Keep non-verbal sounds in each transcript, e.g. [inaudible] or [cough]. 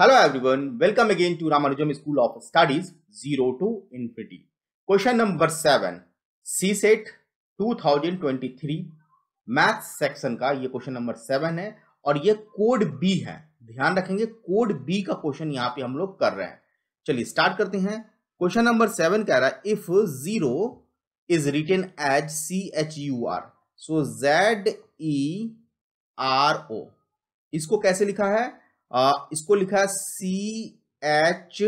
Hello everyone welcome again to Ramanujam school of studies zero two of question number seven C set two thousand twenty three math section का ये question number seven है और ये code B है ध्यान रखेंगे code B का question यहाँ पे हम लोग कर रहे हैं चलिए स्टार्ट करते हैं क्वेश्चन नंबर सेवन कह रहा है if zero is written as C H U R so Z E R O इसको कैसे लिखा है आ, इसको लिखा सी एच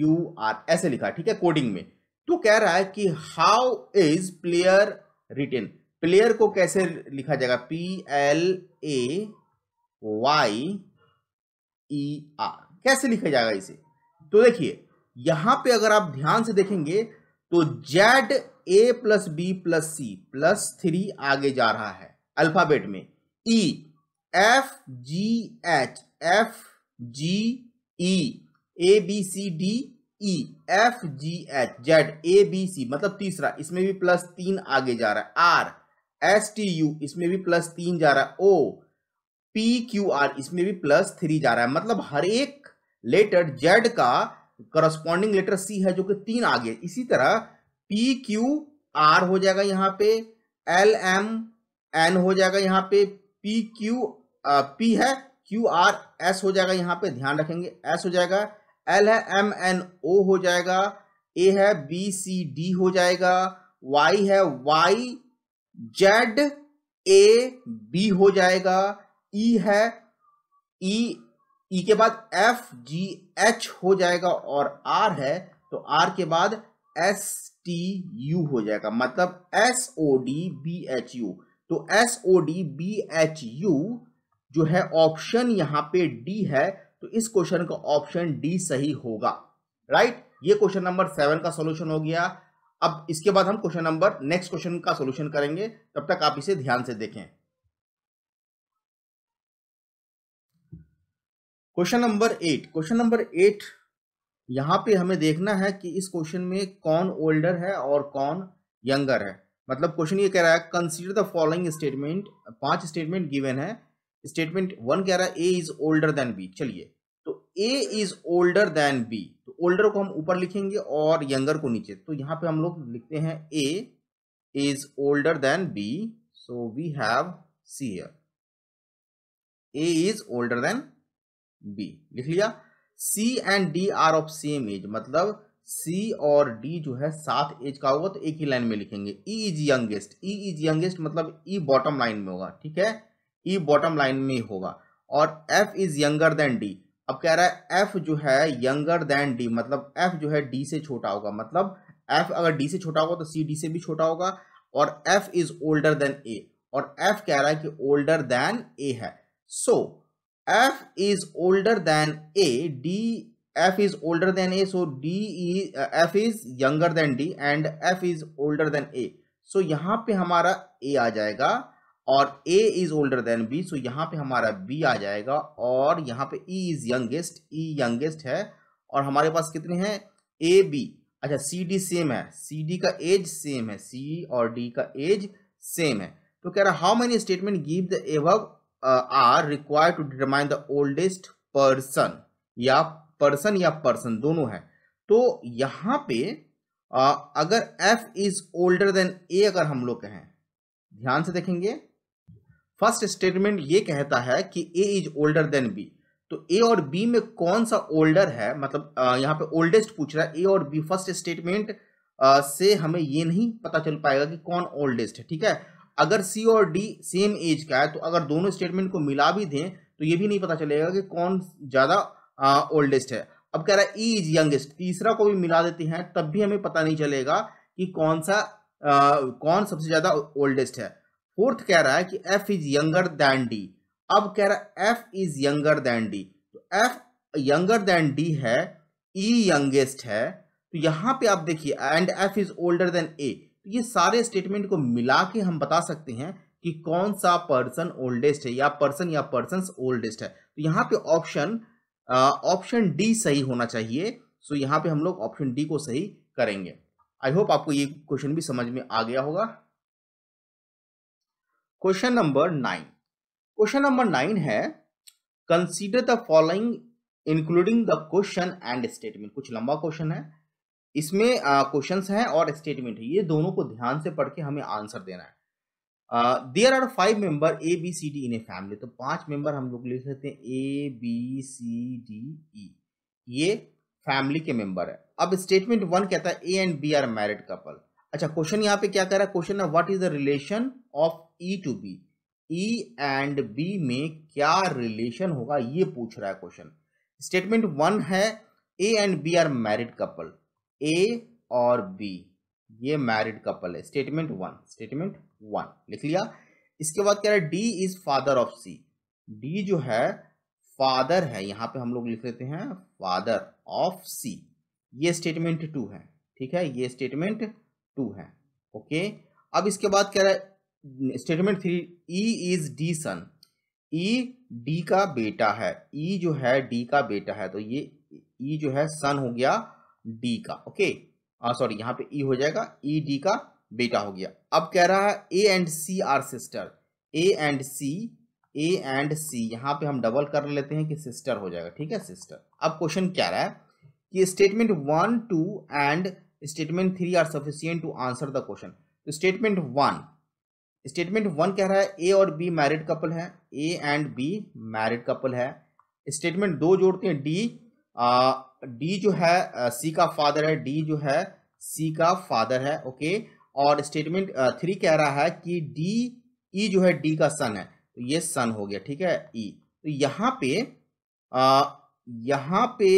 यू आर ऐसे लिखा ठीक है कोडिंग में तो कह रहा है कि how is player written player को कैसे लिखा जाएगा P L A Y E R कैसे लिखा जाएगा इसे तो देखिए यहां पे अगर आप ध्यान से देखेंगे तो Z A plus B plus C plus three आगे जा रहा है अल्फाबेट में E e, F G H F G E A B C D E F G H Z A B C मतलब तीसरा इसमें भी प्लस तीन आगे जा रहा है आर एस टी यू इसमें भी प्लस तीन जा रहा है ओ पी क्यू आर इसमें भी प्लस थ्री जा रहा है मतलब हर एक लेटर जेड का करस्पॉन्डिंग लेटर सी है जो कि तीन आगे इसी तरह पी क्यू आर हो जाएगा यहाँ पे एल एम एन हो जाएगा यहाँ पे पी क्यू पी है क्यू आर एस हो जाएगा यहाँ पे ध्यान रखेंगे एस हो जाएगा एल है एम एन ओ हो जाएगा ए है बी सी डी हो जाएगा वाई है वाई जेड ए बी हो जाएगा ई e है ई e, ई e के बाद एफ जी एच हो जाएगा और आर है तो आर के बाद एस टी यू हो जाएगा मतलब S O D B H U तो S O D B H U जो है ऑप्शन यहां पे डी है तो इस क्वेश्चन का ऑप्शन डी सही होगा राइट ये क्वेश्चन नंबर सेवन का सोल्यूशन हो गया अब इसके बाद हम क्वेश्चन नंबर नेक्स्ट क्वेश्चन का सोल्यूशन करेंगे तब तक आप इसे ध्यान से देखें question number eight question number eight यहां पे हमें देखना है कि इस क्वेश्चन में कौन ओल्डर है और कौन यंगर है मतलब क्वेश्चन ये कह रहा है कंसीडर द फॉलोइंग स्टेटमेंट पांच स्टेटमेंट गिवन है स्टेटमेंट वन कह रहा है A is older than B चलिए तो A is older than B तो ओल्डर को हम ऊपर लिखेंगे और यंगर को नीचे तो यहाँ पे हम लोग लिखते हैं A is older than B so we have C here A is older than B लिख लिया C and D are of same age मतलब सी और डी जो है सात एज का होगा तो एक ही लाइन में लिखेंगे E is youngest E is youngest मतलब ई बॉटम लाइन में होगा ठीक है ई बॉटम लाइन में होगा और F is younger than D अब कह रहा है एफ जो है यंगर देन डी मतलब एफ जो है डी से छोटा होगा मतलब एफ अगर डी से छोटा होगा तो सी डी से भी छोटा होगा और F is older than A और एफ कह रहा है कि ओल्डर देन ए है so F is older than A D F is older than A so D F is younger than D and F is older than A so यहाँ पे हमारा A आ जाएगा और A is older than B so यहाँ पे हमारा B आ जाएगा और यहाँ पे E is youngest E youngest है और हमारे पास कितने हैं ए बी अच्छा सी डी सेम है सी डी का एज सेम है सी और डी का एज सेम है तो कह रहा how many statement give the above are require to determine the oldest person या पर्सन या पर्सन दोनों है तो यहाँ पे आ, uh, अगर F is older than A अगर हम लोग कहें ध्यान से देखेंगे फर्स्ट स्टेटमेंट ये कहता है कि A is older than B तो ए और बी में कौन सा ओल्डर है मतलब यहाँ पे ओल्डेस्ट पूछ रहा है ए और बी फर्स्ट स्टेटमेंट से हमें ये नहीं पता चल पाएगा कि कौन ओल्डेस्ट है ठीक है अगर सी और डी सेम एज का है तो अगर दोनों स्टेटमेंट को मिला भी दें तो ये भी नहीं पता चलेगा कि कौन ज़्यादा ओल्डेस्ट है अब कह रहा है ई इज यंगेस्ट तीसरा को भी मिला देते हैं तब भी हमें पता नहीं चलेगा कि कौन सा आ, कौन सबसे ज़्यादा ओल्डेस्ट है फोर्थ कह रहा है कि F is younger than D अब कह रहा है F is younger than D तो एफ यंगर दैन डी है ई e यंगेस्ट है तो यहाँ पे आप देखिए and F is older than A तो ये सारे स्टेटमेंट को मिला के हम बता सकते हैं कि कौन सा पर्सन ओल्डेस्ट है या पर्सन या पर्सन ओल्डेस्ट है तो यहाँ पे ऑप्शन ऑप्शन डी सही होना चाहिए सो यहां यहाँ पे हम लोग ऑप्शन डी को सही करेंगे आई होप आपको ये क्वेश्चन भी समझ में आ गया होगा question number nine question number nine है consider the following including the question and statement कुछ लंबा क्वेश्चन है इसमें क्वेश्चन uh, हैं और स्टेटमेंट है ये दोनों को ध्यान से पढ़ के हमें आंसर देना है there are five member A B C D in a family तो पांच मेंबर हम लोग लिख सकते हैं ए बी सी डी ई ये फैमिली के मेंबर है अब स्टेटमेंट वन कहता है A and B are married couple अच्छा क्वेश्चन यहाँ पे क्या कह रहा है क्वेश्चन है what is the relation of E to B E and B में क्या रिलेशन होगा ये पूछ रहा है क्वेश्चन स्टेटमेंट वन है A and B are married couple A और बी ये मैरिड कपल है स्टेटमेंट वन स्टेटमेंट वन लिख लिया इसके बाद क्या है D is father of C D जो है फादर है यहां पे हम लोग लिख लेते हैं फादर ऑफ सी ये स्टेटमेंट टू है ठीक है ये स्टेटमेंट टू है ओके अब इसके बाद क्या है statement three E is D son E D का बेटा है ई e जो है डी का बेटा है तो ये ई e जो है सन हो गया डी का ओके सॉरी यहां पे ई e हो जाएगा ई डी का बेटा हो गया अब कह रहा है A and C are sister A and C A and C यहाँ पे हम डबल कर लेते हैं कि सिस्टर हो जाएगा ठीक है सिस्टर अब क्वेश्चन क्या रहा है कि statement one two and statement three are sufficient to answer the question statement one statement one कह रहा है ए और बी मैरिड कपल है A and B married couple है स्टेटमेंट दो जोड़ते हैं डी डी जो है सी का फादर है डी जो है सी का फादर है ओके और स्टेटमेंट थ्री कह रहा है कि डी ई e जो है डी का सन है तो ये सन हो गया ठीक है ई e. तो यहाँ पे आ, यहां पे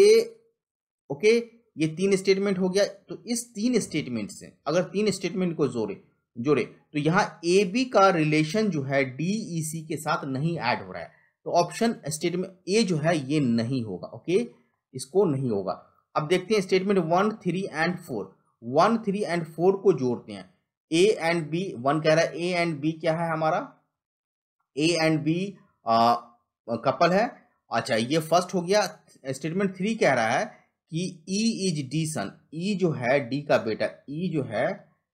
ओके ये तीन स्टेटमेंट हो गया तो इस तीन स्टेटमेंट से अगर तीन स्टेटमेंट को जोड़े जुड़े तो यहाँ ए बी का रिलेशन जो है डी ई सी के साथ नहीं ऐड हो रहा है तो ऑप्शन स्टेटमेंट ए जो है ये नहीं होगा ओके इसको नहीं होगा अब देखते हैं statement one three and four one three and four को जोड़ते हैं ए एंड बी वन कह रहा है ए एंड बी क्या है हमारा ए एंड बी कपल है अच्छा ये फर्स्ट हो गया स्टेटमेंट थ्री कह रहा है कि ई इज डी सन ई जो है डी का बेटा ई e जो है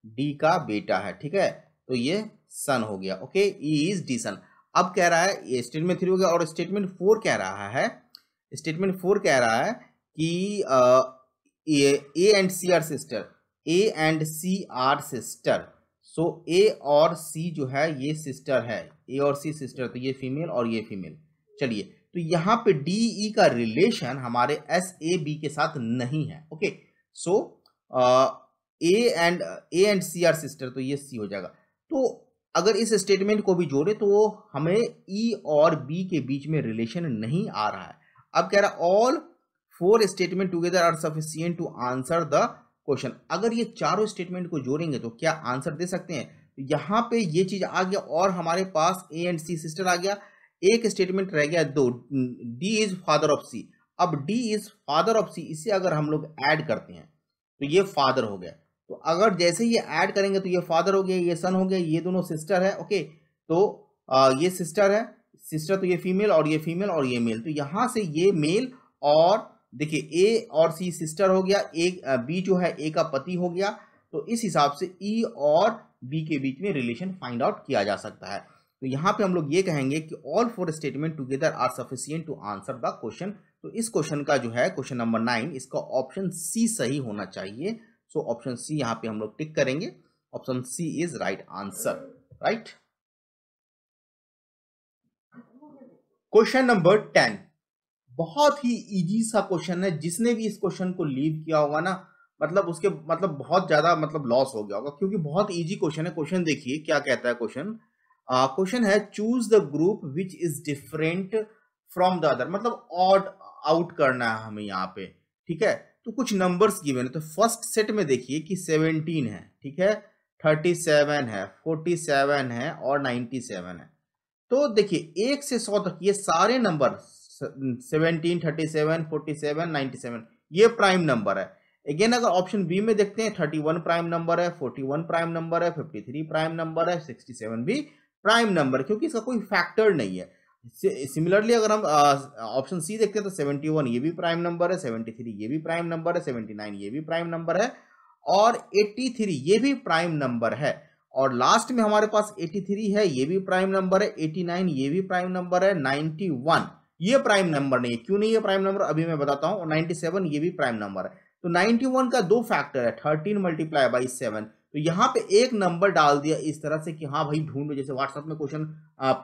डी का बेटा है ठीक है तो ये सन हो गया okay E is D son अब कह रहा है ये स्टेटमेंट थ्री हो गया और स्टेटमेंट फोर कह रहा है स्टेटमेंट फोर कह रहा है कि A and C are sister A and C are sister so A और सी जो है ये सिस्टर है ए और सी सिस्टर तो ये फीमेल और ये फीमेल चलिए तो यहाँ पे डी ई e का रिलेशन हमारे एस ए बी के साथ नहीं है okay so A and A and C are sister तो ये सी हो जाएगा तो अगर इस स्टेटमेंट को भी जोड़े तो हमें ई e और बी के बीच में रिलेशन नहीं आ रहा है अब कह रहा all four statement together are sufficient to answer the question अगर ये चारों स्टेटमेंट को जोड़ेंगे तो क्या आंसर दे सकते हैं तो यहाँ पे ये चीज आ गया और हमारे पास ए एंड सी सिस्टर आ गया एक स्टेटमेंट रह गया दो D is father of C अब D is father of C इसे अगर हम लोग ऐड करते हैं तो ये फादर हो गया तो अगर जैसे ये ऐड करेंगे तो ये फादर हो गया ये सन हो गया ये दोनों सिस्टर है ओके तो आ, ये सिस्टर है सिस्टर तो ये फीमेल और ये फीमेल और ये मेल तो यहाँ से ये मेल और देखिए ए और सी सिस्टर हो गया ए बी जो है ए का पति हो गया तो इस हिसाब से ई e और बी के बीच में रिलेशन फाइंड आउट किया जा सकता है तो यहाँ पे हम लोग ये कहेंगे कि all four statement together are sufficient to answer the question तो इस क्वेश्चन का जो है क्वेश्चन नंबर नाइन इसका ऑप्शन सी सही होना चाहिए सो ऑप्शन सी यहाँ पे हम लोग टिक करेंगे option C is right answer right question number ten बहुत ही इजी सा क्वेश्चन है जिसने भी इस क्वेश्चन को लीव किया होगा ना मतलब उसके मतलब बहुत ज्यादा मतलब लॉस हो गया होगा क्योंकि बहुत इजी क्वेश्चन है क्वेश्चन देखिए क्या कहता है क्वेश्चन क्वेश्चन है choose the group which is different from the other मतलब ऑड आउट करना है हमें यहाँ पे ठीक है तो कुछ नंबर्स की है तो फर्स्ट सेट में देखिए कि सेवनटीन है ठीक है थर्टी सेवन है फोर्टी सेवन है और नाइनटी सेवन है तो देखिए एक से सौ तक ये सारे number seventeen thirty seven forty seven ninety seven ये प्राइम नंबर है अगेन अगर ऑप्शन बी में देखते हैं थर्टी वन प्राइम नंबर है फोर्टी वन प्राइम नंबर है फिफ्टी थ्री प्राइम नंबर है सिक्सटी सेवन भी प्राइम नंबर क्योंकि इसका कोई फैक्टर नहीं है सिमिलरली अगर हम ऑप्शन सी देखते हैं तो सेवेंटी वन ये भी प्राइम नंबर है सेवेंटी थ्री ये भी प्राइम नंबर है सेवेंटी नाइन ये भी प्राइम नंबर है और एट्टी थ्री ये भी प्राइम नंबर है और लास्ट में हमारे पास एटी थ्री है ये भी प्राइम नंबर है एटी नाइन ये भी प्राइम नंबर है नाइनटी वन ये प्राइम नंबर नहीं है क्यों नहीं ये प्राइम नंबर अभी मैं बताता हूँ और नाइन्टी सेवन ये भी प्राइम नंबर है तो नाइन्टी वन का दो फैक्टर है थर्टीन मल्टीप्लाई बाई सेवन तो यहाँ पे एक नंबर डाल दिया इस तरह से कि हाँ भाई ढूंढो जैसे व्हाट्सएप में क्वेश्चन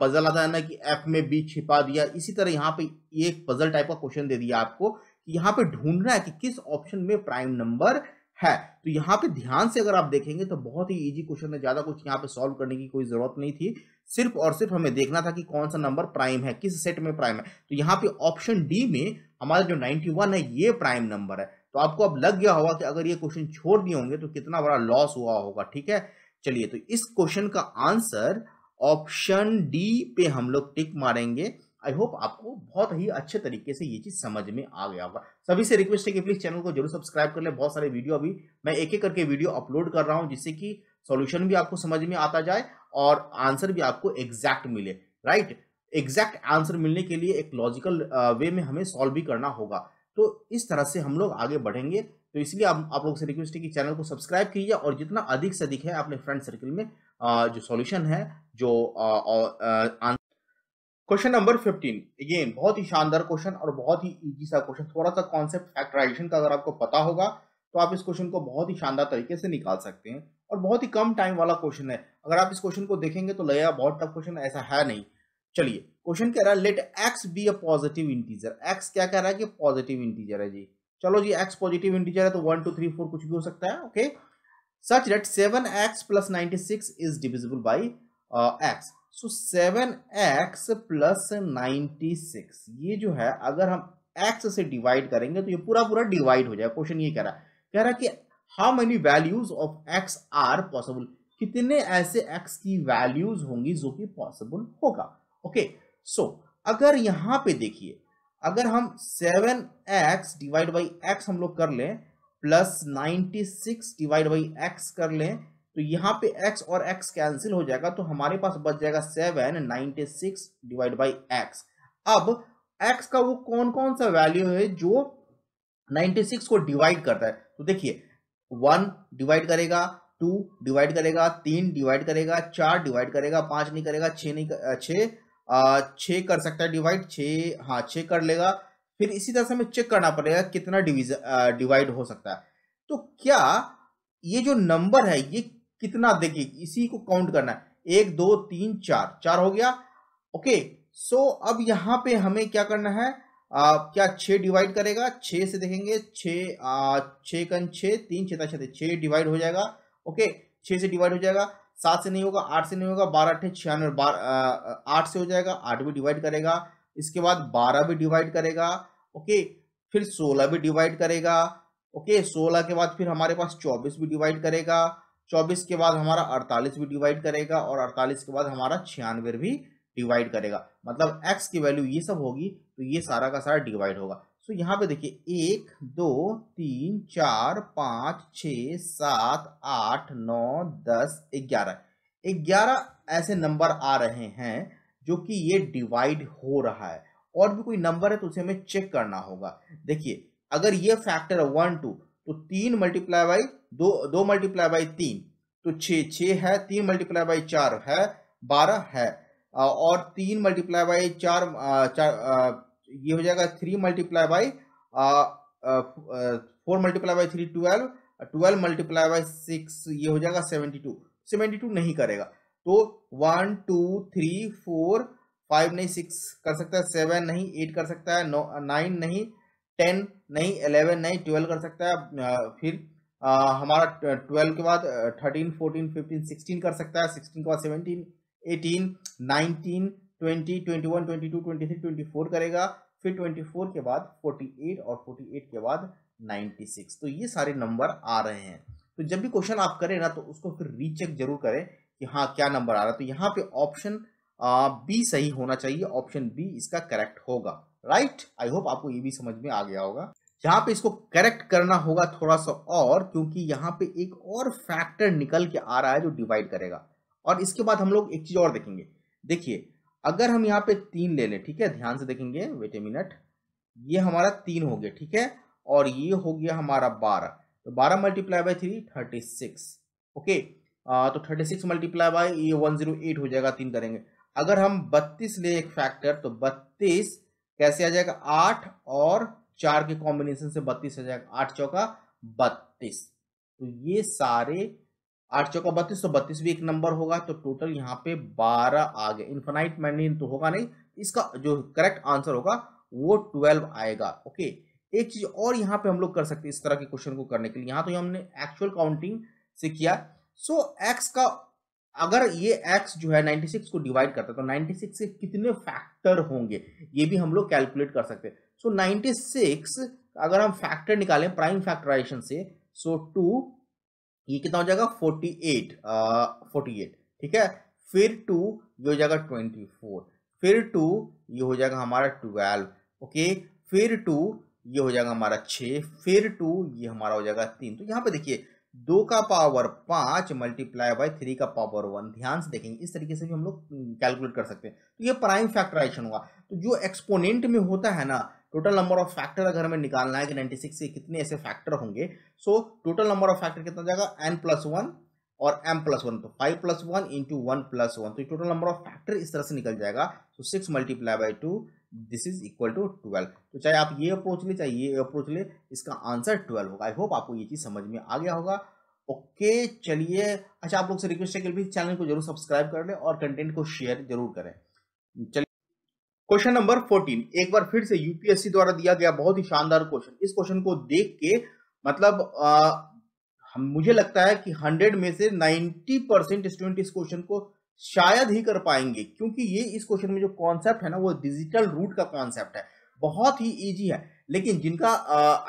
पजल आता है ना कि एफ में बी छिपा दिया इसी तरह यहाँ पे एक पजल टाइप का क्वेश्चन दे दिया आपको कि यहाँ पे ढूंढना है कि किस ऑप्शन में प्राइम नंबर है तो यहाँ पे ध्यान से अगर आप देखेंगे तो बहुत ही इजी क्वेश्चन है ज्यादा कुछ यहाँ पे सॉल्व करने की कोई जरूरत नहीं थी सिर्फ और सिर्फ हमें देखना था कि कौन सा नंबर प्राइम है किस सेट में प्राइम है तो यहाँ पे ऑप्शन डी में हमारा जो 91 है ये प्राइम नंबर है तो आपको अब लग गया होगा कि अगर ये क्वेश्चन छोड़ दिए होंगे तो कितना बड़ा लॉस हुआ होगा ठीक है चलिए तो इस क्वेश्चन का आंसर ऑप्शन डी पे हम लोग टिक मारेंगे आई होप आपको बहुत ही अच्छे तरीके से ये चीज समझ में आ गया होगा सभी से रिक्वेस्ट है कि प्लीज चैनल को जरूर सब्सक्राइब कर ले बहुत सारे वीडियो अभी मैं एक एक करके वीडियो अपलोड कर रहा हूं जिससे कि सॉल्यूशन भी आपको समझ में आता जाए और आंसर भी आपको एग्जैक्ट मिले राइट एग्जैक्ट आंसर मिलने के लिए एक लॉजिकल वे uh, में हमें सॉल्व भी करना होगा तो इस तरह से हम लोग आगे बढ़ेंगे तो इसलिए आप आप लोग से रिक्वेस्ट है कि चैनल को सब्सक्राइब कीजिए और जितना अधिक से अधिक है अपने फ्रेंड सर्कल में जो सॉल्यूशन है जो क्वेश्चन नंबर फिफ्टीन अगेन बहुत ही शानदार क्वेश्चन और बहुत ही इजी सा क्वेश्चन थोड़ा सा कॉन्सेप्ट फैक्टराइजेशन का अगर आपको पता होगा तो आप इस क्वेश्चन को बहुत ही शानदार तरीके से निकाल सकते हैं और बहुत ही कम टाइम वाला क्वेश्चन है अगर आप इस क्वेश्चन को देखेंगे तो लगेगा बहुत टफ क्वेश्चन ऐसा है नहीं चलिए क्वेश्चन कह रहा है let X be a positive integer X क्या कह रहा है कि पॉजिटिव इंटीजर है जी चलो जी एक्स पॉजिटिव इंटीजर है तो वन टू थ्री फोर कुछ भी हो सकता है okay such that seven X plus ninety six is divisible by X so seven X plus ninety six ये जो है अगर हम एक्स से डिवाइड करेंगे तो ये पूरा पूरा डिवाइड हो जाएगा क्वेश्चन ये कह रहा है कह रहा है कि how many values of X are possible कितने ऐसे एक्स की वैल्यूज होंगी जो कि पॉसिबल होगा ओके okay. सो so, अगर यहां पे देखिए अगर हम seven X divide by X हम लोग कर लें plus ninety six divide by X कर लें तो यहां पे x और x कैंसिल हो जाएगा तो हमारे पास बच जाएगा seven ninety six divide by X अब x का वो कौन कौन सा वैल्यू है जो 96 को डिवाइड करता है तो देखिए वन डिवाइड करेगा टू डिवाइड करेगा तीन डिवाइड करेगा चार डिवाइड करेगा पांच नहीं करेगा छः नहीं छह छः कर सकता है डिवाइड छः हाँ छः कर लेगा फिर इसी तरह से हमें चेक करना पड़ेगा कितना डिविज डिवाइड हो सकता है तो क्या ये जो नंबर है ये कितना देखिए इसी को काउंट करना है एक दो तीन चार चार हो गया ओके सो अब यहाँ पे हमें क्या करना है आ, क्या छः डिवाइड करेगा छः से देखेंगे छः छः कन छः तीन छः छः छः डिवाइड हो जाएगा ओके छः से डिवाइड हो जाएगा सात से नहीं होगा आठ से नहीं होगा बारह अठे छियानवे बारह आठ से हो जाएगा आठ भी डिवाइड करेगा इसके बाद बारह भी डिवाइड करेगा ओके फिर सोलह भी डिवाइड करेगा ओके सोलह के बाद फिर हमारे पास चौबीस भी डिवाइड करेगा चौबीस के बाद हमारा अड़तालीस भी डिवाइड करेगा और अड़तालीस के बाद हमारा छियानवे भी डिवाइड करेगा मतलब एक्स की वैल्यू ये सब होगी तो ये सारा का सारा डिवाइड होगा सो तो so, यहाँ पे देखिए एक दो तीन चार पाँच छ सात आठ नौ दस ग्यारह ग्यारह ऐसे नंबर आ रहे हैं जो कि ये डिवाइड हो रहा है और भी कोई नंबर है तो उसे हमें चेक करना होगा देखिए अगर ये फैक्टर है वन टू तो तीन मल्टीप्लाई बाई दो दो मल्टीप्लाई बाई तीन तो छ छ है तीन मल्टीप्लाई बाई चार है बारह है और तीन मल्टीप्लाई बाई चार चार ये हो जाएगा three multiply by four multiply by three twelve twelve multiply by six ये हो जाएगा सेवेंटी टू सेवेंटी टू नहीं करेगा तो one two three four five नहीं सिक्स कर सकता है सेवन नहीं एट कर सकता है नाइन नहीं टेन नहीं एलेवन नहीं ट्वेल्व कर सकता है फिर आ, हमारा ट्वेल्व के बाद थर्टीन फोर्टीन फिफ्टीन सिक्सटीन कर सकता है सिक्सटीन के बाद seventeen eighteen nineteen twenty twenty one twenty two twenty three twenty four करेगा फिर ट्वेंटी फोर के बाद फोर्टी एट और फोर्टी एट के बाद नाइन्टी सिक्स तो ये सारे नंबर आ रहे हैं तो जब भी क्वेश्चन आप करें ना तो उसको फिर रीचेक जरूर करें कि हाँ क्या नंबर आ रहा है तो यहाँ पे ऑप्शन बी सही होना चाहिए ऑप्शन बी इसका करेक्ट होगा राइट आई होप आपको ये भी समझ में आ गया होगा यहाँ पे इसको करेक्ट करना होगा थोड़ा सा और क्योंकि यहाँ पे एक और फैक्टर निकल के आ रहा है जो डिवाइड करेगा और इसके बाद हम लोग एक चीज और देखेंगे देखिए अगर हम यहाँ पे तीन ले लें ठीक है ध्यान से देखेंगे वेट ए मिनट ये हमारा तीन हो गया ठीक है और ये हो गया हमारा बारह तो बारह multiply by three thirty six okay आ, तो थर्टी सिक्स मल्टीप्लाई बाई ये वन जीरो एट हो जाएगा तीन करेंगे अगर हम बत्तीस ले एक फैक्टर तो बत्तीस कैसे आ जाएगा आठ और चार के कॉम्बिनेशन से बत्तीस आ जाएगा आठ चौका बत्तीस तो ये सारे आठ चौका बत्तीस तो बत्तीस भी एक नंबर होगा तो टोटल यहाँ पे बारह आ गए इन्फेनाइट मैनी तो होगा नहीं इसका जो करेक्ट आंसर होगा वो ट्वेल्व आएगा ओके एक चीज और यहाँ पे हम लोग कर सकते हैं इस तरह के क्वेश्चन को करने के लिए यहाँ तो हमने एक्चुअल काउंटिंग से किया सो so, एक्स का अगर ये एक्स जो है 96 को डिवाइड करता है तो 96 से कितने फैक्टर होंगे ये भी हम लोग कैलकुलेट कर सकते हैं सो so, 96 अगर हम फैक्टर निकालें प्राइम फैक्टराइजेशन से सो so, टू ये कितना हो जाएगा फोर्टी एट फोर्टी एट ठीक है फिर टू ये हो जाएगा ट्वेंटी फोर फिर टू ये हो जाएगा हमारा ट्वेल्व ओके फिर टू ये हो जाएगा हमारा छः फिर टू ये हमारा हो जाएगा तीन तो यहाँ पे देखिए दो का पावर पाँच मल्टीप्लाई बाई थ्री का पावर वन ध्यान से देखेंगे इस तरीके से भी हम लोग कैलकुलेट हम्म, कर सकते हैं तो ये प्राइम फैक्टराइजेशन हुआ तो जो एक्सपोनेंट में होता है ना टोटल नंबर ऑफ फैक्टर अगर हमें निकालना है कि 96 के कितने ऐसे फैक्टर होंगे so total number of factor कितना जाएगा एन प्लस वन और एम प्लस वन तो five plus one into one plus one तो टोटल नंबर ऑफ फैक्टर इस तरह से निकल जाएगा so six multiply by two this is equal to twelve तो चाहे आप ये अप्रोच ले चाहे ये अप्रोच ले इसका आंसर ट्वेल्व होगा आई होप आपको ये चीज़ समझ में आ गया होगा ओके okay, चलिए अच्छा आप लोग से रिक्वेस्ट है कि चैनल को जरूर सब्सक्राइब कर लें और कंटेंट को शेयर जरूर करें चलिए क्वेश्चन नंबर 14 एक बार फिर से यूपीएससी द्वारा दिया गया बहुत ही शानदार क्वेश्चन इस क्वेश्चन को देख के मतलब आ, मुझे लगता है कि 100 में से 90 परसेंट स्टूडेंट इस क्वेश्चन को शायद ही कर पाएंगे क्योंकि ये इस क्वेश्चन में जो कॉन्सेप्ट है ना वो डिजिटल रूट का कॉन्सेप्ट है बहुत ही ईजी है लेकिन जिनका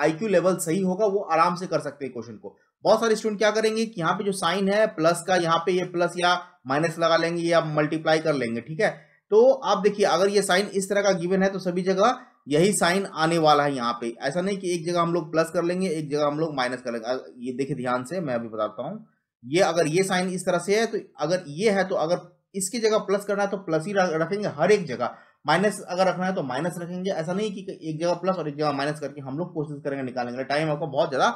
आईक्यू लेवल सही होगा वो आराम से कर सकते हैं क्वेश्चन को बहुत सारे स्टूडेंट क्या करेंगे कि यहाँ पे जो साइन है प्लस का यहाँ पे ये यह प्लस या माइनस लगा लेंगे या मल्टीप्लाई कर लेंगे ठीक है तो आप देखिए अगर ये साइन इस तरह का गिवन है तो सभी जगह यही साइन आने वाला है यहाँ पे ऐसा नहीं कि एक जगह हम लोग प्लस कर लेंगे एक जगह हम लोग माइनस कर लेंगे ये देखिए ध्यान से मैं अभी बताता हूँ ये अगर ये साइन इस तरह से है तो अगर ये है तो अगर इसकी जगह प्लस करना है तो प्लस ही रखेंगे हर एक जगह माइनस अगर रखना है तो माइनस रखेंगे ऐसा नहीं कि एक जगह प्लस और एक जगह माइनस करके हम लोग कोशिश करेंगे निकालेंगे टाइम आपका बहुत ज़्यादा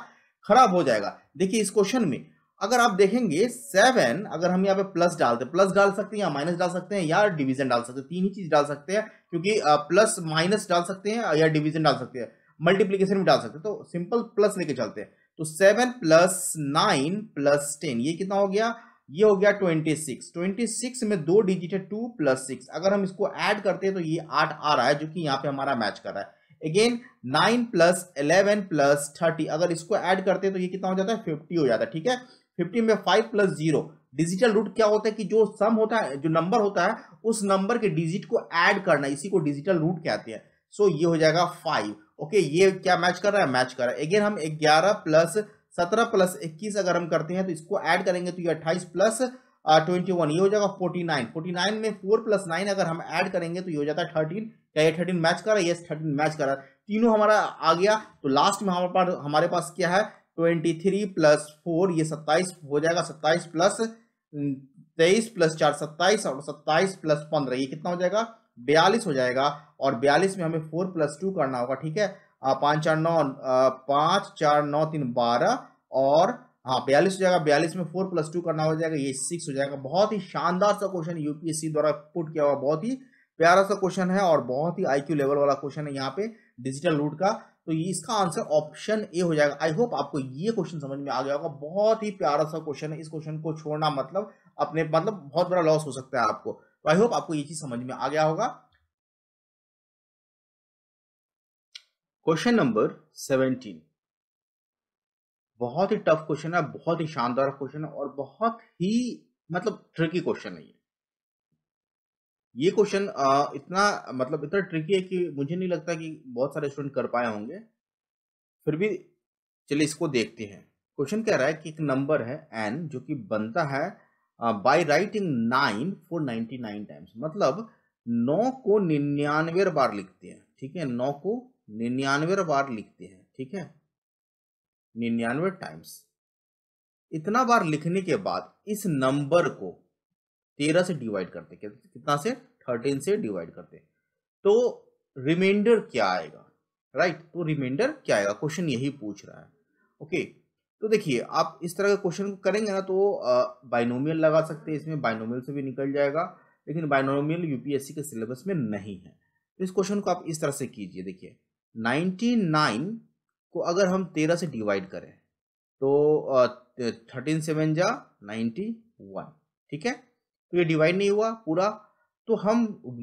खराब हो जाएगा देखिए इस क्वेश्चन में अगर आप देखेंगे सेवन अगर हम यहाँ पे प्लस डालते प्लस डाल सकते हैं या माइनस डाल सकते हैं या डिवीजन डाल सकते हैं तीन ही चीज डाल सकते हैं क्योंकि प्लस माइनस डाल सकते हैं या डिवीजन डाल सकते हैं मल्टीप्लीकेशन में डाल सकते हैं तो सिंपल प्लस लेके चलते हैं तो seven plus nine plus ten ये कितना हो गया ये हो गया ट्वेंटी सिक्स ट्वेंटी सिक्स में दो डिजिट है टू प्लस सिक्स अगर हम इसको ऐड करते हैं तो ये आठ आ रहा है जो कि यहाँ पे हमारा मैच कर रहा है again nine plus eleven plus thirty अगर इसको ऐड करते हैं तो ये कितना हो जाता है फिफ्टी हो जाता है ठीक है फिफ्टी में five plus zero digital root क्या होता है कि जो सम होता है जो नंबर होता है उस नंबर के डिजिट को ऐड करना इसी को डिजिटल रूट कहते हैं सो ये हो जाएगा फाइव ओके ये क्या मैच कर रहा है मैच कर रहा है अगेन हम ग्यारह प्लस सत्रह प्लस इक्कीस अगर हम करते हैं तो इसको ऐड करेंगे तो ये अट्ठाईस प्लस ट्वेंटी वन ये हो जाएगा फोर्टी नाइन फोर्टी नाइन में फोर प्लस नाइन अगर हम ऐड करेंगे तो ये हो जाता है थर्टीन क्या ये थर्टीन मैच कर रहा है ये थर्टीन मैच कर रहा है तीनों हमारा आ गया तो लास्ट में हमारे पास हमारे पास क्या है ट्वेंटी थ्री प्लस फोर ये सत्ताईस हो जाएगा सत्ताईस प्लस तेईस प्लस चार सत्ताईस और सत्ताईस प्लस पंद्रह ये कितना हो जाएगा बयालीस हो जाएगा और बयालीस में हमें फोर प्लस टू करना होगा ठीक है पाँच चार नौ पाँच चार नौ तीन बारह और हाँ बयालीस हो जाएगा बयालीस में फोर प्लस टू करना हो जाएगा ये सिक्स हो जाएगा बहुत ही शानदार सा क्वेश्चन यूपीएससी द्वारा पुट किया हुआ बहुत ही प्यारा सा क्वेश्चन है और बहुत ही आईक्यू लेवल वाला क्वेश्चन है यहाँ पे डिजिटल रूट का तो ये इसका आंसर ऑप्शन ए हो जाएगा आई होप आपको ये क्वेश्चन समझ में आ गया होगा बहुत ही प्यारा सा क्वेश्चन है इस क्वेश्चन को छोड़ना मतलब अपने मतलब बहुत बड़ा लॉस हो सकता है आपको तो आई होप आपको ये चीज समझ में आ गया होगा क्वेश्चन नंबर सेवेंटीन बहुत ही टफ क्वेश्चन है बहुत ही शानदार क्वेश्चन है और बहुत ही मतलब ट्रिकी क्वेश्चन है ये ये क्वेश्चन इतना मतलब इतना ट्रिकी है कि मुझे नहीं लगता कि बहुत सारे स्टूडेंट कर पाए होंगे फिर भी चलिए इसको देखते हैं क्वेश्चन कह रहा है कि एक नंबर है एन जो कि बनता है by writing nine four ninety nine times मतलब नौ को निन्यानवे बार लिखते हैं ठीक है नौ को निन्यानवे बार लिखते हैं ठीक है निन्यानवे टाइम्स इतना बार लिखने के बाद इस नंबर को तेरह से डिवाइड करते कितना से थर्टीन से डिवाइड करते तो रिमाइंडर क्या आएगा राइट right? तो रिमाइंडर क्या आएगा क्वेश्चन यही पूछ रहा है ओके okay, तो देखिए आप इस तरह का क्वेश्चन करेंगे ना तो बाइनोमियल लगा सकते हैं इसमें बाइनोमियल से भी निकल जाएगा लेकिन बाइनोमियल यूपीएससी के सिलेबस में नहीं है तो इस क्वेश्चन को आप इस तरह से कीजिए देखिए 99 को अगर हम 13 से डिवाइड करें तो थर्टीन सेवन जा नाइन्टी वन ठीक है तो ये डिवाइड नहीं हुआ पूरा तो हम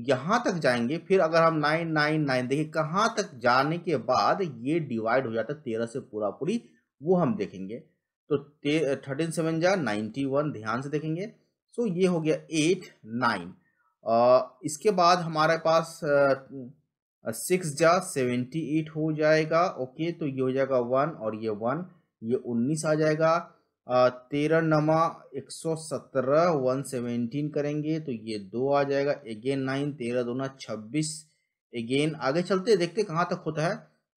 यहाँ तक जाएंगे फिर अगर हम नाइन नाइन नाइन देखिए कहाँ तक जाने के बाद ये डिवाइड हो जाता है तेरह से पूरा पूरी वो हम देखेंगे तो थर्टीन सेवन जा नाइन्टी वन ध्यान से देखेंगे सो ये हो गया एट नाइन इसके बाद हमारे पास सिक्स जा सेवेंटी एट हो जाएगा ओके तो ये हो जाएगा वन और ये वन ये उन्नीस आ जाएगा तेरह नमा एक सौ सत्रह वन सेवेंटीन करेंगे तो ये दो आ जाएगा अगेन नाइन तेरह दो ना छब्बीस अगेन आगे चलते देखते कहाँ तक होता है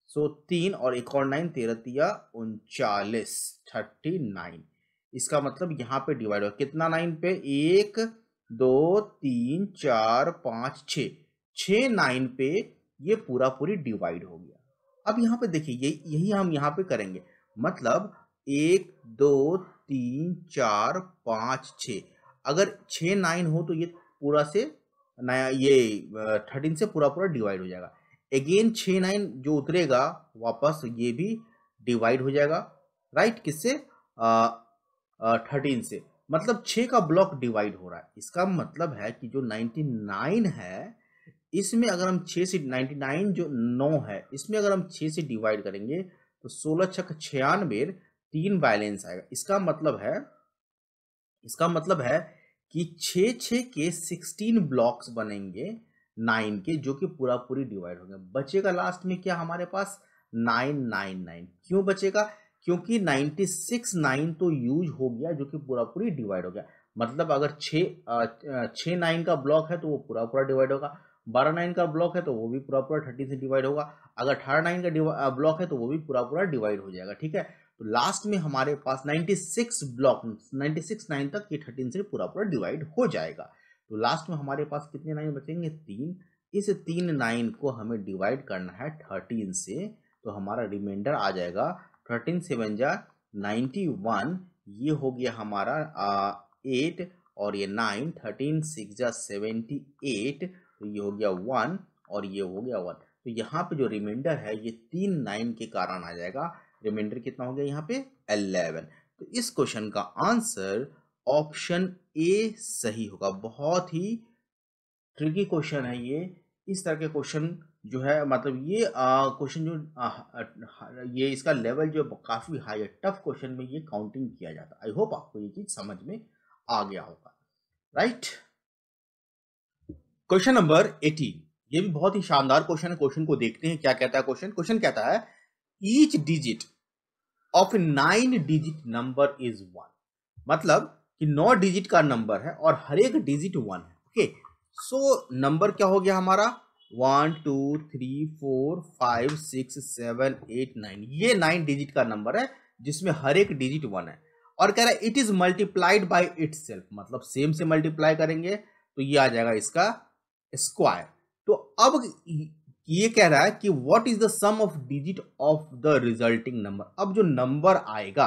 सो so, तीन और एक और नाइन तेरह तिया उनचालीस थर्टी नाइन इसका मतलब यहाँ पे डिवाइड होगा कितना नाइन पे एक दो तीन चार पाँच छ छ नाइन पे ये पूरा पूरी डिवाइड हो गया अब यहाँ पे देखिए यही हम यहाँ पे करेंगे मतलब एक दो तीन चार पाँच छ अगर छ नाइन हो तो ये पूरा से नया ये थर्टीन से पूरा पूरा डिवाइड हो जाएगा अगेन छ नाइन जो उतरेगा वापस ये भी डिवाइड हो जाएगा राइट किससे थर्टीन से मतलब छः का ब्लॉक डिवाइड हो रहा है इसका मतलब है कि जो नाइन्टी नाइन है इसमें अगर हम छः से नाइन्टी नाइन जो नौ है इसमें अगर हम छः से डिवाइड करेंगे तो सोलह छक छियानवे तीन वायलेंस आएगा इसका मतलब है इसका मतलब है कि छ छ के सिक्सटीन ब्लॉक्स बनेंगे नाइन के जो कि पूरा पूरी डिवाइड होंगे बचेगा लास्ट में क्या हमारे पास नाइन नाइन नाइन क्यों बचेगा क्योंकि नाइन्टी सिक्स नाइन तो यूज हो गया जो कि पूरा पूरी डिवाइड हो गया मतलब अगर छ छ नाइन का ब्लॉक है तो वो पूरा पूरा डिवाइड होगा बारह नाइन का ब्लॉक है तो वो भी पूरा पूरा थर्टी से डिवाइड होगा अगर अठारह नाइन का ब्लॉक है तो वो भी पूरा पूरा डिवाइड हो जाएगा ठीक है तो लास्ट में हमारे पास 96 ब्लॉक 96 नाइन तक ये 13 से पूरा पूरा डिवाइड हो जाएगा तो लास्ट में हमारे पास कितने नाइन बचेंगे तीन इस तीन नाइन को हमें डिवाइड करना है थर्टीन से तो हमारा रिमाइंडर आ जाएगा थर्टीन सेवन जा नाइन्टी वन ये हो गया हमारा एट और ये नाइन थर्टीन सिक्स जा सेवेंटी एट तो ये हो गया वन और ये हो गया वन तो यहाँ पे जो रिमाइंडर है ये तीन नाइन के कारण आ जाएगा रिमाइंडर कितना हो गया यहाँ पे अलेवन तो इस क्वेश्चन का आंसर ऑप्शन ए सही होगा बहुत ही ट्रिकी क्वेश्चन है ये इस तरह के क्वेश्चन जो है मतलब ये क्वेश्चन जो आ, आ, ये इसका लेवल जो काफ़ी हाई है टफ क्वेश्चन में ये काउंटिंग किया जाता है आई होप आपको ये चीज़ समझ में आ गया होगा राइट क्वेश्चन नंबर एटीन ये भी बहुत ही शानदार क्वेश्चन है क्वेश्चन को देखते हैं क्या कहता है क्वेश्चन क्वेश्चन कहता है each digit of nine digit number is one मतलब कि नौ डिजिट का नंबर है और हर एक डिजिट वन है ओके सो नंबर क्या हो गया हमारा one two three four five six seven eight nine ये नाइन डिजिट का नंबर है जिसमें हर एक डिजिट वन है और कह रहा है it is multiplied by it मतलब सेम से मल्टीप्लाई करेंगे तो ये आ जाएगा इसका स्क्वायर तो अब ये कह रहा है कि what is the sum of digit of the resulting number अब जो नंबर आएगा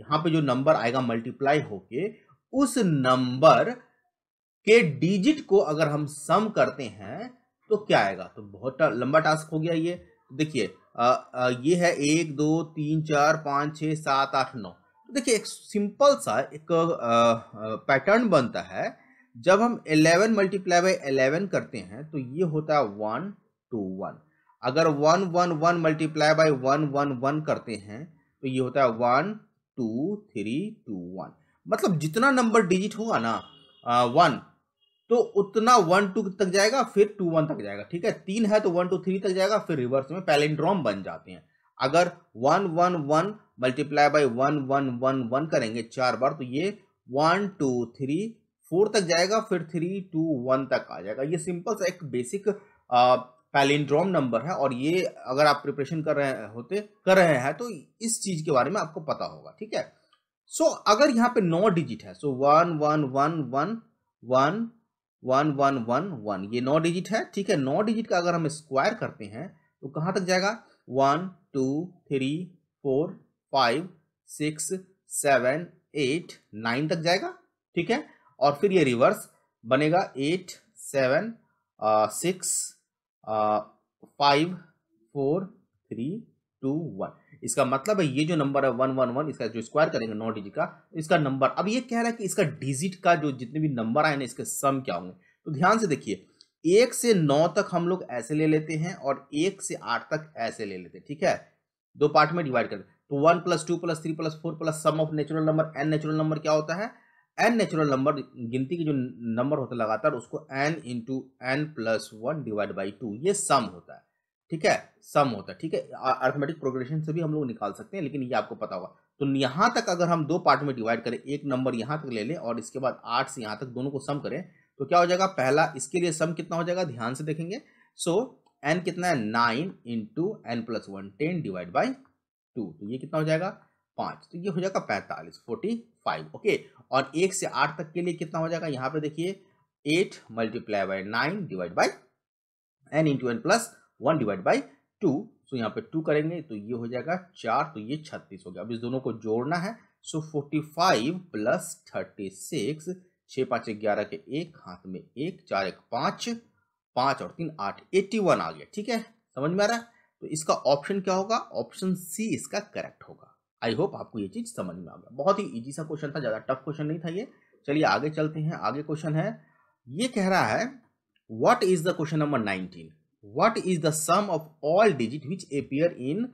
यहां पे जो नंबर आएगा मल्टीप्लाई होके उस नंबर के डिजिट को अगर हम सम करते हैं तो क्या आएगा तो बहुत लंबा टास्क हो गया ये देखिए ये है एक दो तीन चार पाँच छ सात आठ नौ देखिए एक सिंपल सा एक पैटर्न बनता है जब हम 11 मल्टीप्लाई बाई 11 करते हैं तो ये होता है वन टू वन अगर one one one multiply by one one one करते हैं तो ये होता है one two three two one मतलब जितना नंबर डिजिट होगा ना वन तो उतना वन टू तक जाएगा फिर टू वन तक जाएगा ठीक है तीन है तो वन टू थ्री तक जाएगा फिर रिवर्स में पैलेंड्रोम बन जाते हैं अगर one one one multiply by one one one one करेंगे चार बार तो ये वन टू थ्री फोर तक जाएगा फिर थ्री टू वन तक आ जाएगा ये सिंपल सा एक बेसिक पैलिंड्रोम नंबर है और ये अगर आप प्रिपरेशन कर रहे होते कर रहे हैं तो इस चीज के बारे में आपको पता होगा ठीक है सो so, अगर यहाँ पे नौ डिजिट है so one one one one one one one one one ये नौ डिजिट है ठीक है नौ डिजिट का अगर हम स्क्वायर करते हैं तो कहाँ तक जाएगा one two three four five six seven eight nine तक जाएगा ठीक है और फिर ये रिवर्स बनेगा eight seven six five four three two one इसका मतलब है ये जो नंबर है वन वन वन इसका जो स्क्वायर करेंगे नौ डिजिट का इसका नंबर अब ये कह रहा है कि इसका डिजिट का जो जितने भी नंबर आए ना इसके सम क्या होंगे तो ध्यान से देखिए एक से नौ तक हम लोग ऐसे ले लेते हैं और एक से आठ तक ऐसे ले लेते हैं ठीक है दो पार्ट में डिवाइड कर तो one plus two plus three plus four plus sum of natural number N natural number क्या होता है एन नेचुरल नंबर गिनती के जो नंबर होता है लगातार उसको N into N plus one divide by two ये सम होता है ठीक है सम होता है ठीक है अर्थमेटिक प्रोग्रेशन से भी हम लोग निकाल सकते हैं लेकिन ये आपको पता होगा तो यहाँ तक अगर हम दो पार्ट में डिवाइड करें एक नंबर यहाँ तक ले लें और इसके बाद आठ से यहाँ तक दोनों को सम करें तो क्या हो जाएगा पहला इसके लिए सम कितना हो जाएगा ध्यान से देखेंगे सो so, एन कितना है nine into N plus one ten divide by two तो ये कितना हो जाएगा पाँच तो ये हो जाएगा पैंतालीस फोर्टी फाइव ओके और एक से आठ तक के लिए कितना हो जाएगा यहाँ पे देखिए eight multiply by nine divide by N into N plus one divide by two so यहाँ पे टू करेंगे तो ये हो जाएगा चार तो ये छत्तीस हो गया अब इस दोनों को जोड़ना है so forty five plus thirty six छः पाँच ग्यारह के एक हाथ में एक चार एक पाँच पाँच और तीन आठ एट्टी वन आ गया ठीक है समझ में आ रहा है तो इसका ऑप्शन क्या होगा ऑप्शन सी इसका करेक्ट होगा आई होप आपको ये चीज़ समझ में आ गया बहुत ही इजी सा क्वेश्चन था ज़्यादा टफ क्वेश्चन नहीं था ये चलिए आगे चलते हैं आगे क्वेश्चन है ये कह रहा है what is the question number nineteen what is the sum of all digit which appear in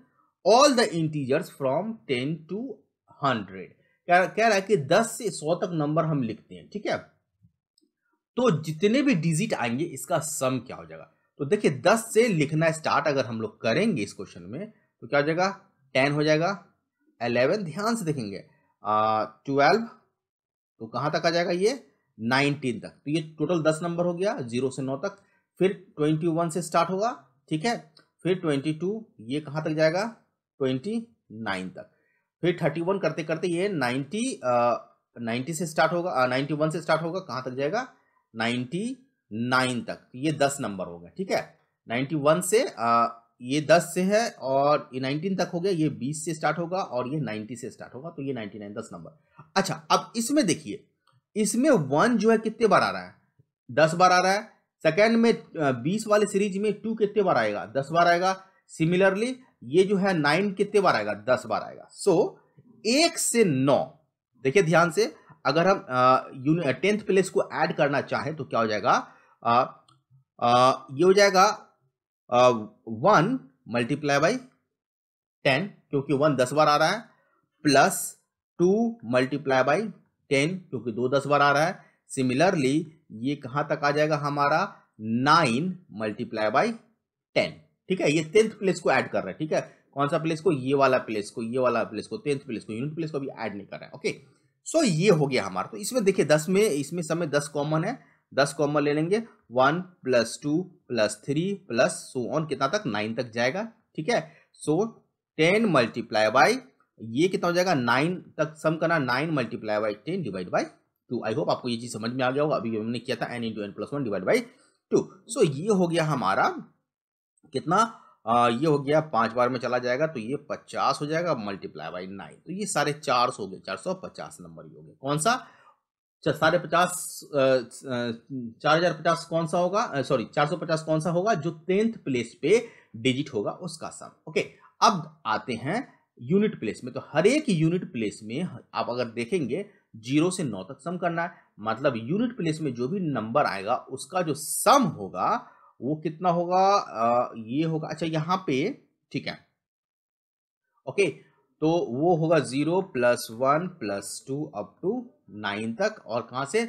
all the integers from ten to hundred कह कह रहा है कि दस से सौ तक नंबर हम लिखते हैं ठीक है तो जितने भी डिजिट आएंगे इसका सम क्या हो जाएगा तो देखिए दस से लिखना स्टार्ट अगर हम लोग करेंगे इस क्वेश्चन में तो क्या हो जाएगा टेन हो जाएगा एलेवन ध्यान से देखेंगे ट्वेल्व तो कहाँ तक आ जाएगा ये नाइनटीन तक तो ये टोटल दस नंबर हो गया जीरो से नौ तक फिर ट्वेंटी वन से स्टार्ट होगा ठीक है फिर ट्वेंटी टू ये कहाँ तक जाएगा ट्वेंटी नाइन तक फिर थर्टी वन करते करते ये नाइन्टी नाइन्टी से स्टार्ट होगा नाइन्टी वन से स्टार्ट होगा कहाँ तक जाएगा नाइन्टी नाइन तक ये दस नंबर होगा ठीक है नाइन्टी वन से uh, ये 10 से है और ये 19 तक हो गया ये 20 से स्टार्ट होगा और ये 90 से स्टार्ट होगा तो ये 99 10 नंबर अच्छा अब इसमें देखिए इसमें वन जो है कितने बार आ रहा है दस बार आ रहा है सेकेंड में बीस वाले सीरीज में टू कितने बार आएगा दस बार आएगा सिमिलरली ये जो है नाइन कितने बार आएगा दस बार आएगा सो so, एक से नौ देखिए ध्यान से अगर हम टेंथ प्लेस को ऐड करना चाहें तो क्या हो जाएगा आ, आ, ये हो जाएगा वन मल्टीप्लाई बाई टेन क्योंकि वन दस बार आ रहा है plus two multiply by ten क्योंकि दो दस बार आ रहा है सिमिलरली ये कहां तक आ जाएगा हमारा नाइन मल्टीप्लाई बाई टेन ठीक है ये टेंथ प्लेस को ऐड कर रहा है ठीक है कौन सा प्लेस को ये वाला प्लेस को ये वाला प्लेस को टेंथ प्लेस को यूनिट प्लेस को भी ऐड नहीं कर रहा है ओके सो so, ये हो गया हमारा तो इसमें देखिए दस में इसमें समय दस कॉमन है दस कॉमन ले लेंगे one plus two plus three plus so on कितना तक नाइन तक जाएगा ठीक है सो टेन मल्टीप्लाई बाई ये कितना हो जाएगा नाइन तक सम करना nine multiply by ten divide by two I hope आपको ये चीज़ समझ में आ गया होगा अभी हमने किया था N into N plus one divide by two so ये हो गया हमारा कितना आ, ये हो गया पांच बार में चला जाएगा तो ये पचास हो जाएगा मल्टीप्लाई बाई नाइन तो ये सारे चार सौ हो गए चार सौ पचास नंबर ये हो गया कौन सा साढ़े पचास चार हजार पचास कौन सा होगा सॉरी चार सौ पचास कौन सा होगा जो टेंथ प्लेस पे डिजिट होगा उसका सम ओके अब आते हैं यूनिट प्लेस में तो हर एक यूनिट प्लेस में आप अगर देखेंगे जीरो से नौ तक सम करना है मतलब यूनिट प्लेस में जो भी नंबर आएगा उसका जो सम होगा वो कितना होगा आ, ये होगा अच्छा यहाँ पे ठीक है ओके तो वो होगा zero plus one plus two up to nine तक और कहाँ से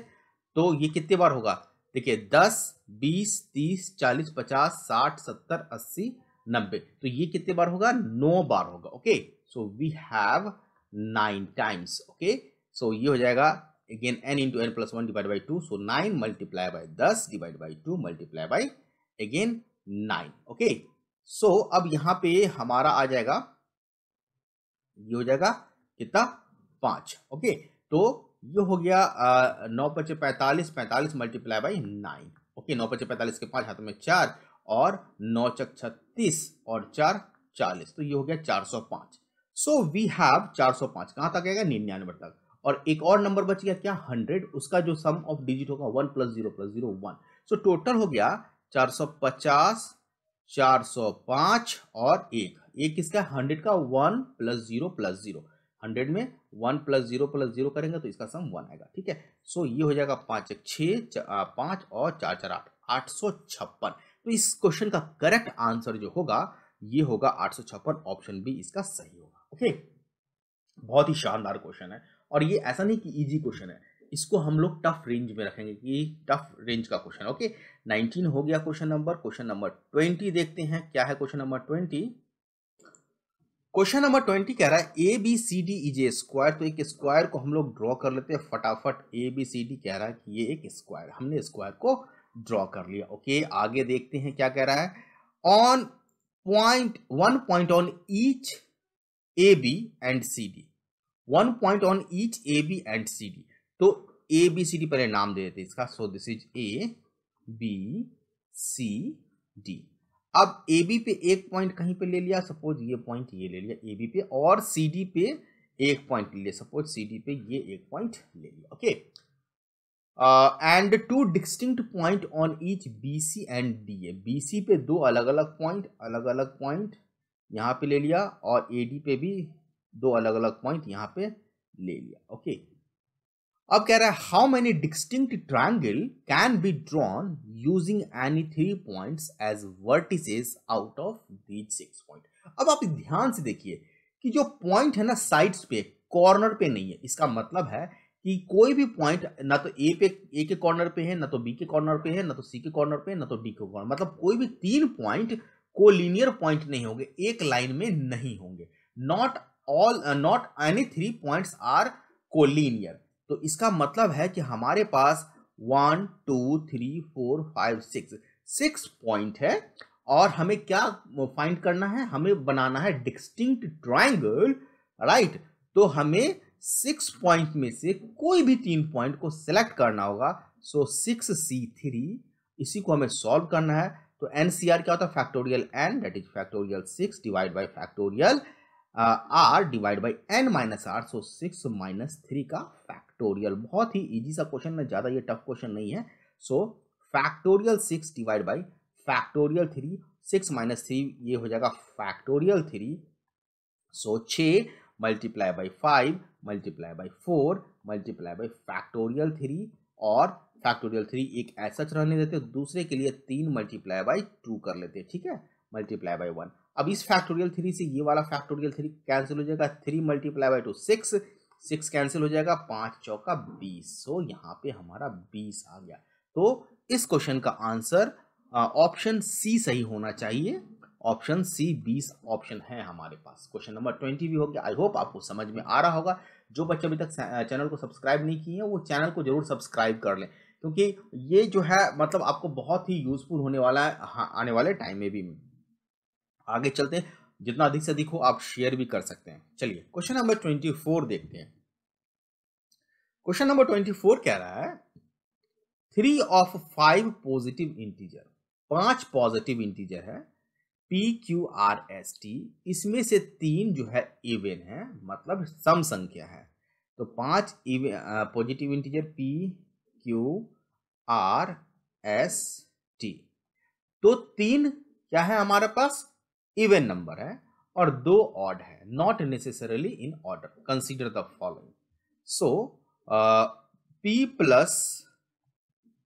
तो ये कितने बार होगा देखिए दस बीस तीस चालीस पचास साठ सत्तर अस्सी नब्बे तो ये कितने बार होगा नौ बार होगा okay so we have nine times okay so ये हो जाएगा again N into N plus one divide by two so nine multiply by दस divide by two multiply by again nine okay so अब यहां पे हमारा आ जाएगा ये हो जाएगा कितना पांच ओके okay? तो ये हो गया नौ पचे पैंतालीस पैंतालीस मल्टीप्लाई बाई नाइन ओके नौ पचे पैंतालीस के पांच हाथ में चार और नौ चक छत्तीस और चार चालीस तो ये हो गया चार सौ पांच सो वी हैव चार सौ पांच कहां तक आएगा निन्यानवे तक और एक और नंबर बच गया क्या हंड्रेड उसका जो सम ऑफ डिजिट होगा one plus zero plus zero one so total हो गया चार सौ पचास चार सौ पांच और एक एक किसका हंड्रेड का one plus zero plus zero hundred में one plus zero plus zero करेंगे तो इसका सम वन आएगा ठीक है सो ये हो जाएगा पाँच एक छः पाँच और चार चार आठ आठ सौ छप्पन तो इस क्वेश्चन का करेक्ट आंसर जो होगा ये होगा आठ सौ छप्पन ऑप्शन बी इसका सही होगा ओके बहुत ही शानदार क्वेश्चन है और ये ऐसा नहीं कि इजी क्वेश्चन है इसको हम लोग टफ रेंज में रखेंगे कि टफ रेंज का क्वेश्चन ओके नाइनटीन हो गया question number question number twenty देखते हैं क्या है question number twenty question number twenty कह रहा है A B C D is a square तो एक स्क्वायर को हम लोग ड्रॉ कर लेते हैं फटाफट ए बी सी डी कह रहा है कि ये एक स्क्वायर हमने स्क्वायर को ड्रॉ कर लिया ओके आगे देखते हैं क्या कह रहा है on point one point on each A B and C D one point on each A B and C D तो ए बी सी डी पहले नाम दे देते इसका so this is A B C D अब A B पे एक point कहीं पे ले लिया सपोज ये पॉइंट ये ले लिया ए बी पे और सी डी पे एक पॉइंट ले लिया सपोज सी डी पे ये एक पॉइंट ले लिया okay and two distinct point on each B C and D A B C पे दो अलग अलग पॉइंट अलग अलग पॉइंट यहाँ पे ले लिया और ए डी पे भी दो अलग अलग पॉइंट यहाँ पे ले लिया ओके अब कह रहा है how many distinct triangle can be drawn using any three points as vertices out of these six point अब आप ध्यान से देखिए कि जो पॉइंट है ना साइड्स पे कॉर्नर पे नहीं है इसका मतलब है कि कोई भी पॉइंट ना तो ए पे ए के कॉर्नर पे है ना तो बी के कॉर्नर पे है ना तो सी के कॉर्नर पे है ना तो डी के कॉर्नर मतलब कोई भी तीन पॉइंट को लीनियर पॉइंट नहीं होंगे एक लाइन में नहीं होंगे not all not any three points are collinear तो इसका मतलब है कि हमारे पास one two three four five six six point है और हमें क्या फाइंड करना है हमें बनाना है डिस्टिंक्ट ट्राइंगल राइट तो हमें सिक्स पॉइंट में से कोई भी तीन पॉइंट को सिलेक्ट करना होगा सो सिक्स सी थ्री इसी को हमें सॉल्व करना है तो एन सी आर क्या होता है factorial n that is factorial six divide by factorial R divide by n minus R so six minus three का फैक्ट फैक्टोरियल बहुत ही इजी सा क्वेश्चन है ज़्यादा ये टफ क्वेश्चन नहीं है so factorial six divide by factorial three six minus three ये हो जाएगा फैक्टोरियल थ्री सो छ multiply by five multiply by four multiply by factorial three और फैक्टोरियल थ्री एक ऐसा रहने देते दूसरे के लिए तीन मल्टीप्लाई बाई टू कर लेते ठीक है मल्टीप्लाई बाई वन अब इस फैक्टोरियल थ्री से ये वाला फैक्टोरियल थ्री कैंसिल हो जाएगा three multiply by two six six cancel हो जाएगा पाँच चौका बीस सो यहाँ पे हमारा बीस आ गया तो इस क्वेश्चन का आंसर ऑप्शन सी सही होना चाहिए ऑप्शन सी बीस ऑप्शन है हमारे पास क्वेश्चन नंबर ट्वेंटी भी हो गया आई होप आपको समझ में आ रहा होगा जो बच्चे अभी तक चैनल को सब्सक्राइब नहीं किए हैं वो चैनल को जरूर सब्सक्राइब कर लें क्योंकि ये जो है मतलब आपको बहुत ही यूजफुल होने वाला है हाँ, आने वाले टाइम में भी आगे चलते हैं जितना अधिक से अधिक हो आप शेयर भी कर सकते हैं चलिए क्वेश्चन नंबर ट्वेंटी फोर देखते हैं क्वेश्चन नंबर ट्वेंटी फोर कह रहा है three of five positive integer पांच पॉजिटिव इंटीजर है P Q R S T इसमें से तीन जो है इवेन है मतलब सम संख्या है तो पांच positive integer P Q R S T तो तीन क्या है हमारे पास इवन नंबर है और दो ऑड है not necessarily in order consider the following so P plus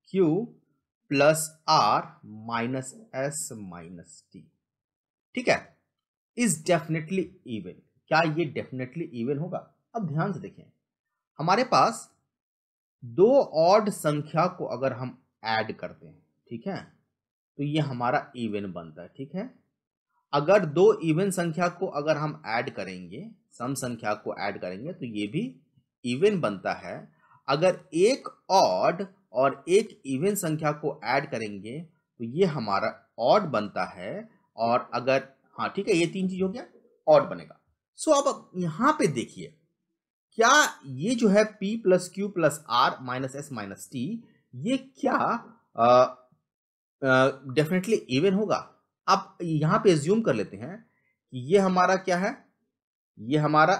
Q plus R minus S minus T ठीक है इज डेफिनेटली इवन क्या ये डेफिनेटली इवन होगा अब ध्यान से देखें हमारे पास दो ऑड संख्या को अगर हम ऐड करते हैं ठीक है तो ये हमारा इवन बनता है ठीक है अगर दो इवन संख्या को अगर हम ऐड करेंगे सम संख्या को ऐड करेंगे तो ये भी इवन बनता है अगर एक ऑड और एक इवन संख्या को ऐड करेंगे तो ये हमारा ऑड बनता है और अगर हाँ ठीक है ये तीन चीज हो गया ऑड बनेगा सो अब यहाँ पे देखिए क्या ये जो है p plus Q plus R minus S minus T ये क्या डेफिनेटली इवन होगा आप यहां पे ज्यूम कर लेते हैं कि ये हमारा क्या है ये हमारा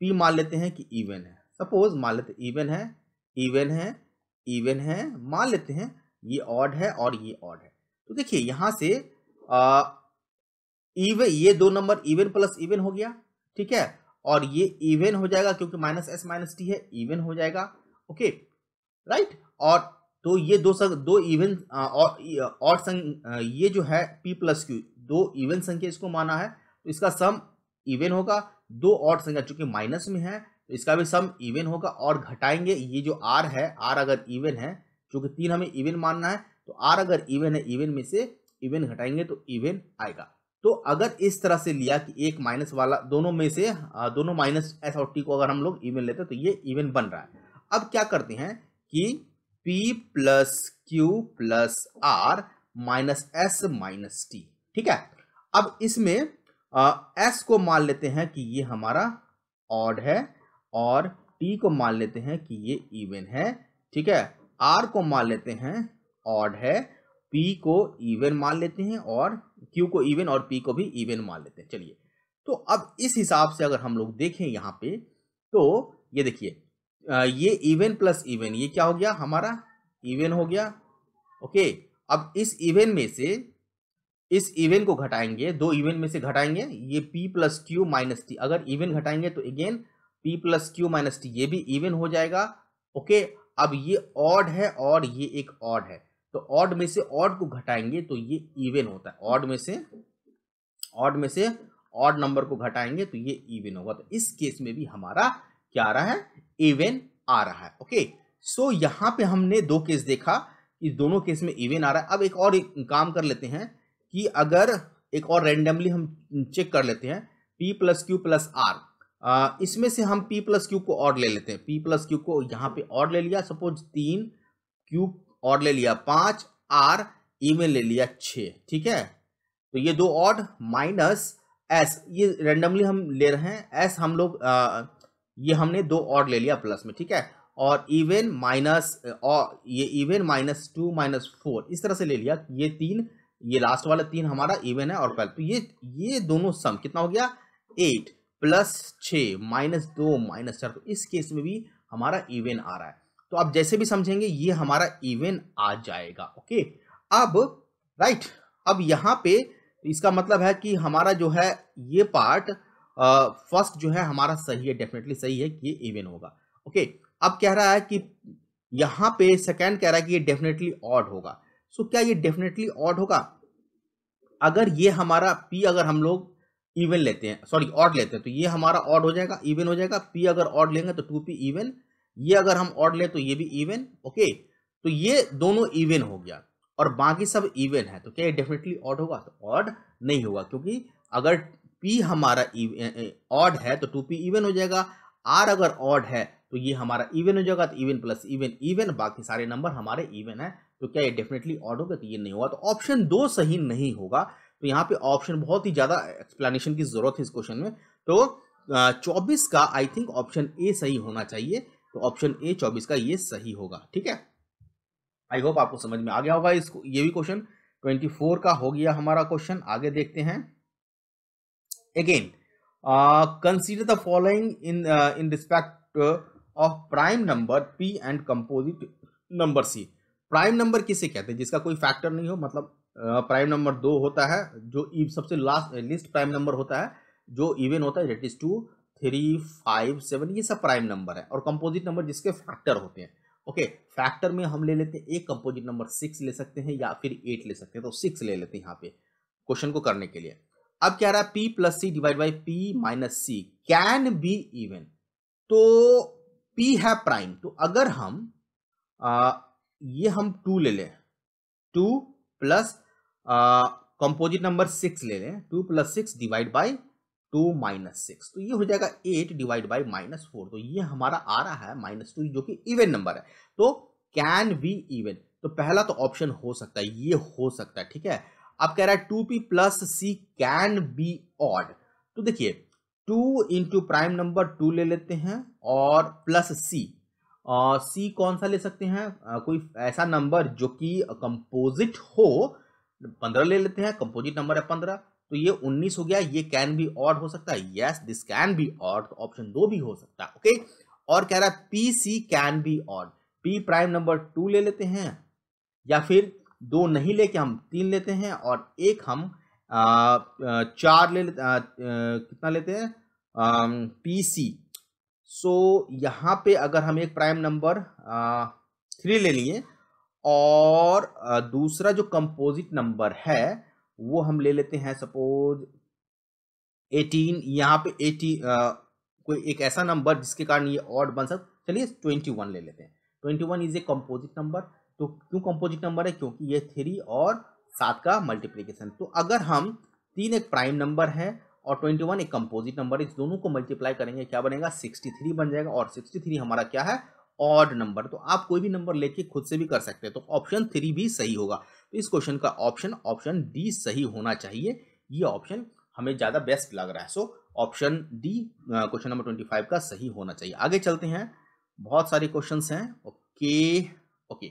पी मान लेते हैं कि इवन है सपोज मान लेते इवन है इवन है इवन है मान लेते हैं ये ऑड है और ये ऑड है तो देखिए यहां से आ, इवे, ये दो नंबर इवन प्लस इवन हो गया ठीक है और ये इवन हो जाएगा क्योंकि माइनस एस माइनस टी है इवन हो जाएगा ओके राइट और तो ये दो सक, दो इवन और संग ये जो है पी प्लस क्यू दो इवन संख्या इसको माना है तो इसका सम इवन होगा दो और संख्या चूंकि माइनस में है तो इसका भी सम इवन होगा और घटाएंगे ये जो आर है आर अगर इवन है चूंकि तीन हमें इवन मानना है तो आर अगर इवन है इवन में से इवन घटाएंगे तो इवन आएगा तो अगर इस तरह से लिया कि एक माइनस वाला दोनों में से दोनों माइनस एस और टी को अगर हम लोग इवन लेते हैं तो ये इवन बन रहा है अब क्या करते हैं कि P plus Q plus R minus S minus T ठीक है अब इसमें एस को मान लेते हैं कि ये हमारा ऑड है और टी को मान लेते हैं कि ये इवन है ठीक है आर को मान लेते हैं ऑड है पी को इवन मान लेते हैं और क्यू को इवन और पी को भी इवन मान लेते हैं चलिए तो अब इस हिसाब से अगर हम लोग देखें यहाँ पे तो ये देखिए ये इवन प्लस इवन ये क्या हो गया हमारा इवन हो गया ओके अब इस इवन में से इस इवन को घटाएंगे दो इवन में से घटाएंगे ये p plus Q minus T अगर इवन घटाएंगे तो again p plus Q minus T ये भी इवन हो जाएगा ओके अब ये ऑड है और ये एक ऑड है तो ऑड में से ऑड को घटाएंगे तो ये इवन होता है ऑड में से ऑड में से ऑड नंबर को घटाएंगे तो ये इवन होगा तो इस केस में भी हमारा क्या आ रहा है इवेन आ रहा है ओके सो so, यहाँ पे हमने दो केस देखा कि दोनों केस में इवेन आ रहा है अब एक और एक काम कर लेते हैं कि अगर एक और रैंडमली हम चेक कर लेते हैं P plus Q plus R इसमें से हम पी प्लस क्यू को और ले लेते हैं पी प्लस क्यू को यहाँ पे और ले लिया सपोज तीन क्यू और ले लिया पाँच आर इवेन ले लिया छ ठीक है तो ये दो ऑड माइनस एस ये रेंडमली हम ले रहे हैं एस हम लोग ये हमने दो और ले लिया प्लस में ठीक है और इवन माइनस और ये even minus two minus four इस तरह से ले लिया ये तीन ये लास्ट वाला तीन हमारा इवन है और ट्वेल्व तो ये ये दोनों सम कितना हो गया एट प्लस छ माइनस दो माइनस चार तो इस केस में भी हमारा इवन आ रहा है तो आप जैसे भी समझेंगे ये हमारा इवन आ जाएगा ओके अब राइट अब यहां पे इसका मतलब है कि हमारा जो है ये पार्ट फर्स्ट uh, जो है हमारा सही है डेफिनेटली सही है कि ये इवन होगा ओके okay, अब कह रहा है कि यहां पे सेकेंड कह रहा है कि ये डेफिनेटली ऑड होगा सो so, क्या ये डेफिनेटली ऑड होगा अगर ये हमारा पी अगर हम लोग इवन लेते हैं सॉरी ऑड लेते हैं तो ये हमारा ऑड हो जाएगा इवन हो जाएगा पी अगर ऑड लेंगे तो टू पी इवन ये अगर हम ऑड लें तो ये भी इवन ओके okay, तो ये दोनों इवन हो गया और बाकी सब इवन है तो क्या ये डेफिनेटली ऑड होगा तो ऑड नहीं होगा क्योंकि अगर पी हमारा ऑड है तो टू पी इवन हो जाएगा आर अगर ऑड है तो ये हमारा इवन हो जाएगा तो इवन प्लस इवन इवन बाकी सारे नंबर हमारे इवन है तो क्या ये डेफिनेटली ऑड होगा तो ये नहीं होगा तो ऑप्शन दो सही नहीं होगा तो यहाँ पे ऑप्शन बहुत ही ज़्यादा एक्सप्लेनेशन की ज़रूरत है इस क्वेश्चन में तो चौबीस का आई थिंक ऑप्शन ए सही होना चाहिए तो ऑप्शन ए चौबीस का ये सही होगा ठीक है आई होप आपको समझ में आ गया होगा इसको ये भी क्वेश्चन ट्वेंटी फोर का हो गया हमारा क्वेश्चन आगे देखते हैं again uh, consider the following in uh, in respect uh, of prime number p and composite number c prime number किसे कहते हैं जिसका कोई फैक्टर नहीं हो मतलब प्राइम uh, नंबर दो होता है जो इव e- सबसे लास्ट लिस्ट प्राइम नंबर होता है जो इवन होता है that is two three five seven ये सब प्राइम नंबर है और कंपोजिट नंबर जिसके फैक्टर होते हैं ओके फैक्टर में हम ले लेते हैं एक कंपोजिट नंबर सिक्स ले सकते हैं या फिर एट ले सकते हैं तो सिक्स ले लेते हैं यहाँ पे क्वेश्चन को करने के लिए अब क्या रहा है P plus C divide by P minus C can be even तो पी है प्राइम तो अगर हम आ, ये हम टू ले लें two plus composite number six ले लें two plus six divide by two minus six तो ये हो जाएगा eight divide by minus four तो ये हमारा आ रहा है माइनस टू जो कि इवन नंबर है तो कैन बी इवन तो पहला तो ऑप्शन हो सकता है ये हो सकता है ठीक है अब कह रहा है two P plus C can be odd तो देखिए two into prime number two ले लेते हैं और प्लस सी सी कौन सा ले सकते हैं uh, कोई ऐसा नंबर जो कि कंपोजिट हो पंद्रह ले लेते हैं कंपोजिट नंबर है पंद्रह तो ये उन्नीस हो गया ये कैन बी ऑड हो सकता है yes this can be odd तो ऑप्शन दो भी हो सकता है ओके और कह रहा है P C can be odd P prime number two ले लेते हैं या फिर दो नहीं लेके हम तीन लेते हैं और एक हम चार ले कितना लेते हैं पी सी सो यहाँ पे अगर हम एक प्राइम नंबर थ्री ले लिए और दूसरा जो कंपोजिट नंबर है वो हम ले लेते हैं सपोज एटीन यहाँ पे एटी कोई एक ऐसा नंबर जिसके कारण ये ऑड बन सकता चलिए ट्वेंटी वन ले लेते हैं twenty one is a composite number तो क्यों कंपोजिट नंबर है क्योंकि ये थ्री और सात का मल्टीप्लीकेशन तो अगर हम तीन एक प्राइम नंबर है और ट्वेंटी वन एक कंपोजिट नंबर इस दोनों को मल्टीप्लाई करेंगे क्या बनेगा सिक्सटी थ्री बन जाएगा और सिक्सटी थ्री हमारा क्या है ऑड नंबर तो आप कोई भी नंबर लेके खुद से भी कर सकते हैं तो ऑप्शन थ्री भी सही होगा तो इस क्वेश्चन का ऑप्शन ऑप्शन डी सही होना चाहिए ये ऑप्शन हमें ज़्यादा बेस्ट लग रहा है so option D question number twenty five का सही होना चाहिए आगे चलते हैं बहुत सारे क्वेश्चन हैं ओके ओके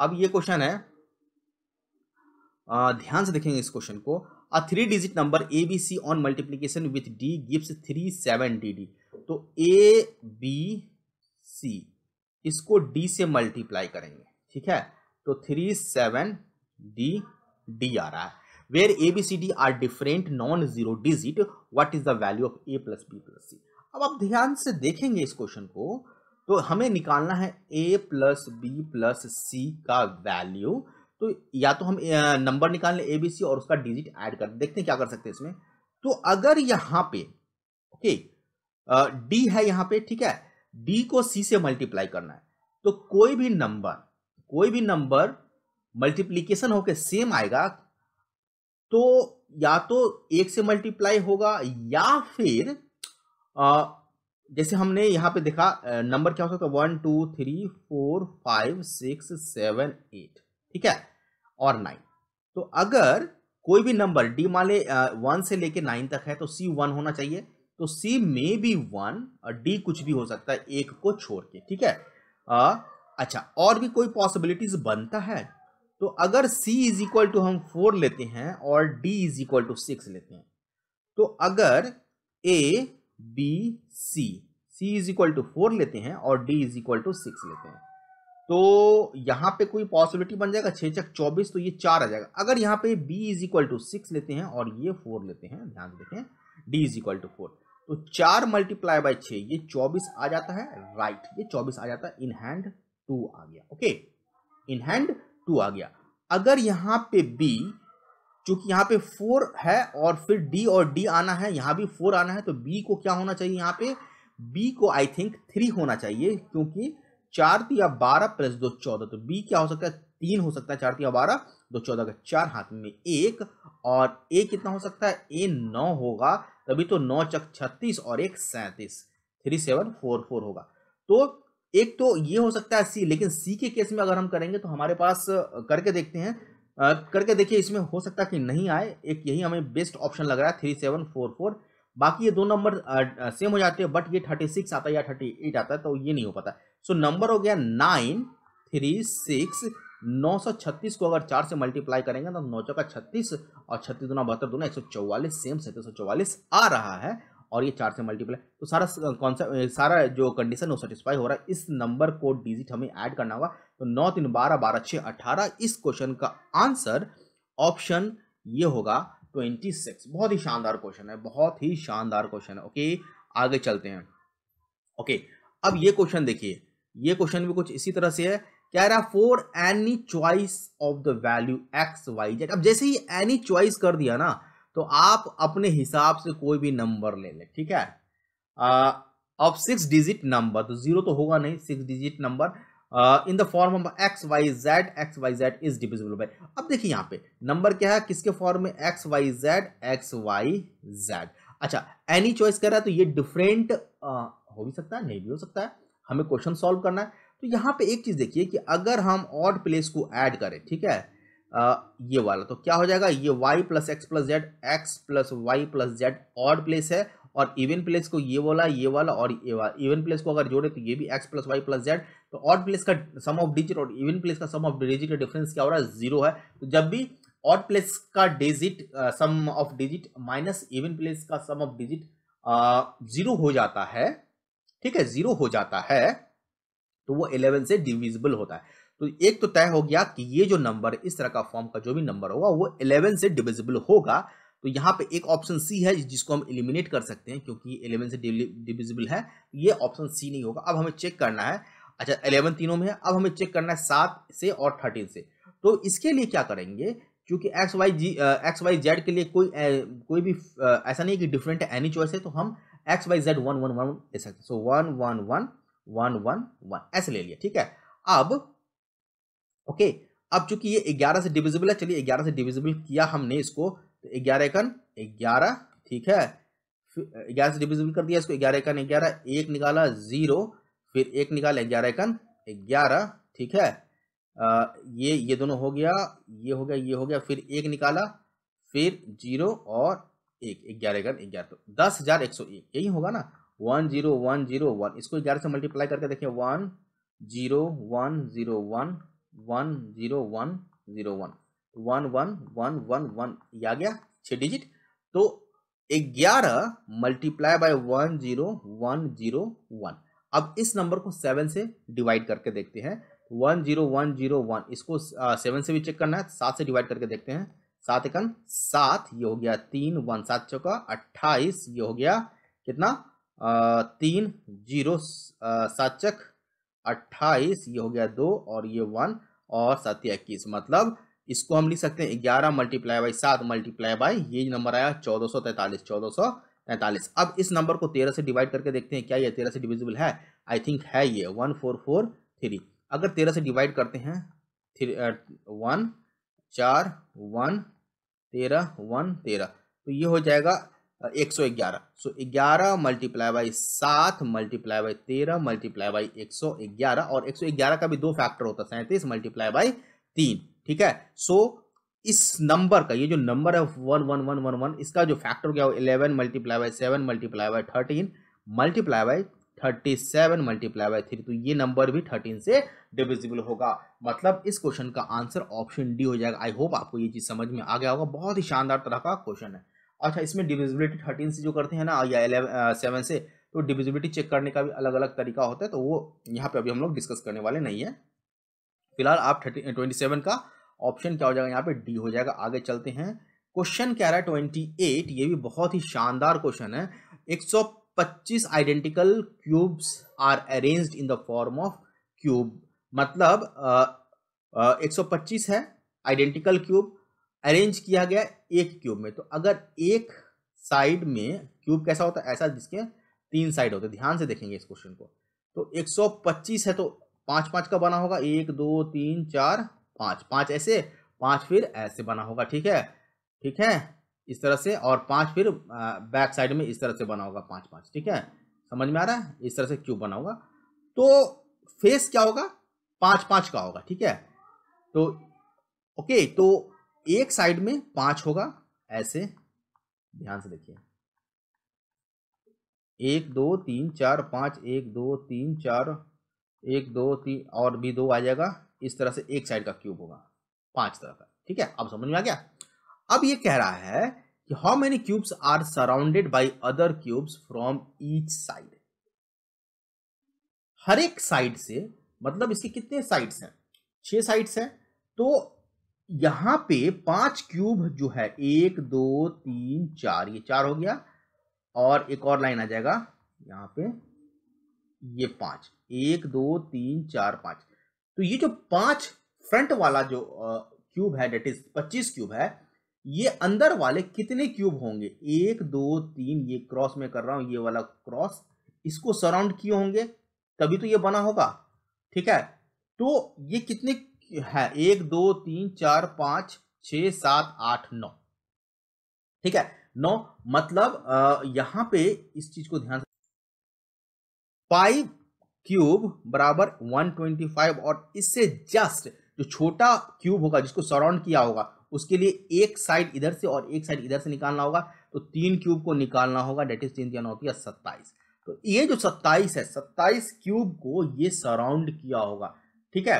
अब ये क्वेश्चन है आ, ध्यान से देखेंगे इस क्वेश्चन को a three digit number A B C on multiplication with D gives three seven D D तो ए बी सी इसको डी से मल्टीप्लाई करेंगे ठीक है तो थ्री सेवन डी डी आ रहा है where A B C D are different non zero digit what is the value of A plus B plus C अब आप ध्यान से देखेंगे इस क्वेश्चन को तो हमें निकालना है A plus B plus C का वैल्यू तो या तो हम नंबर निकाल लें ए बी सी और उसका डिजिट ऐड कर देखते हैं क्या कर सकते हैं इसमें तो अगर यहां पे ओके डी है यहां पे ठीक है डी को सी से मल्टीप्लाई करना है तो कोई भी नंबर कोई भी नंबर मल्टीप्लीकेशन होके सेम आएगा तो या तो एक से मल्टीप्लाई होगा या फिर आ, जैसे हमने यहाँ पे देखा नंबर क्या हो सकता है one two three four five six seven eight ठीक है और नाइन तो अगर कोई भी नंबर डी मान ले वन से लेके नाइन तक है तो सी वन होना चाहिए तो सी मे बी वन और डी कुछ भी हो सकता है एक को छोड़ के ठीक है आ, अच्छा और भी कोई पॉसिबिलिटीज बनता है तो अगर सी इज इक्वल टू हम फोर लेते हैं और D is equal to six लेते हैं तो अगर A B C C is equal to four लेते हैं और D is equal to six लेते हैं तो यहाँ पे कोई पॉसिबिलिटी बन जाएगा छः चक चौबीस तो ये चार आ जाएगा अगर यहाँ पे B is equal to six लेते हैं और ये फोर लेते हैं ध्यान देखें D is equal to four तो चार मल्टीप्लाई बाई छः ये चौबीस आ जाता है राइट right. ये चौबीस आ जाता है इन हैंड टू आ गया ओके इन हैंड टू आ गया अगर यहाँ पे बी चूंकि यहाँ पे फोर है और फिर डी और डी आना है यहाँ भी फोर आना है तो बी को क्या होना चाहिए यहाँ पे बी को आई थिंक थ्री होना चाहिए क्योंकि चार दिया बारह प्लस दो चौदह तो बी क्या हो सकता है तीन हो सकता है चार दिया बारह दो चौदह का चार हाथ में एक और ए कितना हो सकता है ए नौ होगा तभी तो नौ चक छत्तीस और एक सैंतीस थ्री सेवन फोर फोर होगा तो एक तो ये हो सकता है सी लेकिन सी के केस में अगर हम करेंगे तो हमारे पास करके देखते हैं करके देखिए इसमें हो सकता कि नहीं आए एक यही हमें बेस्ट ऑप्शन लग रहा है थ्री सेवन फोर फोर बाकी ये दो नंबर सेम हो जाते हैं बट ये थर्टी सिक्स आता है या थर्टी एट आता है तो ये नहीं हो पाता सो नंबर हो गया नाइन थ्री सिक्स नौ सौ छत्तीस को अगर चार से मल्टीप्लाई करेंगे तो नौ चौका छत्तीस और छत्तीस दोनों बहत्तर दोनों एक सौ चौवालीस सेम सत्रह सौ चौवालीस आ रहा है और ये चार से मल्टीप्लाई तो सारा कॉन्सेप्ट सारा जो कंडीशन वो सेटिस्फाई हो रहा है इस नंबर को डिजिट हमें ऐड करना होगा तो नौ तीन बारह बारह छः अट्ठारह इस क्वेश्चन का आंसर ऑप्शन ये होगा ट्वेंटी सिक्स बहुत ही शानदार क्वेश्चन है बहुत ही शानदार क्वेश्चन है ओके आगे चलते हैं ओके अब ये क्वेश्चन देखिए ये क्वेश्चन भी कुछ इसी तरह से है कह रहा four any choice of the value X Y Z अब जैसे ही एनी चॉइस कर दिया ना तो आप अपने हिसाब से कोई भी नंबर ले लें ठीक है अब सिक्स डिजिट नंबर तो जीरो तो होगा नहीं six digit number in the form of X Y Z X Y Z is divisible by अब देखिए यहाँ पे नंबर क्या है किसके फॉर्म में X Y Z X Y Z अच्छा एनी चॉइस कर रहा है तो ये डिफरेंट हो भी सकता है नहीं भी हो सकता है हमें क्वेश्चन सॉल्व करना है तो यहाँ पे एक चीज़ देखिए कि अगर हम ऑड प्लेस को ऐड करें ठीक है ये वाला तो क्या हो जाएगा ये Y plus X plus Z X plus Y plus Z odd place है और इवन प्लेस को ये वाला ये वाला और ये वाला इवन प्लेस को अगर जोड़े तो ये भी X plus Y plus Z तो ऑड प्लेस का सम ऑफ डिजिट और इवन प्लेस का सम ऑफ डिजिट का डिफरेंस क्या हो रहा है जीरो है तो जब भी ऑड प्लेस का digit sum of digit minus even place का सम ऑफ डिजिट जीरो हो जाता है ठीक है जीरो हो जाता है तो वो इलेवन से डिविजिबल होता है तो एक तो तय हो गया कि ये जो नंबर इस तरह का फॉर्म का जो भी नंबर होगा वो इलेवन से डिविजिबल होगा तो यहाँ पे एक ऑप्शन सी है जिसको हम इलिमिनेट कर सकते हैं क्योंकि इलेवन से डिविजिबल है ये ऑप्शन सी नहीं होगा अब हमें चेक करना है अच्छा इलेवन तीनों में है अब हमें चेक करना है सात से और थर्टीन से तो इसके लिए क्या करेंगे क्योंकि X Y G X Y Z के लिए कोई कोई भी ऐसा नहीं कि डिफरेंट एनी चॉइस है तो हम X Y Z one one one ले सकते so one one one one one one ऐसे ले लिया ठीक है अब ओके अब चूंकि ये ग्यारह से डिविजिबल है चलिए ग्यारह से डिविजिबल किया हमने इसको तो ग्यारह एकन ग्यारह ठीक है ग्यारह से डिविजिबल कर दिया इसको ग्यारह एकन ग्यारह एक निकाला जीरो फिर एक निकाला ग्यारह एकन ग्यारह ठीक है आ, ये ये दोनों हो गया ये हो गया ये हो गया फिर एक निकाला फिर जीरो और एक ग्यारह एकन ग्यारह तो दस हजार एक सौ एक यही होगा ना one zero one zero one इसको ग्यारह से मल्टीप्लाई करके देखिए one zero one zero one one zero one zero one one one one one one ये आ गया छः डिजिट तो ग्यारह multiply by one zero one zero one अब इस नंबर को सेवन से डिवाइड करके देखते हैं one zero one zero one इसको सेवन से भी चेक करना है सात से डिवाइड करके देखते हैं सात एकन सात ये हो गया तीन वन सात चौका अट्ठाईस ये हो गया कितना तीन जीरो सात चक अट्ठाईस ये हो गया दो और ये वन और सात इक्कीस मतलब इसको हम लिख सकते हैं ग्यारह मल्टीप्लाई बाई सात मल्टीप्लाई बाई ये नंबर आया चौदह सौ तैंतालीस चौदह सौ तैंतालीस अब इस नंबर को तेरह से डिवाइड करके देखते हैं क्या ये तेरह से डिविजिबल है आई थिंक है ये वन फोर फोर थ्री अगर तेरह से डिवाइड करते हैं थ्री वन चार वन तेरह वन तेरह तो ये हो जाएगा एक सौ ग्यारह सो ग्यारह मल्टीप्लाई बाई सात मल्टीप्लाई बाई तेरह मल्टीप्लाई बाई एक सौ ग्यारह और एक सौ ग्यारह का भी दो फैक्टर होता है सैंतीस मल्टीप्लाई बाई तीन ठीक है सो इस नंबर का ये जो नंबर है one one one one one इसका जो फैक्टर क्या हो eleven multiply by seven multiply by thirteen multiply by thirty seven multiply by three तो ये नंबर भी थर्टीन से डिविजिबल होगा मतलब इस क्वेश्चन का आंसर ऑप्शन डी हो जाएगा आई होप आपको ये चीज़ समझ में आ गया होगा बहुत ही शानदार तरह का क्वेश्चन है अच्छा इसमें डिविजिबिलिटी थर्टीन से जो करते हैं ना या एलेवन सेवन से तो डिविजिबिलिटी चेक करने का भी अलग अलग तरीका होता है तो वो यहाँ पे अभी हम लोग डिस्कस करने वाले नहीं है फिलहाल आप थर्टी ट्वेंटी सेवन का ऑप्शन क्या हो जाएगा यहाँ पे डी हो जाएगा आगे चलते हैं क्वेश्चन क्या रहा है ट्वेंटी एट ये भी बहुत ही शानदार क्वेश्चन है एक सौ पच्चीस identical cubes are arrange in the form of cube मतलब एक सौ पच्चीस है आइडेंटिकल क्यूब अरेंज किया गया एक क्यूब में तो अगर एक साइड में क्यूब कैसा होता है ऐसा जिसके तीन साइड होते हैं ध्यान से देखेंगे इस क्वेश्चन को तो 125 है तो पाँच पाँच का बना होगा एक दो तीन चार पाँच पाँच ऐसे पाँच फिर ऐसे बना होगा ठीक है ठीक है इस तरह से और पाँच फिर बैक साइड में इस तरह से बना होगा पाँच पाँच ठीक है समझ में आ रहा है इस तरह से क्यूब बना होगा तो फेस क्या होगा पाँच पाँच का होगा ठीक है तो ओके तो एक साइड में पांच होगा ऐसे ध्यान से देखिए एक दो तीन चार पांच एक दो तीन चार एक दो तीन और भी दो आ जाएगा इस तरह से एक साइड का क्यूब होगा पांच तरह का ठीक है अब समझ में आ गया अब ये कह रहा है कि how many cubes are surrounded by other cubes from each side हर एक साइड से मतलब इसके कितने साइड्स हैं छह साइड्स हैं तो यहां पे पांच क्यूब जो है एक दो तीन चार ये चार हो गया और एक और लाइन आ जाएगा यहां पे ये पांच एक दो तीन चार पांच तो ये जो पांच फ्रंट वाला जो क्यूब है डेट इज पच्चीस क्यूब है ये अंदर वाले कितने क्यूब होंगे एक दो तीन ये क्रॉस में कर रहा हूं ये वाला क्रॉस इसको सराउंड किए होंगे तभी तो ये बना होगा ठीक है तो ये कितने है एक दो तीन चार पांच छ सात आठ नौ ठीक है नौ मतलब यहां पे इस चीज को ध्यान फाइव क्यूब बराबर फाइव और इससे जस्ट जो छोटा क्यूब होगा जिसको सराउंड किया होगा उसके लिए एक साइड इधर से और एक साइड इधर से निकालना होगा तो तीन क्यूब को निकालना होगा डेट इज तीन तीन होती है सत्ताईस तो ये जो सत्ताईस है सत्ताईस क्यूब को ये सराउंड किया होगा ठीक है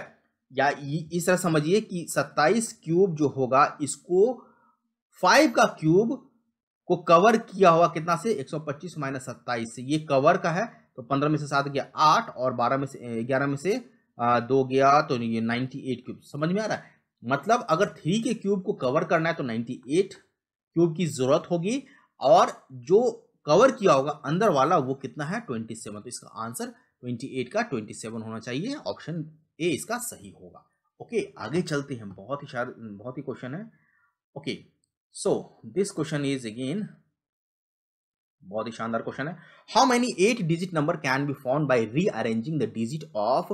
या इस तरह समझिए कि 27 क्यूब जो होगा इसको 5 का क्यूब को कवर किया हुआ कितना से 125 माइनस सत्ताईस से ये कवर का है तो 15 में से सात गया आठ और 12 में से 11 में से दो गया तो ये 98 क्यूब समझ में आ रहा है मतलब अगर थ्री के क्यूब को कवर करना है तो 98 क्यूब की जरूरत होगी और जो कवर किया होगा अंदर वाला वो कितना है ट्वेंटी तो इसका आंसर एट का सेवन होना चाहिए ऑप्शन ए इसका सही होगा ओके आगे चलते हैं बहुत ही शायद बहुत ही क्वेश्चन है okay so this question is again बहुत ही शानदार क्वेश्चन है how many eight digit number can be found by rearranging the digit of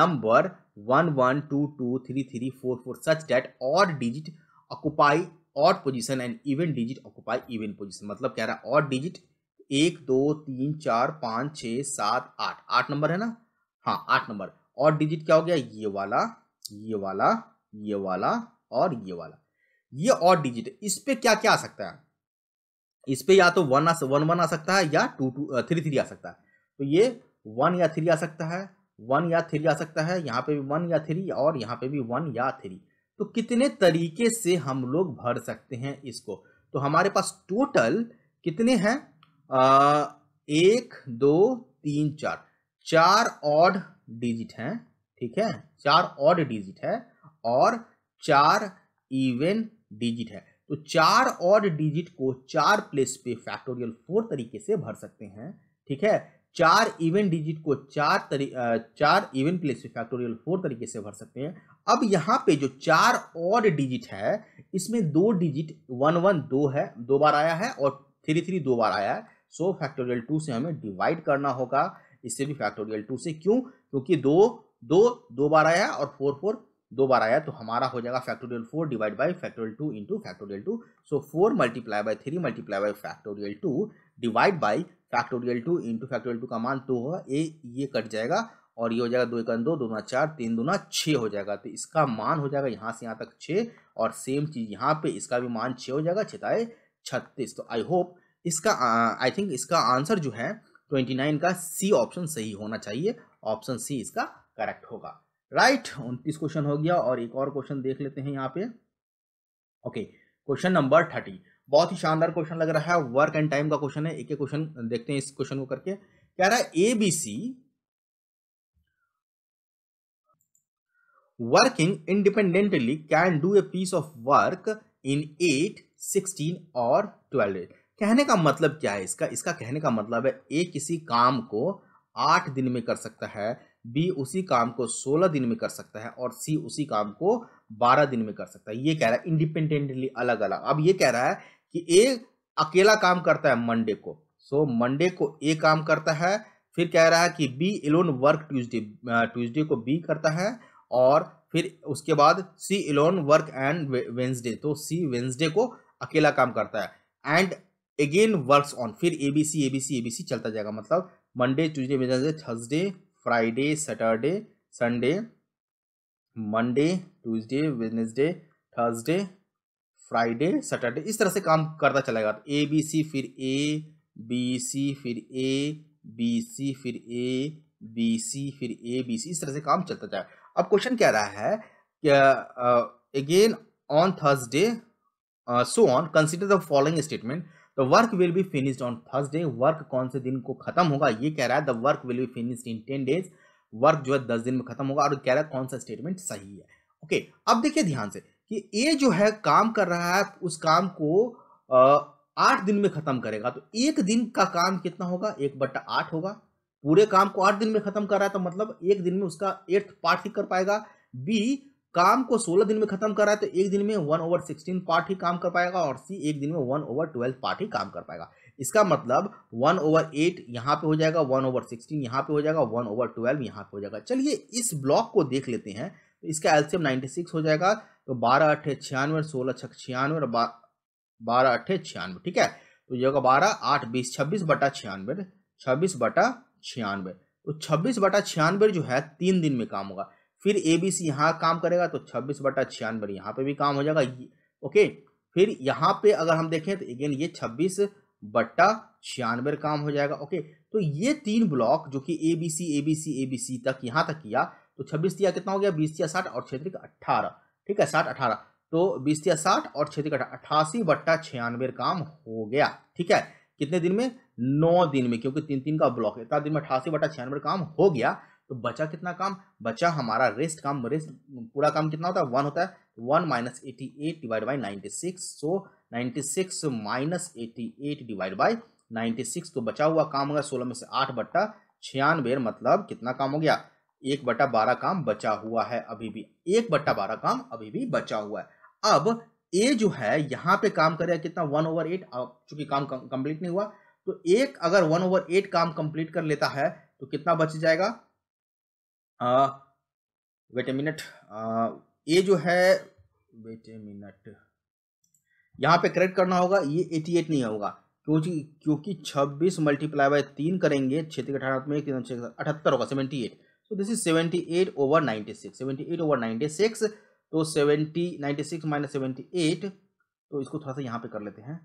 number one one two two three three four four such that odd digit occupy odd position and even digit occupy even position मतलब कह रहा है ought digit एक दो तीन चार पाँच छ सात आठ आठ नंबर है ना हाँ आठ नंबर और डिजिट क्या हो गया ये वाला ये वाला ये वाला और ये वाला ये और डिजिट इस पे क्या क्या आ सकता है इस पे या तो वन आ वन वन आ सकता है या टू टू थ्री थ्री आ सकता है तो ये वन या थ्री आ सकता है वन या थ्री आ सकता है यहाँ पे भी वन या थ्री और यहाँ पे भी वन या थ्री तो कितने तरीके से हम लोग भर सकते हैं इसको तो हमारे पास टोटल कितने हैं एक दो तीन चार चार ऑड डिजिट हैं ठीक है चार ऑड डिजिट है और चार इवन डिजिट है तो चार ऑड डिजिट को चार प्लेस पे फैक्टोरियल फोर तरीके से भर सकते हैं ठीक है चार इवन डिजिट को चार तरी चार इवन प्लेस पे फैक्टोरियल फोर तरीके से भर सकते हैं अब यहाँ पे जो चार ऑड डिजिट है इसमें दो डिजिट वन वन दो है दो बार आया है और थ्री थ्री दो बार आया है सो फैक्टोरियल टू से हमें डिवाइड करना होगा इससे भी फैक्टोरियल टू से क्यों क्योंकि दो दो दो बार आया और फोर फोर दो बार आया तो हमारा हो जाएगा factorial four divide by factorial two into factorial two so four multiply by three multiply by factorial two divide by factorial two into factorial two का मान दो होगा ए ये कट जाएगा और ये हो जाएगा दो एक दो दोना चार तीन दोना छः हो जाएगा तो इसका मान हो जाएगा यहाँ से यहाँ तक छः और सेम चीज़ यहाँ पे इसका भी मान छः हो जाएगा छताए छत्तीस तो आई होप इसका आई थिंक इसका आंसर जो है ट्वेंटी नाइन का सी ऑप्शन सही होना चाहिए ऑप्शन सी इसका करेक्ट होगा राइट उनतीस क्वेश्चन हो गया और एक और क्वेश्चन देख लेते हैं यहाँ पे ओके क्वेश्चन नंबर थर्टी बहुत ही शानदार क्वेश्चन लग रहा है वर्क एंड टाइम का क्वेश्चन है एक एक क्वेश्चन देखते हैं इस क्वेश्चन को करके कह रहा है ABC working independently can do a piece of work in eight sixteen और ट्वेल्व कहने का मतलब क्या है इसका इसका कहने का मतलब है ए किसी काम को आठ दिन में कर सकता है बी उसी काम को सोलह दिन में कर सकता है और सी उसी काम को बारह दिन में कर सकता है ये कह रहा है इंडिपेंडेंटली अलग अलग अब ये कह रहा है कि ए अकेला काम करता है मंडे को सो so, मंडे को ए काम करता है फिर कह रहा है कि B alone work Tuesday Tuesday को बी करता है और फिर उसके बाद C alone work and Wednesday तो सी वेंसडे को अकेला काम करता है एंड अगेन वर्क्स ऑन फिर A B C A B C A B C चलता जाएगा मतलब Monday Tuesday Wednesday Thursday Friday Saturday Sunday Monday Tuesday Wednesday Thursday Friday Saturday इस तरह से काम करता चलेगा ए बी सी फिर ए बी सी फिर ए बी सी फिर ए बी सी फिर ए बी सी इस तरह से काम चलता जाएगा अब क्वेश्चन क्या रहा है again on Thursday so on consider the following statement the work will be finished on Thursday work कौन से दिन को खत्म होगा ये कह रहा है the work will be finished in ten days work जो है दस दिन में खत्म होगा और कह रहा है कौन सा स्टेटमेंट सही है ओके okay, अब देखिए ध्यान से कि ए जो है काम कर रहा है उस काम को आठ दिन में खत्म करेगा तो एक दिन का काम कितना होगा एक बट्टा आठ होगा पूरे काम को आठ दिन में खत्म कर रहा है तो मतलब एक दिन में उसका एट्थ पार्ट ही कर पाएगा बी काम को 16 दिन में खत्म कर रहा है तो एक दिन में वन ओवर सिक्सटीन पार्ट ही काम कर पाएगा और सी एक दिन में वन ओवर ट्वेल्व पार्ट ही काम कर पाएगा इसका मतलब वन ओवर एट यहाँ पे हो जाएगा वन ओवर सिक्सटीन यहाँ पे हो जाएगा वन ओवर ट्वेल्व यहाँ पे हो जाएगा चलिए इस ब्लॉक को देख लेते हैं तो इसका एल्सियम नाइन्टी सिक्स हो जाएगा तो बारह अट्ठे छियानवे सोलह छः छियानवे और बारह अट्ठे छियानवे ठीक है तो ये होगा बारह आठ बीस छब्बीस बटा छियानवे छब्बीस बटा छियानवे तो छब्बीस बटा छियानवे जो है तीन दिन में काम होगा फिर ए बी सी यहाँ काम करेगा तो छब्बीस बटा छियानवे यहाँ पे भी काम हो जाएगा ओके फिर यहाँ पे अगर हम देखें तो अगेन ये छब्बीस बट्टा छियानवे काम हो जाएगा ओके तो ये तीन ब्लॉक जो कि A B C A B C A B C तक यहाँ तक किया तो छब्बीस दिया कितना हो गया बीस दिया साठ और क्षेत्रिक अट्ठारह ठीक है साठ अठारह तो बीस दिया साठ और क्षेत्रिक अठारह अट्ठासी बट्टा छियानवे काम हो गया ठीक है कितने दिन में नौ दिन में क्योंकि तीन तीन का ब्लॉक है इतना दिन में अठासी बटा छियानवे काम हो गया तो बचा कितना काम बचा हमारा रेस्ट काम रेस्ट पूरा काम कितना होता है वन होता है one minus eighty eight divide by ninety six so ninety six minus eighty eight divide by ninety six तो बचा हुआ काम होगा सोलह में से आठ बट्टा छियानवे मतलब कितना काम हो गया एक बट्टा बारह काम बचा हुआ है अभी भी एक बट्टा बारह काम अभी भी बचा हुआ है अब ए जो है यहाँ पे काम करेगा कितना वन ओवर एट चूंकि काम कंप्लीट नहीं हुआ तो एक अगर वन ओवर एट काम कंप्लीट कर लेता है तो कितना बच जाएगा वेट ए मिनट ये जो है वेट ए मिनट यहाँ पे करेक्ट करना होगा ये एटी एट नहीं होगा क्योंकि क्योंकि छब्बीस मल्टीप्लाई बाय तीन करेंगे क्षेत्र अठारह में अठहत्तर होगा सेवेंटी एट तो this is seventy eight over ninety six seventy eight over ninety six तो seventy ninety six minus seventy eight तो इसको थोड़ा सा यहाँ पे कर लेते हैं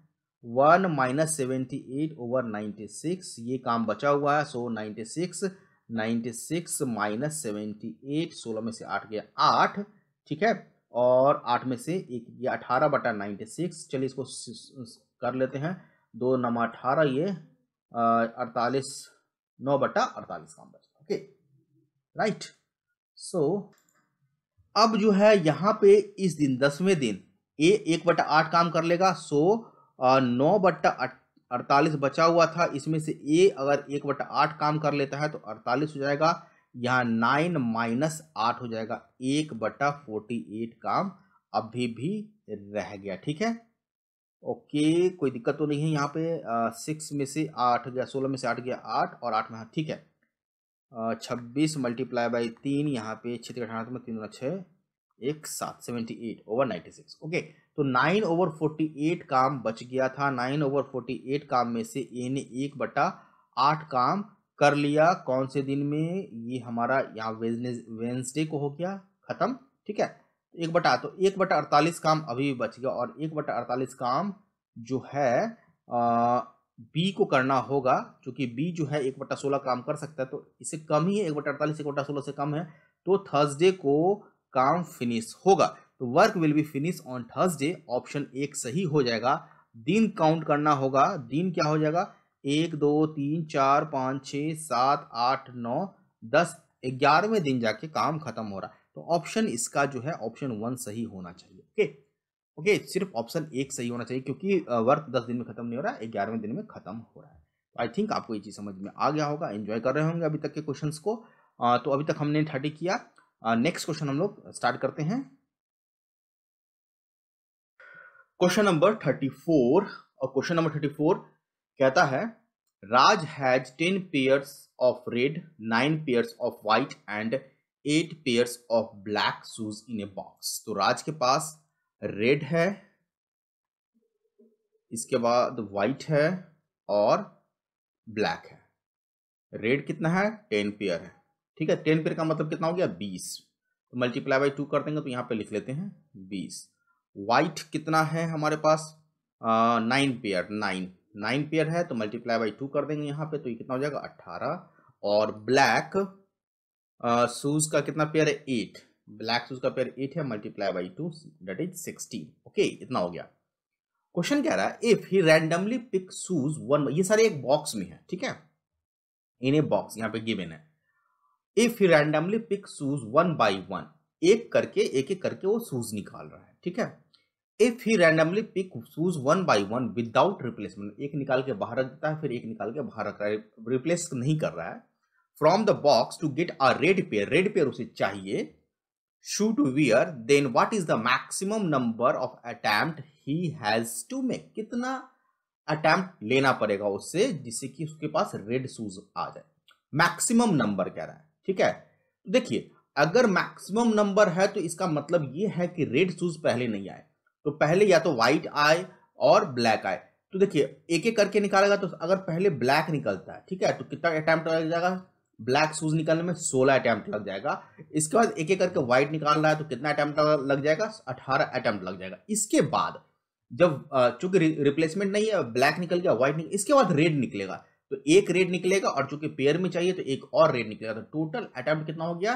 one minus seventy eight over ninety six ये काम बचा हुआ है so ninety six ninety six minus seventy eight सोलह में से आठ गया आठ ठीक है और आठ में से एक गया अठारह बटा नाइन्टी सिक्स चलिए इसको कर लेते हैं दो नम अठारह ये अड़तालीस नौ बटा अड़तालीस काम बचा ओके राइट सो अब जो है यहाँ पे इस दिन दसवें दिन ए एक बटा आठ काम कर लेगा सो नौ बट्टा 48 बचा हुआ था इसमें से ए अगर एक बटा आठ काम कर लेता है तो अड़तालीस हो जाएगा यहाँ नाइन माइनस आठ हो जाएगा एक बटा फोर्टी एट काम अभी भी रह गया ठीक है ओके कोई दिक्कत तो नहीं है यहाँ पे सिक्स में से आठ गया सोलह में से आठ गया आठ और आठ में ठीक है छब्बीस मल्टीप्लाई बाई तीन यहाँ पे छित्र अठारह तो में तीन छः एक साथ seventy eight over ninety six okay तो नाइन ओवर फोर्टी एट काम बच गया था नाइन ओवर फोर्टी एट काम में से ए ने एक बटा आठ काम कर लिया कौन से दिन में ये हमारा यहाँ वेंसडे को हो गया ख़त्म ठीक है एक बटा तो एक बटा अड़तालीस काम अभी भी बच गया और एक बटा अड़तालीस काम जो है आ, बी को करना होगा क्योंकि बी जो है एक बटा सोलह काम कर सकता है तो इसे कम ही है एक बटा अड़तालीस एक बटा सोलह से कम है तो थर्सडे को काम फिनिश होगा तो work will be finish on Thursday option एक सही हो जाएगा दिन काउंट करना होगा दिन क्या हो जाएगा एक दो तीन चार पाँच छः सात आठ नौ दस ग्यारहवें दिन जाके काम खत्म हो रहा है तो ऑप्शन इसका जो है ऑप्शन वन सही होना चाहिए ओके ओके सिर्फ ऑप्शन एक सही होना चाहिए क्योंकि वर्क दस दिन में खत्म नहीं हो रहा है ग्यारहवें दिन में खत्म हो रहा है तो आई थिंक आपको ये चीज़ समझ में आ गया होगा एंजॉय कर रहे होंगे अभी तक के क्वेश्चन को आ, तो अभी तक हमने थर्टी किया नेक्स्ट क्वेश्चन हम लोग स्टार्ट करते हैं क्वेश्चन नंबर थर्टी फोर और क्वेश्चन नंबर थर्टी फोर कहता है Raj has ten pairs of red nine pairs of white and eight pairs of black shoes in a box तो राज के पास रेड है इसके बाद व्हाइट है और ब्लैक है रेड कितना है टेन पेयर है ठीक है टेन पेयर का मतलब कितना हो गया बीस तो मल्टीप्लाई बाई टू कर देंगे तो यहाँ पे लिख लेते हैं बीस वाइट कितना है हमारे पास nine pair nine nine pair है तो मल्टीप्लाई बाई टू कर देंगे यहाँ पे तो ये कितना हो जाएगा अट्ठारह और ब्लैक शूज़ का कितना पेयर है एट ब्लैक शूज़ का पेयर एट है multiply by two that is sixteen okay इतना हो गया क्वेश्चन कह रहा है if he randomly pick shoes one ये सारे एक बॉक्स में है ठीक है इन ए बॉक्स यहाँ पे गिवेन है if he randomly pick shoes one by one एक करके एक एक करके वो शूज निकाल रहा है ठीक है if he randomly pick shoes one by one without replacement एक निकाल के बाहर रख देता है फिर एक निकाल के बाहर रख रहा है रिप्लेस नहीं कर रहा है from the box to get a red pair red pair उसे चाहिए should wear then what is the maximum number of attempt he has to make कितना अटैम्प्ट लेना पड़ेगा उससे जिससे कि उसके पास रेड शूज आ जाए मैक्सिमम नंबर कह रहा है ठीक है देखिए अगर मैक्सिमम नंबर है तो इसका मतलब ये है कि रेड शूज पहले नहीं आए तो पहले या तो व्हाइट आए और ब्लैक आए तो देखिए एक एक करके निकालेगा तो अगर पहले ब्लैक निकलता है ठीक है तो कितना अटैम्प्ट लग जाएगा ब्लैक शूज निकालने में सोलह अटैम्प्ट लग जाएगा इसके बाद एक एक करके व्हाइट निकाल रहा है तो कितना अटैम्प्ट लग जाएगा अठारह अटैम्प्ट लग जाएगा इसके बाद जब चूंकि रिप्लेसमेंट नहीं है ब्लैक निकल गया व्हाइट निकल इसके बाद रेड निकलेगा तो एक रेड निकलेगा और चूंकि पेयर में चाहिए तो एक और रेड निकलेगा तो टोटल अटैम्प्ट कितना हो गया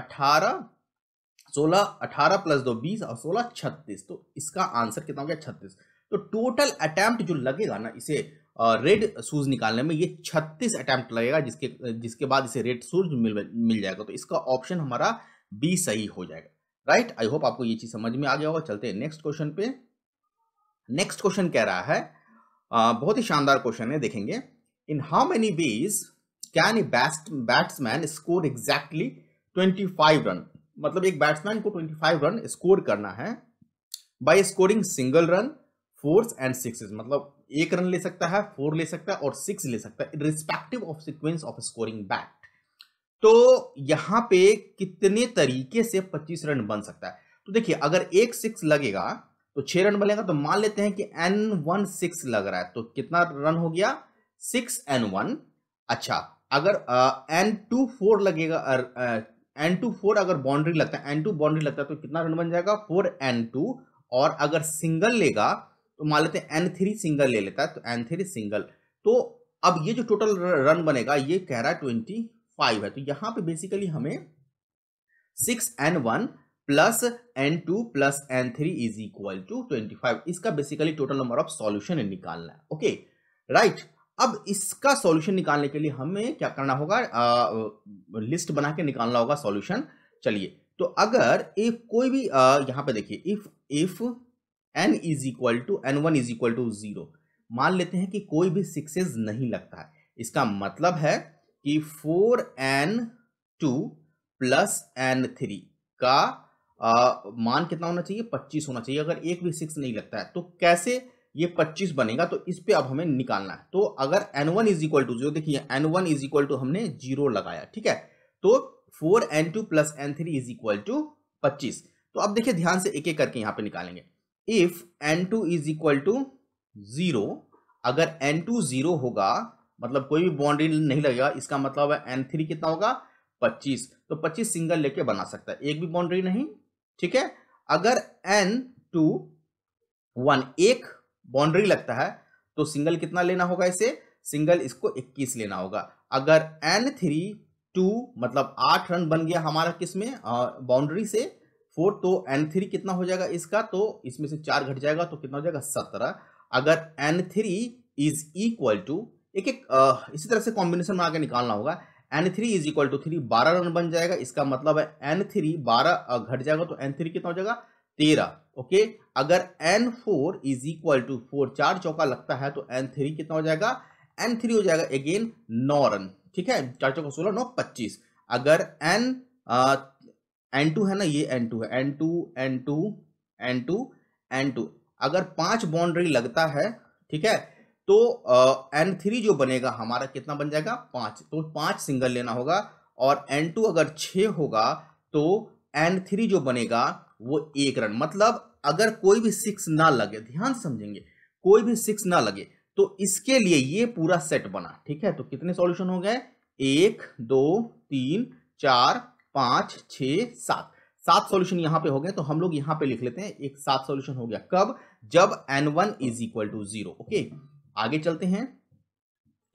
अठारह सोलह अठारह प्लस दो बीस और सोलह छत्तीस तो इसका आंसर कितना हो गया छत्तीस तो टोटल अटैम्प्ट जो लगेगा ना इसे रेड सूज निकालने में ये छत्तीस अटैम्प्ट लगेगा जिसके जिसके बाद इसे रेड सूज मिल मिल जाएगा तो इसका ऑप्शन हमारा बी सही हो जाएगा राइट आई होप आपको ये चीज समझ में आ गया होगा चलते हैं नेक्स्ट क्वेश्चन पे नेक्स्ट क्वेश्चन कह रहा है आ, बहुत ही शानदार क्वेश्चन है देखेंगे in how many ways can a batsman score exactly 25 run मतलब एक बैट्समैन को 25 रन स्कोर करना है by scoring single run fours and sixes मतलब एक रन ले सकता है फोर ले सकता है और सिक्स ले सकता है respective of sequence of scoring bat तो यहां पे कितने तरीके से 25 रन बन सकता है तो देखिए अगर एक सिक्स लगेगा तो छह रन बनेगा तो मान लेते हैं कि एन वन सिक्स लग रहा है तो कितना रन हो गया सिक्स एन वन अच्छा अगर एन टू फोर लगेगा एन टू फोर अगर बाउंड्री लगता है एन टू बाउंड्री लगता है तो कितना रन बन जाएगा फोर एन टू और अगर सिंगल लेगा तो मान लेते हैं एन थ्री सिंगल ले लेता है तो एन थ्री सिंगल तो अब ये जो टोटल रन बनेगा ये कह रहा है ट्वेंटी फाइव है तो यहाँ पे बेसिकली हमें six N one plus N two plus N three is equal to twenty five इसका basically total number of solution निकालना है ओके राइट right? अब इसका सॉल्यूशन निकालने के लिए हमें क्या करना होगा आ, लिस्ट बना के निकालना होगा सॉल्यूशन चलिए तो अगर इफ कोई भी आ, यहां पे देखिए if if N is equal to N one is equal to zero मान लेते हैं कि कोई भी सिक्सेज नहीं लगता है इसका मतलब है कि four N two plus N three का आ, मान कितना होना चाहिए पच्चीस होना चाहिए अगर एक भी सिक्स नहीं लगता है तो कैसे ये 25 बनेगा तो इस पे अब हमें निकालना है तो अगर N one is equal to zero देखिए N one is equal to हमने जीरो लगाया ठीक है तो four N two plus N three is equal to पच्चीस तो अब देखिए ध्यान से एक एक करके यहां पे निकालेंगे if N two is equal to zero अगर एन टू जीरो होगा मतलब कोई भी बाउंड्री नहीं लगेगा इसका मतलब है एन थ्री कितना होगा पच्चीस तो पच्चीस सिंगल लेके बना सकता है एक भी बाउंड्री नहीं ठीक है अगर एन टू वन एक बाउंड्री लगता है तो सिंगल कितना लेना होगा इसे सिंगल इसको 21 लेना होगा अगर एन थ्री टू मतलब आठ रन बन गया हमारा किस में बाउंड्री से फोर तो एन थ्री कितना हो जाएगा इसका तो इसमें से चार घट जाएगा तो कितना हो जाएगा सत्रह अगर N three is equal to एक एक आ, इसी तरह से कॉम्बिनेशन में आगे निकालना होगा N three is equal to three बारह रन बन जाएगा इसका मतलब है एन थ्री बारह घट जाएगा तो एन थ्री कितना हो जाएगा तेरह ओके अगर N four is equal to four चार चौका लगता है तो एन थ्री कितना हो जाएगा एन थ्री हो जाएगा अगेन नौ रन ठीक है चार चौका सोलह नौ पच्चीस अगर एन एन टू है ना ये एन टू है N two N two N two N two अगर पांच बाउंड्री लगता है ठीक है तो एन uh, थ्री जो बनेगा हमारा कितना बन जाएगा पांच तो पांच सिंगल लेना होगा और एन टू अगर छ होगा तो एन थ्री जो बनेगा वो एक रन मतलब अगर कोई भी सिक्स ना लगे ध्यान समझेंगे कोई भी सिक्स ना लगे तो इसके लिए ये पूरा सेट बना ठीक है तो कितने सॉल्यूशन हो गए एक दो तीन चार पांच छ सात सात सॉल्यूशन यहां पे हो गए तो हम लोग यहां पे लिख लेते हैं एक सात सॉल्यूशन हो गया कब जब N one is equal to zero okay आगे चलते हैं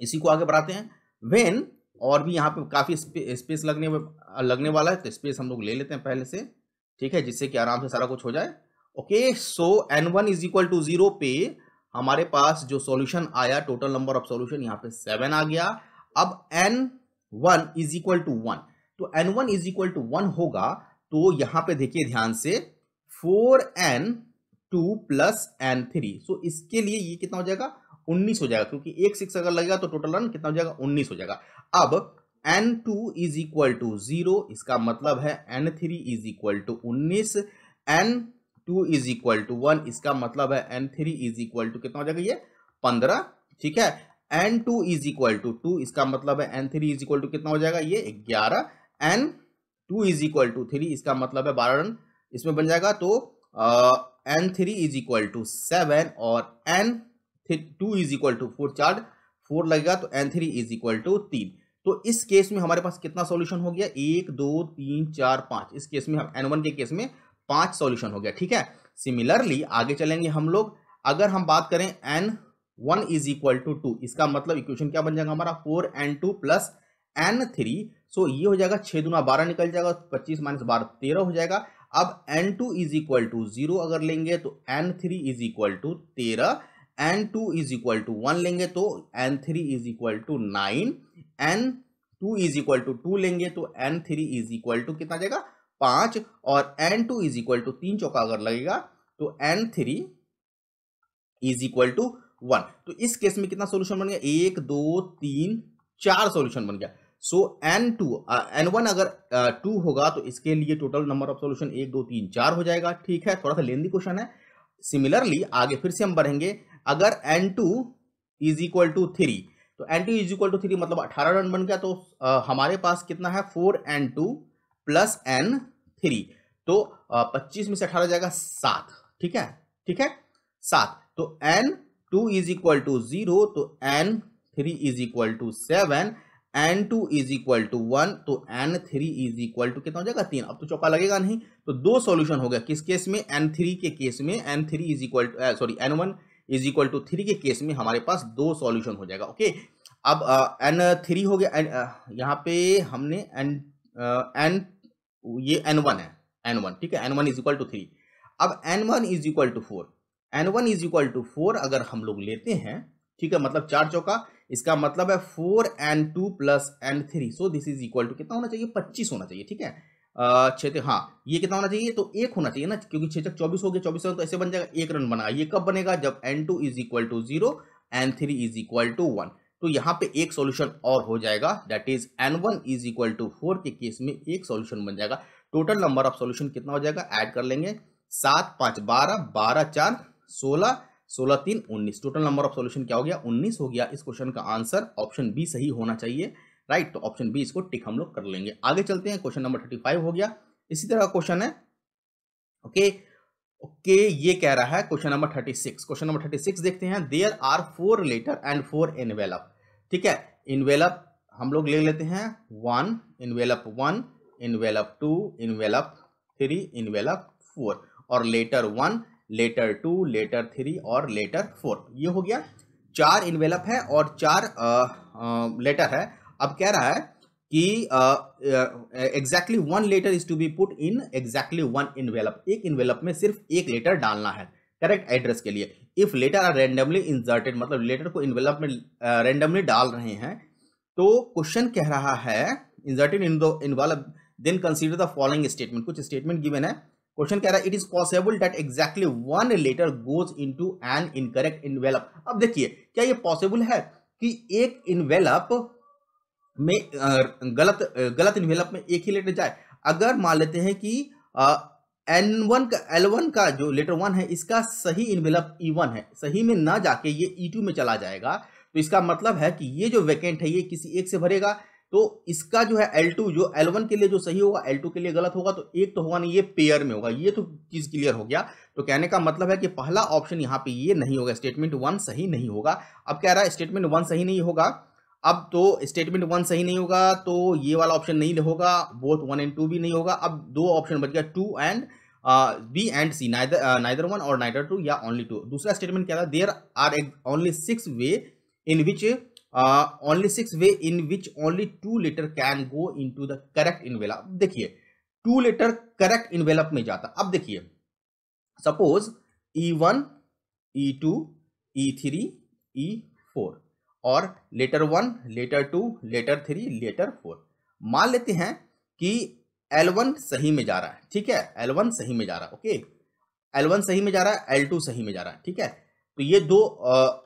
इसी को आगे बढ़ाते हैं वेन और भी यहां पे काफ़ी स्पे, स्पेस लगने लगने वाला है तो स्पेस हम लोग ले लेते हैं पहले से ठीक है जिससे कि आराम से सारा कुछ हो जाए okay so N one is equal to zero पे हमारे पास जो सॉल्यूशन आया टोटल नंबर ऑफ सॉल्यूशन यहाँ पे सेवन आ गया अब N one is equal to one तो N one is equal to one होगा तो यहां पे देखिए ध्यान से four N two plus N three so इसके लिए ये कितना हो जाएगा उन्नीस हो जाएगा क्योंकि एक सिक्स अगर लगेगा तो टोटल रन कितना हो जाएगा उन्नीस हो जाएगा अब N two is equal to zero इसका मतलब है N three is equal to उन्नीस N two is equal to one इसका मतलब है N three is equal to कितना हो जाएगा ये पंद्रह ठीक है N two is equal to two इसका मतलब है N three is equal to कितना हो जाएगा ये ग्यारह N two is equal to three इसका मतलब है बारह रन इसमें बन जाएगा तो N three is equal to seven और N two is equal to four चार फोर लगेगा तो N three is equal to तीन तो इस केस में हमारे पास कितना सॉल्यूशन हो गया एक दो तीन चार पांच इस केस में हम एन के केस में पांच सॉल्यूशन हो गया ठीक है सिमिलरली आगे चलेंगे हम लोग अगर हम बात करें N one is equal to two इसका मतलब इक्वेशन क्या बन जाएगा हमारा four N two plus N three so ये हो जाएगा छह दुना बारह निकल जाएगा पच्चीस माइनस बारह तेरह हो जाएगा अब N two is equal to zero अगर लेंगे तो N three is equal to तेरह N two is equal to one लेंगे तो N three is equal to nine N two is equal to two लेंगे तो N three is equal to कितना जाएगा पांच और N two is equal to तीन चौका अगर लगेगा तो N three is equal to one तो इस केस में कितना सोल्यूशन बन गया एक दो तीन चार सोल्यूशन बन गया so N two N one अगर टू uh, होगा तो इसके लिए टोटल नंबर ऑफ सोल्यूशन एक दो तीन चार हो जाएगा ठीक है थोड़ा सा लेंदी क्वेश्चन है सिमिलरली आगे फिर से हम बढ़ेंगे अगर N two is equal to three तो N two is equal to three मतलब अठारह रन बन गया तो आ, हमारे पास कितना है four N two plus N three तो पच्चीस में से अठारह जाएगा सात ठीक है ठीक है सात तो N two is equal to zero तो N three is equal to seven N two is equal to one तो N three is equal to कितना हो जाएगा तीन अब तो चौका लगेगा नहीं तो दो सॉल्यूशन हो गया किस केस में एन थ्री के केस में N three is equal to sorry N one is equal to three के केस में हमारे पास दो सॉल्यूशन हो जाएगा ओके अब एन थ्री हो गया एन यहाँ पे हमने एन एन ये एन वन है एन वन ठीक है N one is equal to three अब N one is equal to four N one is equal to four अगर हम लोग लेते हैं ठीक है मतलब चार चौका इसका मतलब है four N two plus N three so this is equal to कितना होना चाहिए पच्चीस होना चाहिए ठीक है छेद हाँ ये कितना होना चाहिए तो एक होना चाहिए ना क्योंकि छेचक चक चौबीस हो गया चौबीस रन तो ऐसे बन जाएगा एक रन बना ये कब बनेगा जब N two is equal to zero N three is equal to one तो यहाँ पे एक सॉल्यूशन और हो जाएगा that is N one is equal to four के केस में एक सॉल्यूशन बन जाएगा टोटल नंबर ऑफ सॉल्यूशन कितना हो जाएगा ऐड कर लेंगे सात पाँच बारह बारह चार सोलह सोलह तीन उन्नीस टोटल नंबर ऑफ सॉल्यूशन क्या हो गया उन्नीस हो गया इस क्वेश्चन का आंसर ऑप्शन बी सही होना चाहिए राइट तो ऑप्शन बी इसको टिक हम लोग कर लेंगे आगे चलते हैं क्वेश्चन नंबर थर्टी फाइव हो गया इसी तरह का क्वेश्चन है ओके ओके ये कह रहा है question number thirty six question number thirty six देखते हैं there are four letter and four envelope ठीक है इनवेलप हम लोग ले लेते हैं one envelope one envelope two envelope three envelope four और letter one letter two letter three और लेटर फोर ये हो गया चार इनवेलप है और चार आ, आ, लेटर है अब कह रहा है कि exactly one letter is to be put in exactly one envelope एक इनवेलप में सिर्फ एक लेटर डालना है करेक्ट एड्रेस के लिए if letter are randomly inserted मतलब लेटर को इनवेलप में रेंडमली डाल रहे हैं तो क्वेश्चन कह रहा है inserted into envelope then consider the following statement कुछ स्टेटमेंट गिवन है क्वेश्चन कह रहा है it is possible that exactly one letter goes into an incorrect envelope अब देखिए क्या ये पॉसिबल है कि एक इनवेलप में गलत गलत इन्वेलप में एक ही लेटर जाए अगर मान लेते हैं कि एन वन का एल वन का जो लेटर वन है इसका सही इन्वेलप ई वन है सही में ना जाके ये ई e टू में चला जाएगा तो इसका मतलब है कि ये जो वैकेंट है ये किसी एक से भरेगा तो इसका जो है एल टू जो एल वन के लिए जो सही होगा एल टू के लिए गलत होगा तो एक तो होगा नहीं ये पेयर में होगा ये तो चीज़ क्लियर हो गया तो कहने का मतलब है कि पहला ऑप्शन यहाँ पे ये नहीं होगा स्टेटमेंट वन सही नहीं होगा अब कह रहा है स्टेटमेंट वन सही नहीं होगा अब तो स्टेटमेंट वन सही नहीं होगा तो ये वाला ऑप्शन नहीं होगा बोथ वन एंड टू भी नहीं होगा अब दो ऑप्शन बच गया two and B and C neither neither one और नाइदर टू या ओनली टू दूसरा स्टेटमेंट क्या था there are only six way in which only six way in which only two letter can go into the correct envelope देखिए two letter correct envelope में जाता अब देखिए suppose E one E two E three E four और letter one letter two letter three letter four मान लेते हैं कि एल वन सही में जा रहा है ठीक है एल वन सही में जा रहा है ओके एल वन सही में जा रहा है एल टू सही में जा रहा है ठीक है तो ये दो आ,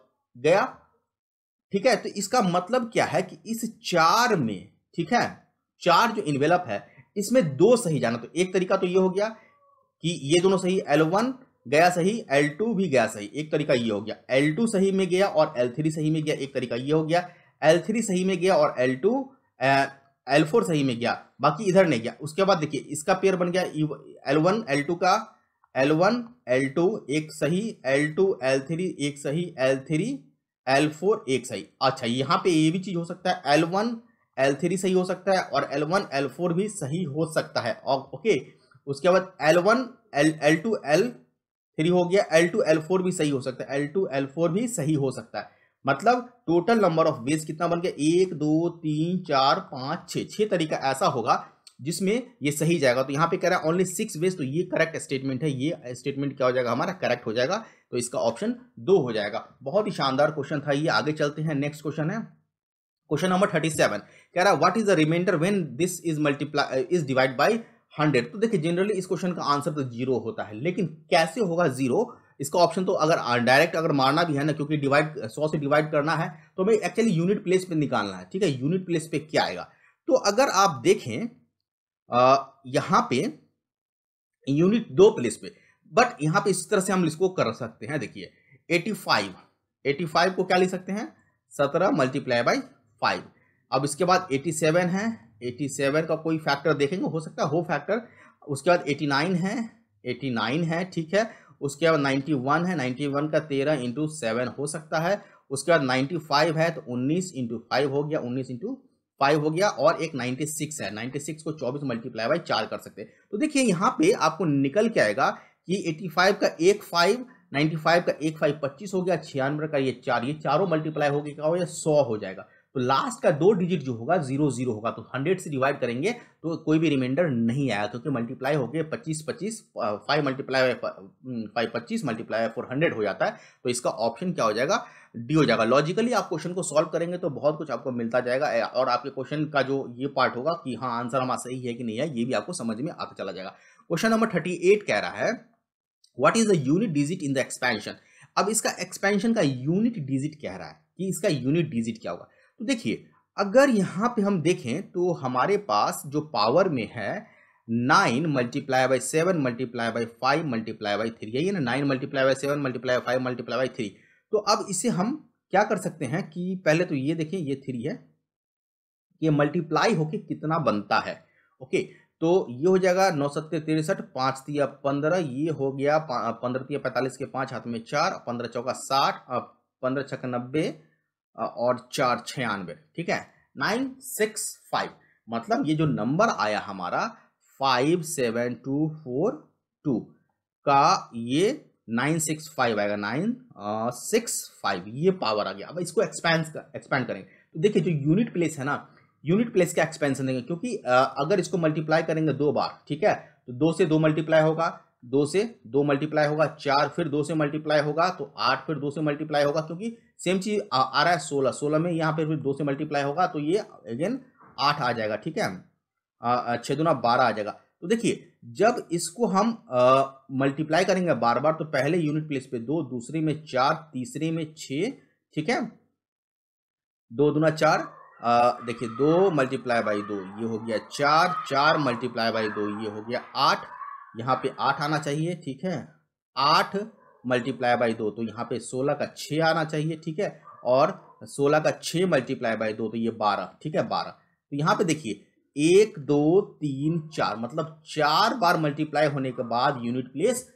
गया ठीक है तो इसका मतलब क्या है कि इस चार में ठीक है चार जो इन्वेलप है इसमें दो सही जाना तो एक तरीका तो ये हो गया कि ये दोनों सही एल वन गया सही L2 भी गया सही एक तरीका ये हो गया L2 सही में गया और L3 सही में गया एक तरीका ये हो गया L3 सही में गया और L2 L4 सही में गया बाकी इधर नहीं गया उसके बाद देखिए इसका पेयर बन गया L1 L2 का L1 L2 एक सही L2 L3 एक सही L3 L4 एक सही अच्छा यहाँ पे ये भी चीज़ हो सकता है L1 L3 सही हो सकता है और L1 L4 भी सही हो सकता है ओके उसके बाद L1 L L2 L three हो गया एल टू एल फोर भी सही हो सकता है एल टू एल फोर भी सही हो सकता है मतलब टोटल नंबर ऑफ वेज कितना बन गया एक दो तीन चार पाँच छः छः तरीका ऐसा होगा जिसमें ये सही जाएगा तो यहाँ पे कह रहा है ओनली सिक्स वेज तो ये करेक्ट स्टेटमेंट है ये स्टेटमेंट क्या हो जाएगा हमारा करेक्ट हो जाएगा तो इसका ऑप्शन दो हो जाएगा बहुत ही शानदार क्वेश्चन था ये आगे चलते हैं नेक्स्ट क्वेश्चन है क्वेश्चन नंबर थर्टी सेवन कह रहा है what is the remainder when this is multiply is divide by hundred तो देखिए जनरली इस क्वेश्चन का आंसर तो जीरो होता है लेकिन कैसे होगा जीरो इसका ऑप्शन तो अगर डायरेक्ट अगर मारना भी है ना क्योंकि डिवाइड सौ से डिवाइड करना है तो हमें एक्चुअली यूनिट प्लेस पे निकालना है ठीक है यूनिट प्लेस पे क्या आएगा तो अगर आप देखें आ, यहां पे यूनिट दो प्लेस पे बट यहाँ पे इस तरह से हम इसको कर सकते हैं देखिए 85 85 को क्या लिख सकते हैं 17 मल्टीप्लाई बाई फाइव अब इसके बाद 87 है एटी सेवन का कोई फैक्टर देखेंगे हो सकता है हो फैक्टर उसके बाद एटी नाइन है एटी नाइन है ठीक है उसके बाद नाइन्टी वन है नाइन्टी वन का तेरह इंटू सेवन हो सकता है उसके बाद नाइन्टी फाइव है तो उन्नीस इंटू फाइव हो गया उन्नीस इंटू फाइव हो गया और एक नाइन्टी सिक्स है नाइन्टी सिक्स को चौबीस मल्टीप्लाई बाई चार कर सकते हैं तो देखिए यहाँ पे आपको निकल के आएगा कि एटी फाइव का एक फाइव नाइन्टी फाइव का एक फाइव पच्चीस हो गया छियानवे का ये चार ये चारों मल्टीप्लाई हो गया क्या हो गया सौ हो जाएगा तो लास्ट का दो डिजिट जो होगा जीरो जीरो होगा तो हंड्रेड से डिवाइड करेंगे तो कोई भी रिमाइंडर नहीं आया क्योंकि मल्टीप्लाई होकर पच्चीस पच्चीस फाइव मल्टीप्लाई फाइव पच्चीस मल्टीप्लाई फोर हंड्रेड हो जाता है तो इसका ऑप्शन क्या हो जाएगा डी हो जाएगा लॉजिकली आप क्वेश्चन को सॉल्व करेंगे तो बहुत कुछ आपको मिलता जाएगा और आपके क्वेश्चन का जो ये पार्ट होगा कि हाँ आंसर हमारा सही है कि नहीं है ये भी आपको समझ में आता चला जाएगा क्वेश्चन नंबर थर्टी एट कह रहा है what is the unit digit in the expansion अब इसका एक्सपेंशन का यूनिट डिजिट कह रहा है कि इसका यूनिट डिजिट क्या होगा तो देखिए अगर यहाँ पे हम देखें तो हमारे पास जो पावर में है nine multiply by seven multiply by five multiply by three यही है ना nine multiply by seven multiply five multiply by three तो अब इसे हम क्या कर सकते हैं कि पहले तो ये देखें ये थ्री है ये मल्टीप्लाई होके कितना बनता है ओके तो ये हो जाएगा नौ सत्तर तिरसठ पाँच तिया पंद्रह ये हो गया पंद्रह तिया पैंतालीस के पाँच हाथ में चार पंद्रह चौका साठ पंद्रह छक्का नब्बे और चार छियानवे ठीक है नाइन सिक्स फाइव मतलब ये जो नंबर आया हमारा five seven two four two का ये नाइन सिक्स फाइव आएगा नाइन सिक्स फाइव ये पावर आ गया अब इसको एक्सपेंस एक्सपेंड करेंगे तो देखिए जो यूनिट प्लेस है ना यूनिट प्लेस का एक्सपेंशन देंगे क्योंकि अगर इसको मल्टीप्लाई करेंगे दो बार ठीक है तो दो से दो मल्टीप्लाई होगा दो से दो मल्टीप्लाई होगा चार फिर दो से मल्टीप्लाई होगा तो आठ फिर दो से मल्टीप्लाई होगा क्योंकि सेम चीज आ, रहा है सोलह सोलह में यहाँ पर फिर दो से मल्टीप्लाई होगा तो ये अगेन आठ आ जाएगा ठीक है छः दुना बारह आ जाएगा तो देखिए जब इसको हम मल्टीप्लाई करेंगे बार बार तो पहले यूनिट प्लेस पे दो दूसरे में चार तीसरे में छ ठीक है दो दुना चार देखिए दो मल्टीप्लाई बाई दो ये हो गया चार चार मल्टीप्लाई बाई दो ये हो गया आठ यहाँ पे आठ आना चाहिए ठीक है आठ मल्टीप्लाई बाई दो तो यहाँ पे सोलह का छः आना चाहिए ठीक है और सोलह का छः मल्टीप्लाई बाई दो तो ये बारह ठीक है बारह तो यहाँ पे देखिए एक दो तीन चार मतलब चार बार मल्टीप्लाई होने के बाद यूनिट प्लेस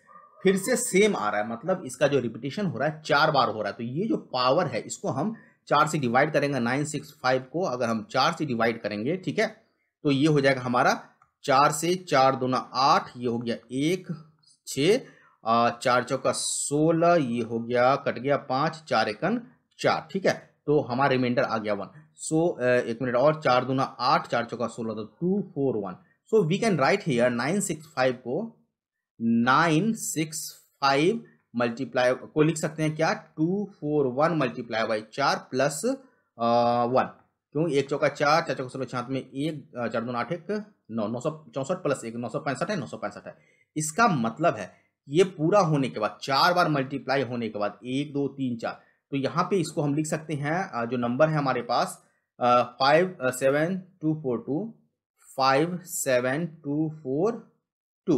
फिर से सेम आ रहा है मतलब इसका जो रिपीटेशन हो रहा है चार बार हो रहा है तो ये जो पावर है इसको हम चार से डिवाइड करेंगे नाइन सिक्स फाइव को अगर हम चार से डिवाइड करेंगे ठीक है तो ये हो जाएगा हमारा चार से चार दोना आठ ये हो गया एक छ चार चौका सोलह ये हो गया कट गया पांच चार एकन चार ठीक है तो हमारा रिमाइंडर आ गया वन सो so, एक मिनट और चार दोना आठ चार चौका सोलह तो two four one so we can write here nine six five को नाइन सिक्स फाइव मल्टीप्लाई को लिख सकते हैं क्या two four one multiply by चार प्लस वन क्यों एक चौका चार चार चौका सोलह छात्र में एक चार दूना आठ एक नौ नौ सौ चौंसठ प्लस एक नौ सौ पैंसठ है नौ सौ पैंसठ है इसका मतलब है ये पूरा होने के बाद चार बार मल्टीप्लाई होने के बाद एक दो तीन चार तो यहाँ पे इसको हम लिख सकते हैं जो नंबर है हमारे पास five seven two four two five seven two four two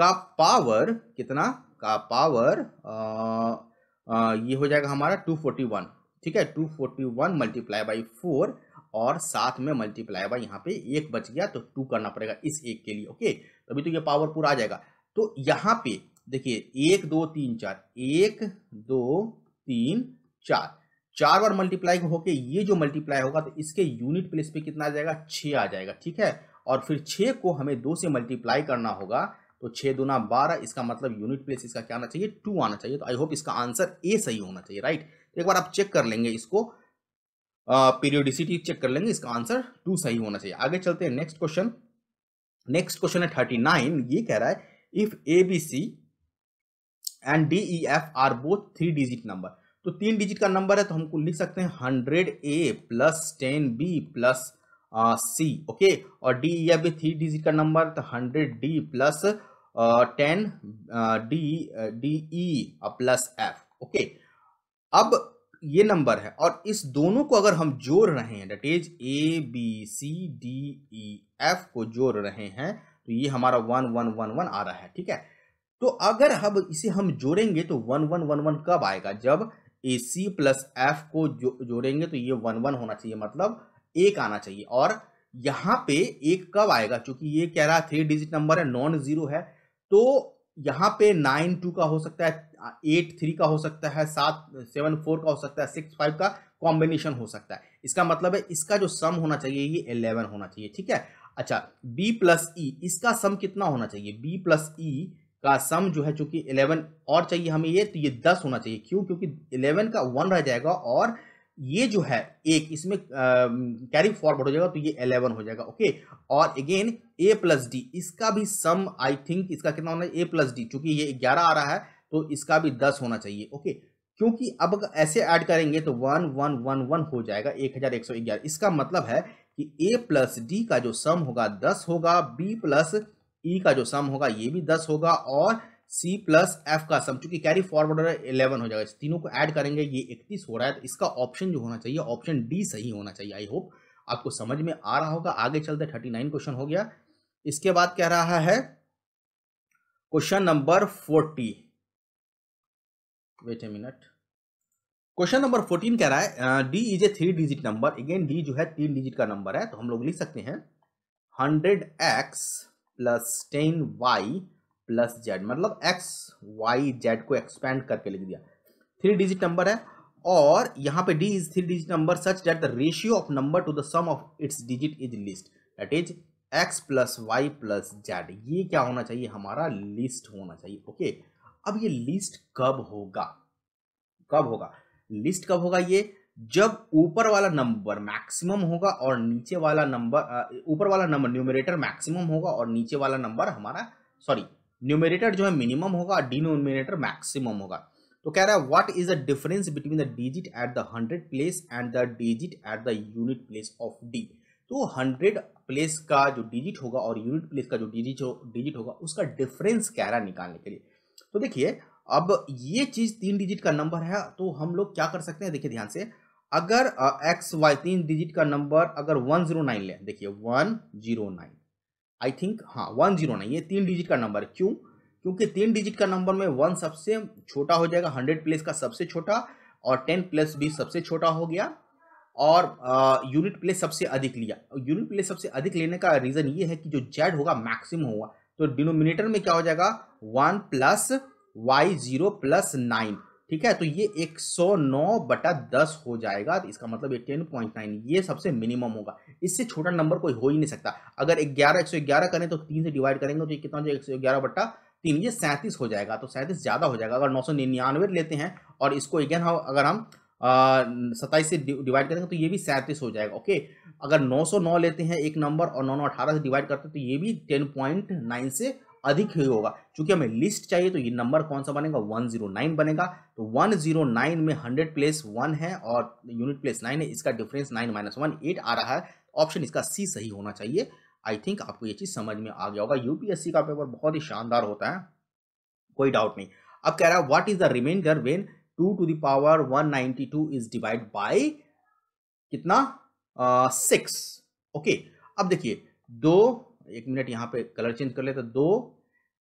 का पावर कितना का पावर आ, आ, ये हो जाएगा हमारा टू फोर्टी वन ठीक है two forty one multiply by four और साथ में मल्टीप्लाई बाय यहाँ पे एक बच गया तो टू करना पड़ेगा इस एक के लिए ओके तभी तो ये पावर पूरा आ जाएगा तो यहाँ पे देखिए एक दो तीन चार एक दो तीन चार चार बार मल्टीप्लाई होके ये जो मल्टीप्लाई होगा तो इसके यूनिट प्लेस पे कितना आ जाएगा छः आ जाएगा ठीक है और फिर छः को हमें दो से मल्टीप्लाई करना होगा तो छः दुना बारह इसका मतलब यूनिट प्लेस इसका क्या आना चाहिए टू आना चाहिए तो आई होप इसका आंसर ए सही होना चाहिए राइट तो एक बार आप चेक कर लेंगे इसको पीरियोडिसिटी चेक कर लेंगे इसका आंसर टू सही होना चाहिए आगे चलते हैं नेक्स्ट क्वेश्चन नेक्स्ट क्वेश्चन है थर्टी नाइन ये कह रहा है if A B C and D E F are both three digit number तो तीन डिजिट का नंबर है तो हमको लिख सकते हैं hundred A plus ten B plus C okay और डी ई एफ भी थ्री डिजिट का नंबर तो hundred D plus ten D D E plus F okay अब ये नंबर है और इस दोनों को अगर हम जोड़ रहे हैं that is A B C D E F को जोड़ रहे हैं तो ये हमारा वन वन वन वन आ रहा है ठीक है तो अगर हम इसे हम जोड़ेंगे तो वन वन वन वन कब आएगा जब ए सी प्लस एफ को जो जोड़ेंगे तो ये वन वन होना चाहिए मतलब एक आना चाहिए और यहाँ पे एक कब आएगा क्योंकि ये कह रहा है थ्री डिजिट नंबर है नॉन जीरो है तो यहाँ पे नाइन टू का हो सकता है एट थ्री का हो सकता है सात सेवन फोर का हो सकता है सिक्स फाइव का कॉम्बिनेशन हो सकता है इसका मतलब है इसका जो सम होना चाहिए ये एलेवन होना चाहिए ठीक है अच्छा बी प्लस ई इसका सम कितना होना चाहिए बी प्लस ई का सम जो है चूंकि इलेवन और चाहिए हमें ये तो ये दस होना चाहिए क्यों क्योंकि इलेवन का वन रह जाएगा और ये जो है एक इसमें कैरी फॉरवर्ड हो जाएगा तो ये एलेवन हो जाएगा ओके और अगेन ए प्लस डी इसका भी सम आई थिंक इसका कितना होना है ए प्लस डी चूंकि ये ग्यारह आ रहा है तो इसका भी दस होना चाहिए ओके क्योंकि अब ऐसे ऐड करेंगे तो वन वन वन वन हो जाएगा एक हजार एक सौ ग्यारह इसका मतलब है कि ए प्लस डी का जो सम होगा दस होगा बी प्लस ई का जो सम होगा ये भी दस होगा और सी प्लस एफ का सम चूंकि कैरी फॉरवर्ड इलेवन हो जाएगा इस तीनों को ऐड करेंगे ये इकतीस हो रहा है तो इसका ऑप्शन जो होना चाहिए ऑप्शन डी सही होना चाहिए आई होप आपको समझ में आ रहा होगा आगे चलते थर्टी नाइन क्वेश्चन हो गया इसके बाद कह रहा है question number forty wait a minute question number fourteen कह रहा है D is a three digit number again D जो है तीन डिजिट का नंबर है तो हम लोग लिख सकते हैं hundred X plus ten Y plus Z मतलब एक्स वाई जेड को एक्सपेंड करके लिख दिया थ्री डिजिट नंबर है और यहाँ पे D is three digit number such that the ratio of number to the sum of its digit is least that is X plus Y plus Z ये क्या होना चाहिए हमारा लिस्ट होना चाहिए ओके okay? अब ये लिस्ट कब होगा कब होगा लिस्ट कब होगा ये जब ऊपर वाला नंबर मैक्सिमम होगा और नीचे वाला नंबर ऊपर वाला नंबर न्यूमिनेटर मैक्सिमम होगा और नीचे वाला नंबर हमारा सॉरी न्यूमिनेटर जो है मिनिमम होगा और डिनोमिनेटर मैक्सिमम होगा तो कह रहा है what is the difference between the digit at the hundred place and the digit at the unit place of D तो हंड्रेड प्लेस का जो डिजिट होगा और यूनिट प्लेस का जो डिजिट हो डिजिट होगा उसका डिफरेंस कह रहा है निकालने के लिए तो देखिए अब ये चीज़ तीन डिजिट का नंबर है तो हम लोग क्या कर सकते हैं देखिए ध्यान से अगर एक्स वाई तीन डिजिट का नंबर अगर वन जीरो नाइन लें देखिए one zero nine I think हाँ वन जीरो नाइन ये तीन डिजिट का नंबर क्यों क्योंकि तीन डिजिट का नंबर में वन सबसे छोटा हो जाएगा हंड्रेड प्लेस का सबसे छोटा और टेन प्लस भी सबसे छोटा हो गया और यूनिट प्लेस सबसे अधिक लिया यूनिट प्लेस सबसे अधिक लेने का रीज़न ये है कि जो जेड होगा मैक्सिमम होगा तो डिनोमिनेटर में क्या हो जाएगा one plus Y zero plus nine ठीक है तो ये एक सौ नौ बटा दस हो जाएगा तो इसका मतलब ये टेन पॉइंट नाइन ये सबसे मिनिमम होगा इससे छोटा नंबर कोई हो ही नहीं सकता अगर ग्यारह एक सौ ग्यारह करें तो तीन से डिवाइड करेंगे तो ये कितना एक सौ ग्यारह बट्टा तीन ये सैंतीस हो जाएगा तो सैंतीस ज़्यादा हो जाएगा अगर नौ सौ निन्यानवे लेते हैं और इसको अगेन अगर हम सत्ताईस से डिवाइड करेंगे तो ये भी सैंतीस हो जाएगा ओके अगर 909 लेते हैं एक नंबर और 918 से डिवाइड करते हैं तो ये भी 10.9 से अधिक ही होगा क्योंकि हमें लिस्ट चाहिए तो ये नंबर कौन सा बनेगा 109 बनेगा तो 109 में 100 प्लेस 1 है और यूनिट प्लेस 9 है इसका डिफरेंस 9 माइनस वन एट आ रहा है ऑप्शन इसका सी सही होना चाहिए आई थिंक आपको ये चीज़ समझ में आ गया होगा यूपीएससी का पेपर बहुत ही शानदार होता है कोई डाउट नहीं अब कह रहा है what is the remainder when two to the power one ninety two is divide by कितना सिक्स uh, ओके okay. अब देखिए दो एक मिनट यहां पे कलर चेंज कर लेते दो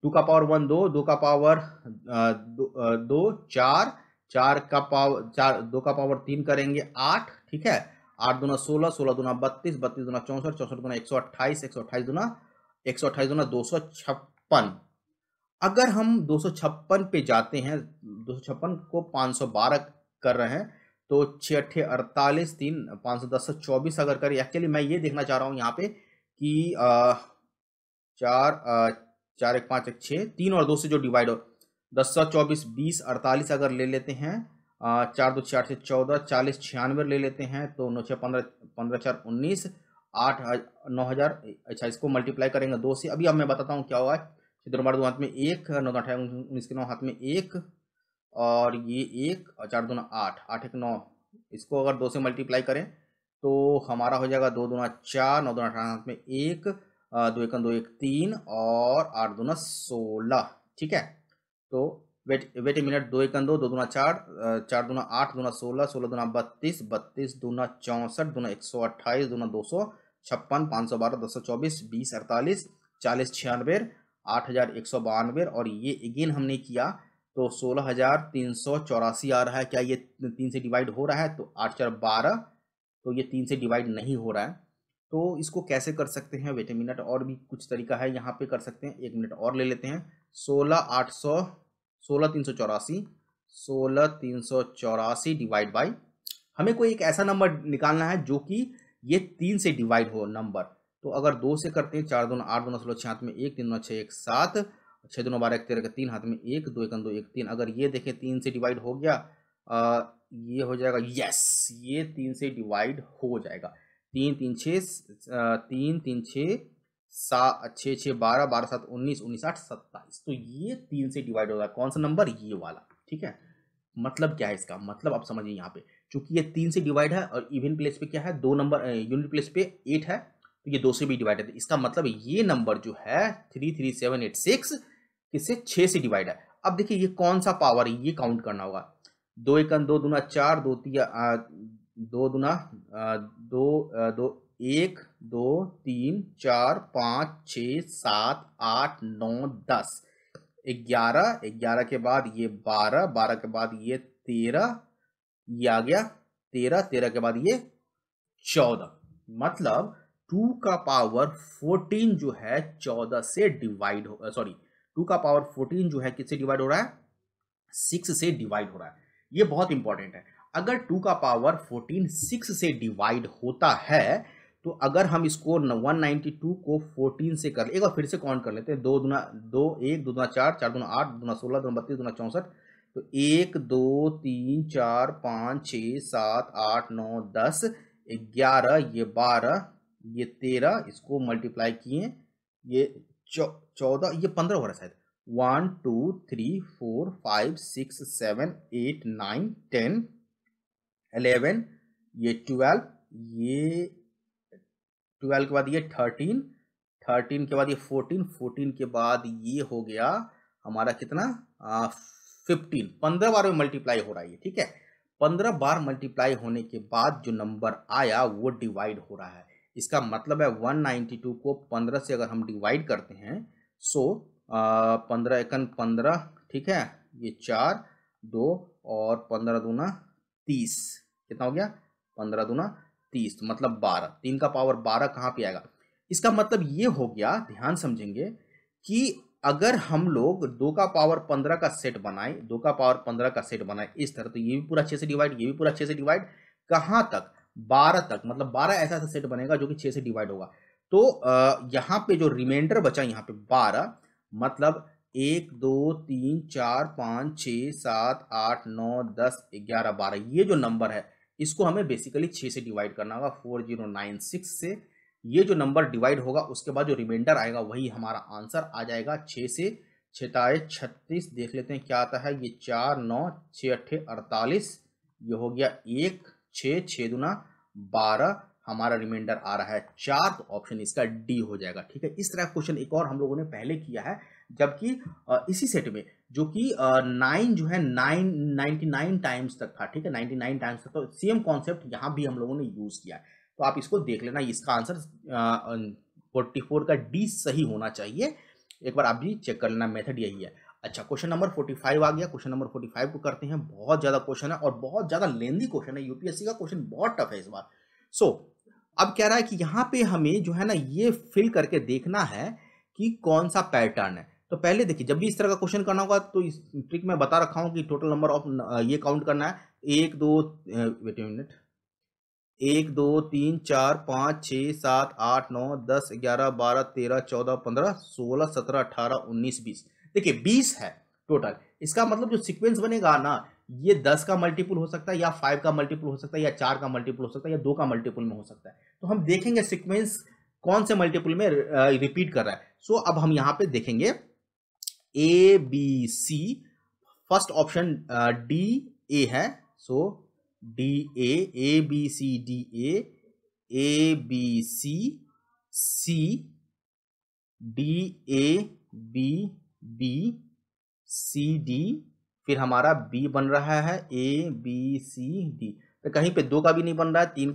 टू का पावर वन दो दो का पावर दो, चार चार का पावर चार दो का पावर तीन करेंगे आठ ठीक है आठ दूना सोलह सोलह दूना बत्तीस बत्तीस दूना चौंसठ चौंसठ दूना एक सौ अट्ठाईस एक सौ अट्ठाईस दूना एक सौ अट्ठाईस दूना दो सौ छप्पन अगर हम दो पे जाते हैं दो को 512 कर रहे हैं तो छः अट्ठे अड़तालीस तीन पाँच सौ दस सौ चौबीस अगर करें एक्चुअली मैं ये देखना चाह रहा हूँ यहाँ पे कि आ, चार आ, चार एक पाँच एक छः तीन और दो से जो डिवाइड हो दस सौ चौबीस बीस अड़तालीस अगर ले लेते हैं आ, चार दो छः आठ से चौदह चालीस छियानवे ले लेते हैं तो नौ छः पंद्रह पंद्रह चार उन्नीस आठ नौ हज़ार अच्छा इसको मल्टीप्लाई करेंगे दो से अभी अब मैं बताता हूँ क्या हुआ है दोनों बारह दो हाथ में एक नौ दो अठारह उन्नीस के नौ हाथ में एक और ये एक और चार दोना आठ आठ एक नौ इसको अगर दो से मल्टीप्लाई करें तो हमारा हो जाएगा दो दूना चार नौ दो अठारह हाथ में एक दो एक दो एक तीन और आठ ना सोलह ठीक है तो वेट वेट ए मिनट दो एक दो दो दूना चार चार दूना आठ ना सोलह सोलह दूना बत्तीस बत्तीस दो ना चौंसठ दूना एक सौ अट्ठाईस दो ना दो सौ छप्पन पाँच सौ बारह दो सौ चौबीस बीस अड़तालीस चालीस छियानवे आठ हज़ार एक सौ बानवे और ये अगेन हमने किया तो सोलह हज़ार तीन सौ चौरासी आ रहा है क्या ये तीन से डिवाइड हो रहा है तो आठ चार बारह तो ये तीन से डिवाइड नहीं हो रहा है तो इसको कैसे कर सकते हैं वेट ए मिनट और भी कुछ तरीका है यहाँ पे कर सकते हैं एक मिनट और ले लेते हैं सोलह आठ सौ सोलह तीन सौ चौरासी सोलह तीन सौ चौरासी डिवाइड बाई हमें कोई एक ऐसा नंबर निकालना है जो कि ये तीन से डिवाइड हो नंबर तो अगर दो से करते हैं चार दोनों आठ दोनों सोलह छः हाथ में एक तीन दोनों छः एक सात छः दोनों बारह एक तेरह के तीन हाथ में एक दो एक दो एक तीन अगर ये देखें तीन से डिवाइड हो गया आ, ये हो जाएगा यस ये तीन से डिवाइड हो जाएगा तीन तीन छः तीन तीन छः सात छः छः बारह बारह सात उन्नीस उन्नीस आठ सत्ताईस तो ये तीन से डिवाइड हो जाएगा कौन सा नंबर ये वाला ठीक है मतलब क्या है इसका मतलब आप समझिए यहाँ पे क्योंकि ये तीन से डिवाइड है और इवन प्लेस पे क्या है दो नंबर यूनिट प्लेस पे एट है तो ये दो से भी डिवाइड है इसका मतलब ये नंबर जो है three three seven eight six किससे छः से डिवाइड है अब देखिए ये कौन सा पावर है ये काउंट करना होगा दो एक दो दुना चार दो तीन दो दुना दो दो एक दो तीन चार पाँच छ सात आठ नौ दस ग्यारह ग्यारह के बाद ये बारह बारह के बाद ये तेरह ये आ गया तेरह तेरह के बाद ये चौदह मतलब टू का पावर फोर्टीन जो है चौदह से डिवाइड हो सॉरी टू का पावर फोर्टीन जो है किससे डिवाइड हो रहा है सिक्स से डिवाइड हो रहा है ये बहुत इंपॉर्टेंट है अगर टू का पावर फोर्टीन सिक्स से डिवाइड होता है तो अगर हम इसको वन टू को फोर्टीन से कर एक बार फिर से काउंट कर लेते हैं दो दुना दो एक दो दुना चार चार दुना आठ दुना सोलह दुना बत्तीस दुना चौंसठ तो एक दो तीन चार पाँच छ सात आठ नौ दस ग्यारह ये बारह ये तेरह इसको मल्टीप्लाई किए ये चौदह ये पंद्रह हो रहा है शायद one two three four five six seven eight nine ten eleven ये ट्वेल्व ये ट्वेल्व के बाद ये थर्टीन थर्टीन के बाद ये फोर्टीन फोर्टीन के बाद ये हो गया हमारा कितना फिफ्टीन पंद्रह बार में मल्टीप्लाई हो रहा है ठीक है पंद्रह बार मल्टीप्लाई होने के बाद जो नंबर आया वो डिवाइड हो रहा है इसका मतलब है 192 को 15 से अगर हम डिवाइड करते हैं सो पंद्रह एकन पंद्रह ठीक है ये चार दो और पंद्रह दूना तीस कितना हो गया पंद्रह दूना तीस तो मतलब बारह तीन का पावर बारह कहाँ पे आएगा इसका मतलब ये हो गया ध्यान समझेंगे कि अगर हम लोग दो का पावर पंद्रह का सेट बनाए दो का पावर पंद्रह का सेट बनाए इस तरह तो ये भी पूरा अच्छे से डिवाइड ये भी पूरा अच्छे से डिवाइड कहाँ तक बारह तक मतलब बारह ऐसा ऐसा सेट बनेगा जो कि छः से डिवाइड होगा तो यहाँ पे जो रिमाइंडर बचा यहाँ पे बारह मतलब एक दो तीन चार पाँच छ सात आठ नौ दस ग्यारह बारह ये जो नंबर है इसको हमें बेसिकली छः से डिवाइड करना होगा फोर जीरो नाइन सिक्स से ये जो नंबर डिवाइड होगा उसके बाद जो रिमाइंडर आएगा वही हमारा आंसर आ जाएगा छः से छताए छत्तीस देख लेते हैं क्या आता है ये चार नौ छ अट्ठे अड़तालीस ये हो गया एक छः छः दुना बारह हमारा रिमाइंडर आ रहा है चार तो ऑप्शन इसका डी हो जाएगा ठीक है इस तरह क्वेश्चन एक और हम लोगों ने पहले किया है जबकि इसी सेट में जो कि नाइन जो है नाइन नाइन्टी नाइन टाइम्स तक था ठीक है नाइन्टी नाइन टाइम्स तक तो सेम कॉन्सेप्ट यहाँ भी हम लोगों ने यूज़ किया है तो आप इसको देख लेना इसका आंसर फोर्टी फोर का डी सही होना चाहिए एक बार आप भी चेक कर लेना मेथड यही है अच्छा क्वेश्चन नंबर फोर्टी फाइव आ गया क्वेश्चन नंबर फोर्टी फाइव को करते हैं बहुत ज़्यादा क्वेश्चन है और बहुत ज़्यादा लेंदी क्वेश्चन है यूपीएससी का क्वेश्चन बहुत टफ है इस बार सो so, अब कह रहा है कि यहाँ पे हमें जो है ना ये फिल करके देखना है कि कौन सा पैटर्न है तो पहले देखिए जब भी इस तरह का क्वेश्चन करना होगा तो इस ट्रिक में बता रखा हूँ कि टोटल नंबर ऑफ ये काउंट करना है एक दो वेट मिनट एक दो तीन चार पाँच छः सात आठ नौ दस ग्यारह बारह तेरह चौदह पंद्रह सोलह सत्रह अठारह उन्नीस बीस देखिए बीस है टोटल इसका मतलब जो सिक्वेंस बनेगा ना ये दस का मल्टीपुल हो सकता है या फाइव का मल्टीपुल हो सकता है या चार का मल्टीपुल हो सकता है या दो का मल्टीपुल में हो सकता है तो हम देखेंगे सिक्वेंस कौन से मल्टीपुल में रिपीट कर रहा है सो अब हम यहां पे देखेंगे A B C first option D A है so D A A B C D A A B C C D A B B C D फिर हमारा बी बन रहा है ए बी सी डी तो कहीं पे दो का भी नहीं बन रहा है तीन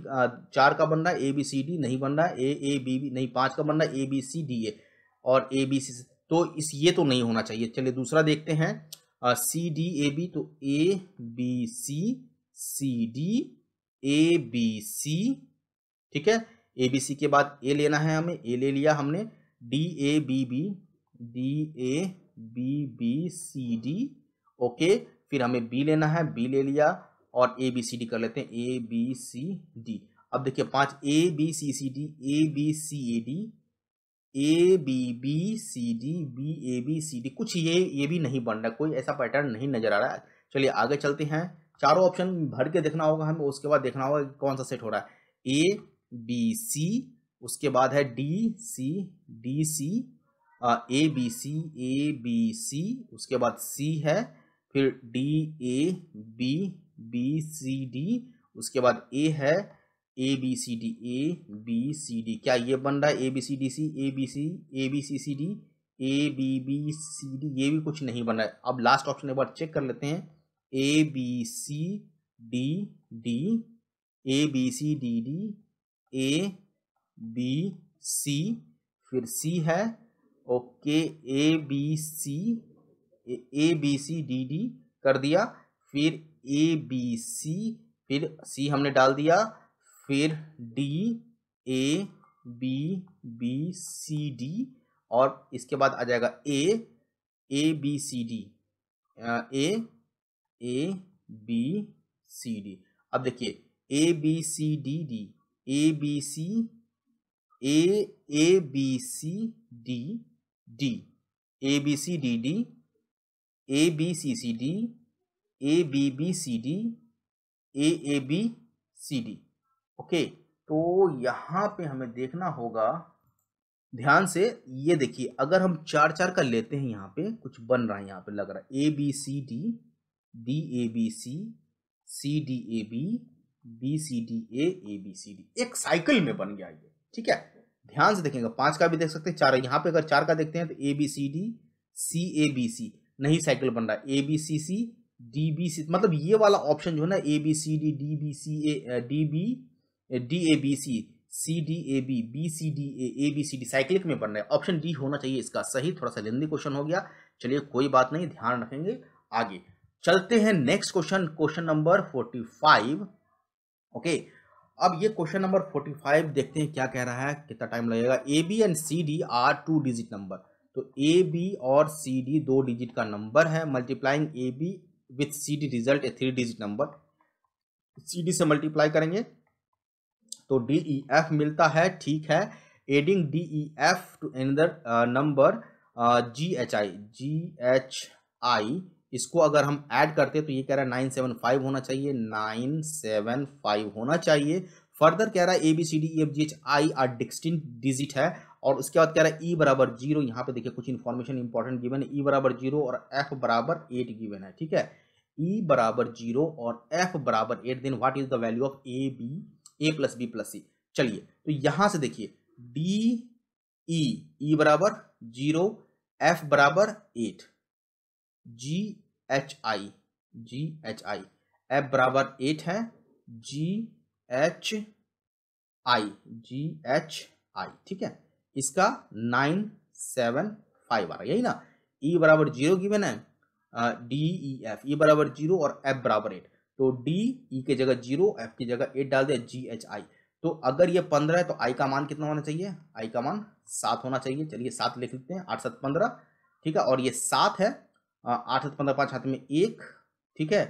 चार का बन रहा है ए बी सी डी नहीं बन रहा है ए ए बी बी नहीं पाँच का बन रहा है ए बी सी डी ए और ए बी सी तो इस ये तो नहीं होना चाहिए चलिए दूसरा देखते हैं सी डी ए बी तो A B C C D A B C ठीक है ए बी सी के बाद ए लेना है हमें ए ले लिया हमने D A B B D A B B C D okay फिर हमें बी लेना है बी ले लिया और ए बी सी डी कर लेते हैं ए बी सी डी अब देखिए पांच A B C C D A B C A D A B B C D B A B C D कुछ ये ये भी नहीं बन रहा कोई ऐसा पैटर्न नहीं नजर आ रहा है चलिए आगे चलते हैं चारों ऑप्शन भर के देखना होगा हमें उसके बाद देखना होगा कौन सा सेट हो रहा है ए बी सी उसके बाद है D C D C A B C A B C उसके बाद सी है फिर D A B B C D उसके बाद ए है A B C D A B C D क्या ये बन रहा है A B C D C A B C A B C C D A B B C D ये भी कुछ नहीं बन रहा है अब लास्ट ऑप्शन एक बार चेक कर लेते हैं A B C D D A B C D D A B C फिर सी है okay A B C A B C D D कर दिया फिर ए बी सी फिर सी हमने डाल दिया फिर D A B B C D और इसके बाद आ जाएगा A A B C D A A B C D अब देखिए A B C D D A B C A A B C D D A B C D D A B C C D A B B C D A A B C D okay तो यहाँ पे हमें देखना होगा ध्यान से ये देखिए अगर हम चार चार का लेते हैं यहाँ पे कुछ बन रहा है यहाँ पे लग रहा है A B C D D A B C C D A B B C D A A B C D एक साइकिल में बन गया ये ठीक है ध्यान से देखेंगे पांच का भी देख सकते हैं चार यहां पे अगर चार का देखते हैं तो A B C D C A B C नहीं साइकिल बन रहा है A B C C D B C मतलब ये वाला ऑप्शन जो है ना A B C D D B C A D B D A B C C D A B B C D A A B C D cyclic में बन रहा है ऑप्शन डी होना चाहिए इसका सही थोड़ा सा लेंदी क्वेश्चन हो गया चलिए कोई बात नहीं ध्यान रखेंगे आगे चलते हैं next question question number forty five okay okay. अब ये क्वेश्चन नंबर फोर्टी फाइव देखते हैं क्या कह रहा है कितना टाइम लगेगा A B and C D are two digit number तो ए बी और सी डी दो डिजिट का नंबर है multiplying A B with C D result a three digit number C D से मल्टीप्लाई करेंगे तो डी ई एफ मिलता है ठीक है adding D E F to another number G H I G H I इसको अगर हम ऐड करते तो ये कह रहा है नाइन सेवन फाइव होना चाहिए नाइन सेवन फाइव होना चाहिए फर्दर कह रहा है A B C D F G H I are distinct digit है और उसके बाद कह रहा है ई e बराबर जीरो यहाँ पे देखिए कुछ इन्फॉर्मेशन इंपॉर्टेंट गिवन है ई e बराबर जीरो और एफ बराबर एट गिवन है ठीक है ई e बराबर जीरो और एफ बराबर eight then what is the value of A B A plus B plus C चलिए तो यहाँ से देखिए डी ई ई बराबर जीरो एफ बराबर eight G H I G H I F बराबर एट है G H I G H आई ठीक है इसका नाइन सेवन फाइव आ रहा है यही ना ई e बराबर जीरो गिवन है डी ई एफ ई बराबर जीरो और एफ बराबर एट तो डी ई के जगह जीरो एफ की जगह एट डाल दिया जी एच आई तो अगर ये पंद्रह है तो आई का मान कितना होना चाहिए आई का मान सात होना चाहिए चलिए सात लिख लेते हैं आठ सात पंद्रह ठीक है और ये सात है आठ हाथ पंद्रह पाँच हाथ में एक ठीक है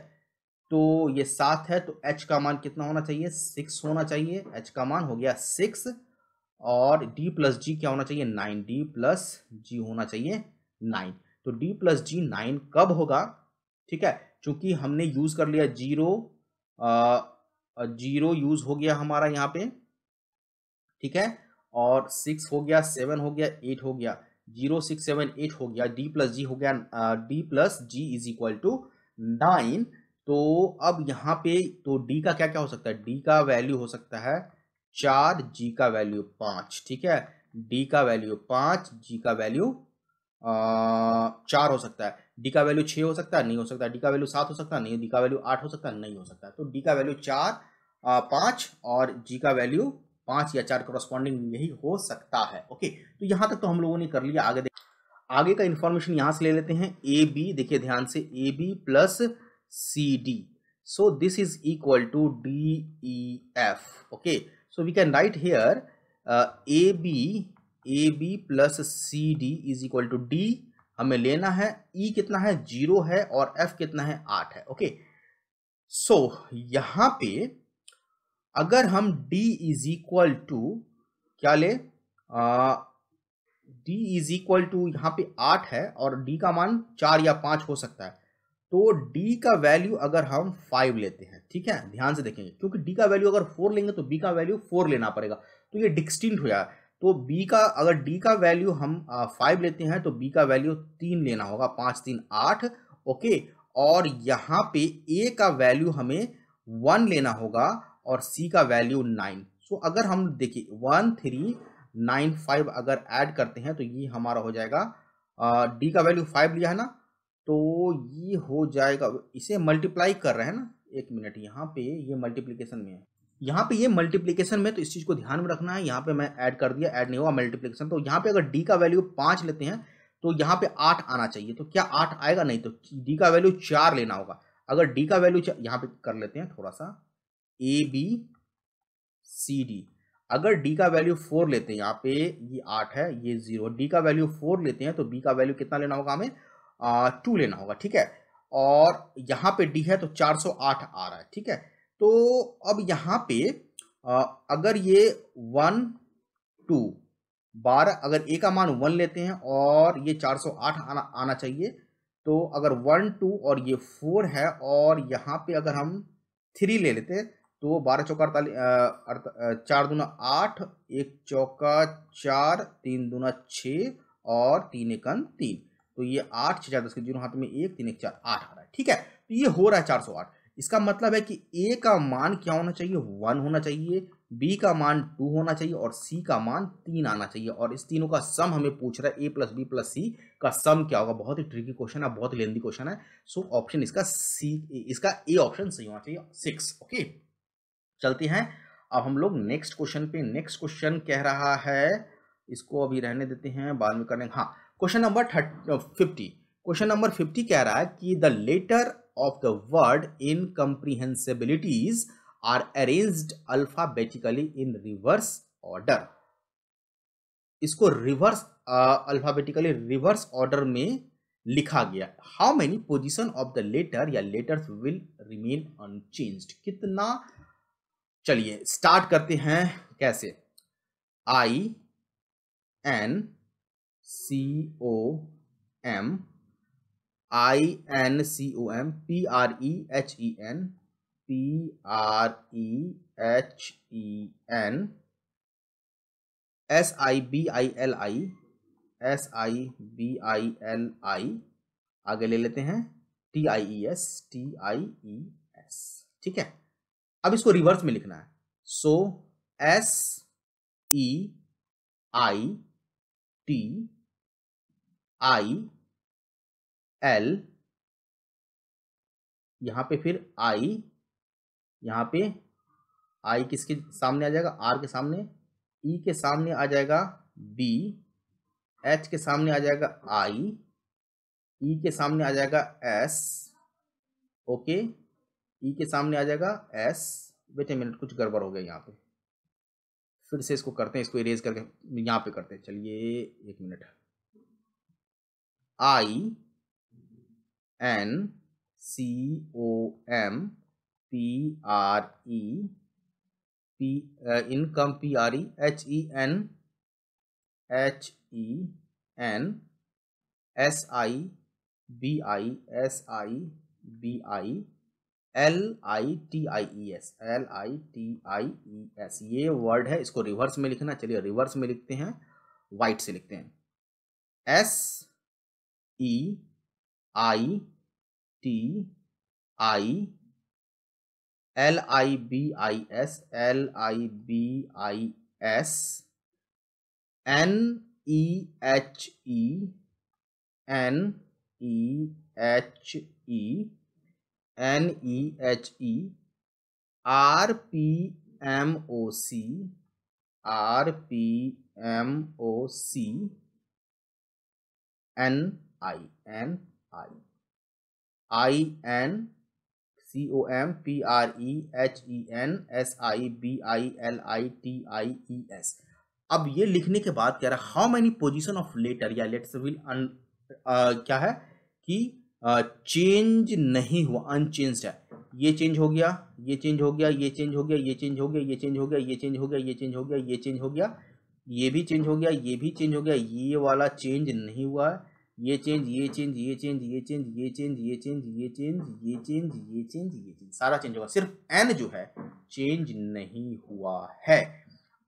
तो ये सात है तो एच का मान कितना होना चाहिए सिक्स होना चाहिए एच का मान हो गया सिक्स और डी प्लस जी क्या होना चाहिए नाइन डी प्लस जी होना चाहिए नाइन तो डी प्लस जी नाइन कब होगा ठीक है चूंकि हमने यूज़ कर लिया जीरो जीरो यूज़ हो गया हमारा यहाँ पे ठीक है और सिक्स हो गया सेवन हो गया एट हो गया जीरो सिक्स सेवन एट हो गया डी प्लस जी हो गया D plus G is equal to nine तो अब यहाँ पे तो डी का क्या क्या हो सकता है डी का वैल्यू हो सकता है चार जी का वैल्यू पाँच ठीक है डी का वैल्यू पाँच जी का वैल्यू चार हो सकता है डी का वैल्यू छः हो सकता है नहीं हो सकता डी का वैल्यू सात हो सकता है नहीं डी का वैल्यू आठ हो सकता नहीं हो सकता तो डी का वैल्यू चार पाँच और जी का वैल्यू पांच या चार करस्पॉन्डिंग यही हो सकता है ओके तो यहां तक तो हम लोगों ने कर लिया आगे आगे का इन्फॉर्मेशन यहां से ले लेते हैं ए बी देखिए ध्यान से A B plus C D so this is equal to D E F okay so we can write here A B A B plus C D is equal to D हमें लेना है E e कितना है zero है और F कितना है आठ है ओके okay? सो so, यहां पे अगर हम d इज इक्वल टू क्या ले आ, d इज इक्वल टू यहाँ पे आठ है और d का मान चार या पाँच हो सकता है तो d का वैल्यू अगर हम फाइव लेते हैं ठीक है ध्यान से देखेंगे क्योंकि d का वैल्यू अगर फोर लेंगे तो b का वैल्यू फोर लेना पड़ेगा तो ये डिस्टिंक्ट हो जाए तो b का अगर d का वैल्यू हम फाइव लेते हैं तो b का वैल्यू तीन लेना होगा पाँच तीन आठ ओके और यहाँ पे a का वैल्यू हमें वन लेना होगा और सी का वैल्यू नाइन सो अगर हम देखिए वन थ्री नाइन फाइव अगर ऐड करते हैं तो ये हमारा हो जाएगा डी का वैल्यू फाइव लिया है ना तो ये हो जाएगा इसे मल्टीप्लाई कर रहे हैं ना एक मिनट यहाँ पे ये मल्टीप्लीकेशन में है यहाँ पे ये मल्टीप्लीकेशन में तो इस चीज़ को ध्यान में रखना है यहाँ पे मैं ऐड कर दिया ऐड नहीं हुआ मल्टीप्लीकेशन तो यहाँ पे अगर डी का वैल्यू पाँच लेते हैं तो यहाँ पे आठ आना चाहिए तो क्या आठ आएगा नहीं तो डी का वैल्यू चार लेना होगा अगर डी का वैल्यू यहाँ पे कर लेते हैं थोड़ा सा ए बी सी डी अगर डी का वैल्यू फोर लेते हैं यहाँ पे ये आठ है ये जीरो डी का वैल्यू फोर लेते हैं तो बी का वैल्यू कितना लेना होगा हमें टू लेना होगा ठीक है और यहाँ पे डी है तो चार सौ आठ आ रहा है ठीक है तो अब यहाँ पे आ, अगर ये वन टू बारह अगर ए का मान वन लेते हैं और ये चार सौ आठ आना आना चाहिए तो अगर वन टू और ये फोर है और यहाँ पे अगर हम थ्री ले लेते हैं तो वो बारह चौका अड़तालीस चार दूना आठ एक चौका चार तीन दूना छः और तीन एकन तीन तो ये आठ छः चार दस के जीरो हाथ में एक तीन एक चार आठ आ रहा है ठीक है तो ये हो रहा है चार सौ आठ इसका मतलब है कि ए का मान क्या होना चाहिए वन होना चाहिए बी का मान टू होना चाहिए और सी का मान तीन आना चाहिए और इस तीनों का सम हमें पूछ रहा है A plus B plus C का सम क्या होगा बहुत ही ट्रिकी क्वेश्चन है बहुत ही लेंदी क्वेश्चन है सो ऑप्शन इसका सी इसका ए ऑप्शन सही होना चाहिए सिक्स ओके चलते हैं अब हम लोग नेक्स्ट क्वेश्चन पे नेक्स्ट क्वेश्चन कह रहा है इसको अभी रहने देते हैं बाद में करने हाँ question number fifty question number fifty कह रहा है कि the letter of the word in comprehensibilities are arrange alphabetically in reverse order इसको रिवर्स अल्फाबेटिकली रिवर्स ऑर्डर में लिखा गया how many position of the letter या लेटर्स विल रिमेन अनचेंज कितना चलिए स्टार्ट करते हैं कैसे I N C O M I N C O M P R E H E N P R E H E N S I B I L I S I B I L I आगे ले लेते हैं T I E S T I E S ठीक है अब इसको reverse में लिखना है so S E I T I L यहां पे फिर आई यहां पे आई किसके सामने आ जाएगा आर के सामने ई e के सामने आ जाएगा बी एच के सामने आ जाएगा आई ई e के सामने आ जाएगा S okay okay? E e के सामने आ जाएगा एस बेटे मिनट कुछ गड़बड़ हो गया यहाँ पे फिर से इसको करते हैं इसको इरेज करके यहाँ पे करते हैं चलिए एक minute I N C O M P R E P income P R E H E N H E N S I B I S I B I L I T I E S L I T I E S ये word है इसको reverse में लिखना चलिए reverse में लिखते हैं white से लिखते हैं S E I T I L I B I S L I B I S N E H E N E H E N E H E R P M O C R P M O C N I N I I N C O M P R E H E N S I B I L I T I E S अब ये लिखने के बाद कह रहा है how many position of letter या letters will uh, क्या है कि चेंज नहीं हुआ अनचेंज है ये चेंज हो गया ये चेंज हो गया ये चेंज हो गया ये चेंज हो गया ये चेंज हो गया ये चेंज हो गया ये चेंज हो गया ये चेंज हो गया ये भी चेंज हो गया ये भी चेंज हो गया ये वाला चेंज नहीं हुआ ये चेंज ये चेंज ये चेंज ये चेंज ये चेंज ये चेंज ये चेंज ये चेंज ये चेंज ये चेंज सारा चेंज होगा सिर्फ एन जो है चेंज नहीं हुआ है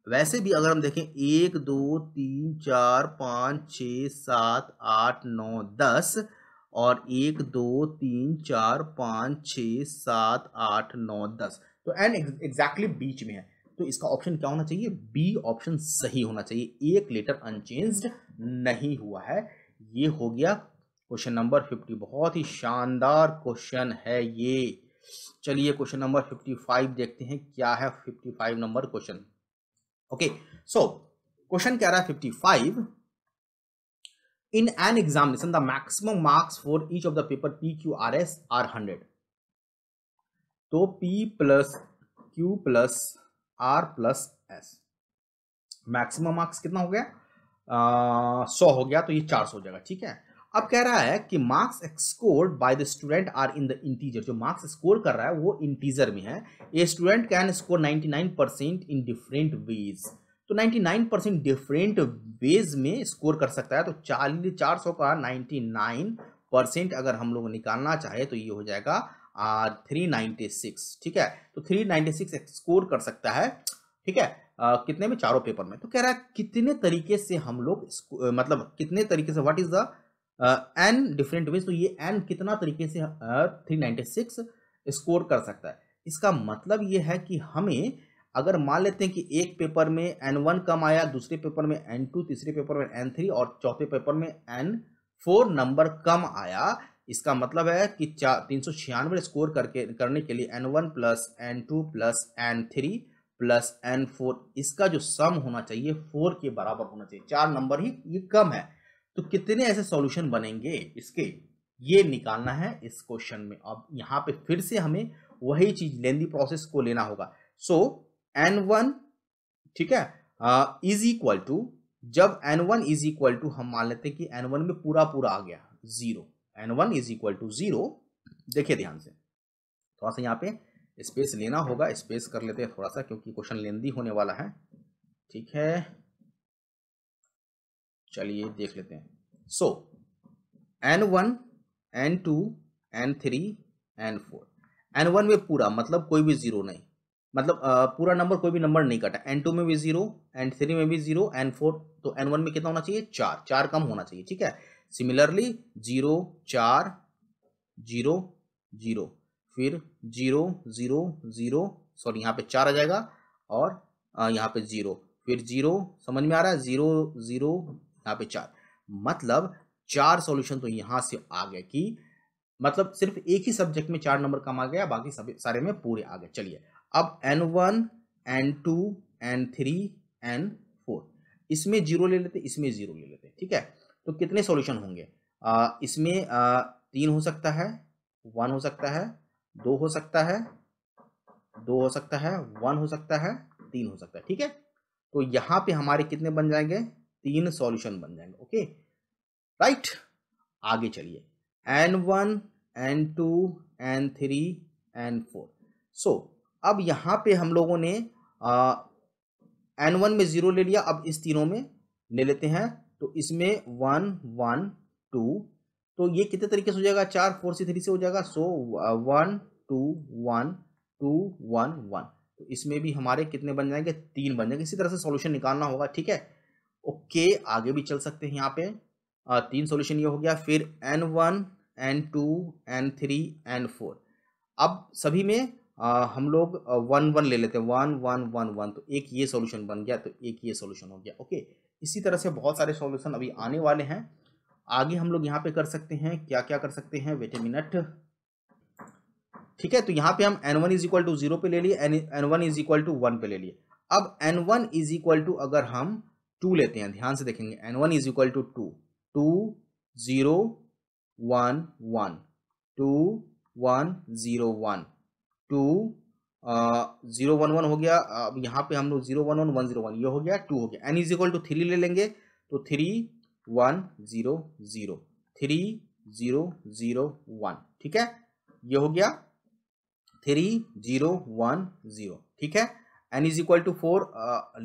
वैसे भी अगर हम देखें एक दो तीन चार पाँच छ सात आठ नौ दस और एक दो तीन चार पाँच छ सात आठ नौ दस तो एन एग्जैक्टली बीच में है तो इसका ऑप्शन क्या होना चाहिए बी ऑप्शन सही होना चाहिए एक लेटर अनचेंज्ड नहीं हुआ है ये हो गया क्वेश्चन नंबर फिफ्टी बहुत ही शानदार क्वेश्चन है ये चलिए क्वेश्चन नंबर फिफ्टी फाइव देखते हैं क्या है fifty five number question okay so question कह रहा है fifty five in an examination the maximum marks for each of the paper p are 100 तो p plus q plus r plus s maximum marks कितना हो गया सौ uh, हो गया तो ये चार सौ हो जाएगा ठीक है अब कह रहा है कि marks scored by the student are in the integer जो मार्क्स स्कोर कर रहा है वो इंटीजर में है a student can score nine percent in different ways तो 99 परसेंट डिफरेंट वेज में स्कोर कर सकता है तो चालीस चार सौ का 99 परसेंट अगर हम लोग निकालना चाहे तो ये हो जाएगा थ्री नाइन्टी सिक्स ठीक है तो थ्री नाइन्टी सिक्स स्कोर कर सकता है ठीक है आ, कितने में चारों पेपर में तो कह रहा है कितने तरीके से हम लोग मतलब कितने तरीके से what is the N different ways तो ये एन कितना तरीके से थ्री नाइन्टी सिक्स स्कोर कर सकता है इसका मतलब ये है कि हमें अगर मान लेते हैं कि एक पेपर में एन वन कम आया दूसरे पेपर में एन टू तीसरे पेपर में एन थ्री और चौथे पेपर में एन फोर नंबर कम आया इसका मतलब है कि चार तीन सौ छियानवे स्कोर करके करने के लिए N one plus N two plus N three plus N four इसका जो सम होना चाहिए फोर के बराबर होना चाहिए चार नंबर ही ये कम है तो कितने ऐसे सॉल्यूशन बनेंगे इसके ये निकालना है इस क्वेश्चन में अब यहाँ पे फिर से हमें वही चीज लेंदी प्रोसेस को लेना होगा सो so, एन वन ठीक है इज इक्वल टू जब N one is equal to हम मान लेते हैं कि एन वन में पूरा पूरा आ गया zero N one is equal to zero देखिए ध्यान से थोड़ा सा यहाँ पे स्पेस लेना होगा स्पेस कर लेते हैं थोड़ा सा क्योंकि क्वेश्चन लेंदी होने वाला है ठीक है चलिए देख लेते हैं so N one N two N three N four N one में पूरा मतलब कोई भी जीरो नहीं मतलब पूरा नंबर कोई भी नंबर नहीं कटा एन टू में भी जीरो एन थ्री में भी जीरो एन फोर तो एन वन में कितना होना चाहिए चार चार कम होना चाहिए ठीक है सिमिलरली जीरो चार जीरो जीरो फिर जीरो जीरो जीरो सॉरी यहाँ पे चार आ जाएगा और यहाँ पे जीरो फिर जीरो समझ में आ रहा है जीरो जीरो यहाँ पे चार मतलब चार सॉल्यूशन तो यहाँ से आ गया कि मतलब सिर्फ एक ही सब्जेक्ट में चार नंबर कम आ गया बाकी सभी सारे में पूरे आ गए चलिए अब N one N two N three N four इसमें जीरो ले लेते इसमें जीरो ले लेते ठीक है तो कितने सॉल्यूशन होंगे आ, इसमें आ, तीन हो सकता है वन हो सकता है दो हो सकता है दो हो सकता है वन हो सकता है तीन हो सकता है ठीक है तो यहां पे हमारे कितने बन जाएंगे तीन सॉल्यूशन बन जाएंगे ओके राइट आगे चलिए N one N two N three N four so अब यहाँ पे हम लोगों ने एन वन में ज़ीरो ले लिया अब इस तीनों में ले लेते हैं तो इसमें वन वन टू तो ये कितने तरीके से हो जाएगा चार फोर से थ्री से हो जाएगा so one two one two one one तो इसमें भी हमारे कितने बन जाएंगे तीन बन जाएंगे इसी तरह से सॉल्यूशन निकालना होगा ठीक है ओके आगे भी चल सकते हैं यहाँ पे आ, तीन सॉल्यूशन ये हो गया फिर N one N two N three N four अब सभी में आ, हम लोग वन वन ले लेते हैं वन वन वन वन तो एक ये सॉल्यूशन बन गया तो एक ये सॉल्यूशन हो गया ओके इसी तरह से बहुत सारे सॉल्यूशन अभी आने वाले हैं आगे हम लोग यहाँ पे कर सकते हैं क्या क्या कर सकते हैं वेट ए मिनट ठीक है तो यहाँ पे हम N one is equal to zero पे ले लिए N one is equal to one पे ले लिए अब N one is equal to अगर हम टू लेते हैं ध्यान से देखेंगे N one is equal to two two zero one one two one zero one two zero one one हो गया अब यहाँ पे हम लोग zero one one one zero one ये हो गया टू हो गया N is equal to three ले लेंगे तो three one zero zero three zero zero one ठीक है ये हो गया थ्री जीरो वन जीरो ठीक है N is equal to four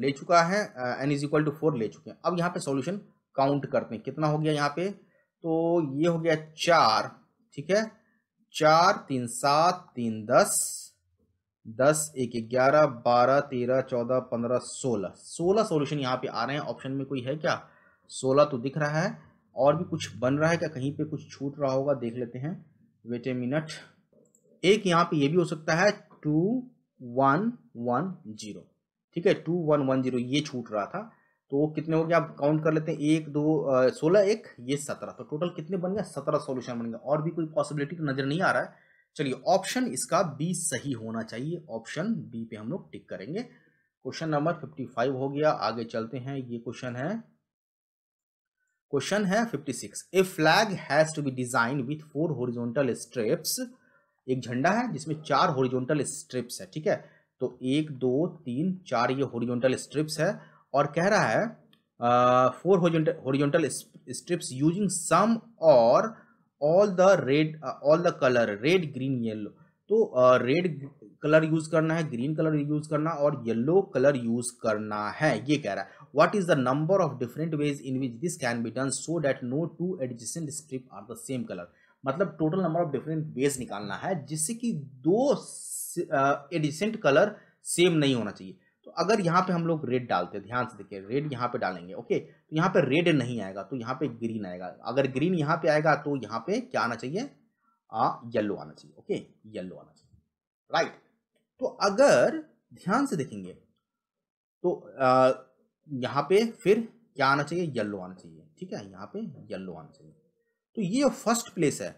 ले चुका है N is equal to four ले चुके हैं अब यहाँ पे सॉल्यूशन काउंट करते हैं कितना हो गया यहाँ पे तो ये हो गया चार ठीक है चार तीन सात तीन दस दस एक ग्यारह बारह तेरह चौदह पंद्रह सोलह सोलह सोल्यूशन यहाँ पे आ रहे हैं ऑप्शन में कोई है क्या सोलह तो दिख रहा है और भी कुछ बन रहा है क्या कहीं पे कुछ छूट रहा होगा देख लेते हैं वेट ए मिनट एक यहाँ पे ये भी हो सकता है टू वन वन जीरो ठीक है टू वन वन जीरो ये छूट रहा था तो कितने हो गया आप काउंट कर लेते हैं एक दो सोलह एक ये सत्रह तो टोटल कितने बन गए सत्रह सोल्यूशन बन गए और भी कोई पॉसिबिलिटी तो नज़र नहीं आ रहा है चलिए ऑप्शन इसका बी सही होना चाहिए ऑप्शन बी पे हम लोग टिक करेंगे क्वेश्चन नंबर फिफ्टी फाइव हो गया आगे चलते हैं ये क्वेश्चन है क्वेश्चन है fifty six a flag has to be design with four horizontal strips एक झंडा है जिसमें चार होरिजोनटल स्ट्रिप्स है ठीक है तो एक दो तीन चार ये होरिजोनटल स्ट्रिप्स है और कह रहा है four horizontal strips using some और all the red all the colour red green yellow तो रेड कलर यूज़ करना है ग्रीन कलर यूज़ करना और येलो कलर यूज़ करना है ये कह रहा है what is the number of different ways in which this can be done so that no two adjacent strip are the same colour मतलब total number of different ways निकालना है जिससे कि दो एडिसेंट कलर सेम नहीं होना चाहिए अगर यहाँ पे हम लोग रेड डालते हैं ध्यान से देखिए रेड यहाँ पे डालेंगे ओके तो यहाँ पे रेड नहीं आएगा तो यहाँ पे ग्रीन आएगा अगर ग्रीन यहाँ पे आएगा तो यहाँ पे क्या आना चाहिए आ येल्लो आना चाहिए ओके येल्लो आना चाहिए राइट तो अगर ध्यान से देखेंगे तो यहाँ पे फिर क्या आना चाहिए येल्लो आना चाहिए ठीक है यहाँ पे येल्लो आना चाहिए तो ये फर्स्ट प्लेस है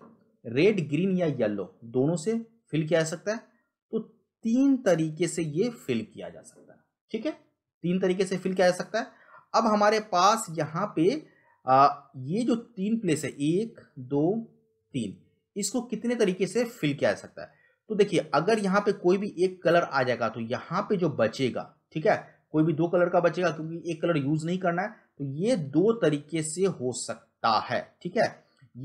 रेड ग्रीन या येल्लो दोनों से फिल किया जा सकता है तो तीन तरीके से ये फिल किया जा सकता है ठीक है तीन तरीके से फिल किया जा सकता है अब हमारे पास यहाँ पे आ, ये जो तीन प्लेस है एक दो तीन इसको कितने तरीके से फिल किया जा सकता है तो देखिए अगर यहाँ पे कोई भी एक कलर आ जाएगा तो यहाँ पे जो बचेगा ठीक है कोई भी दो कलर का बचेगा क्योंकि एक कलर यूज नहीं करना है तो ये दो तरीके से हो सकता है ठीक है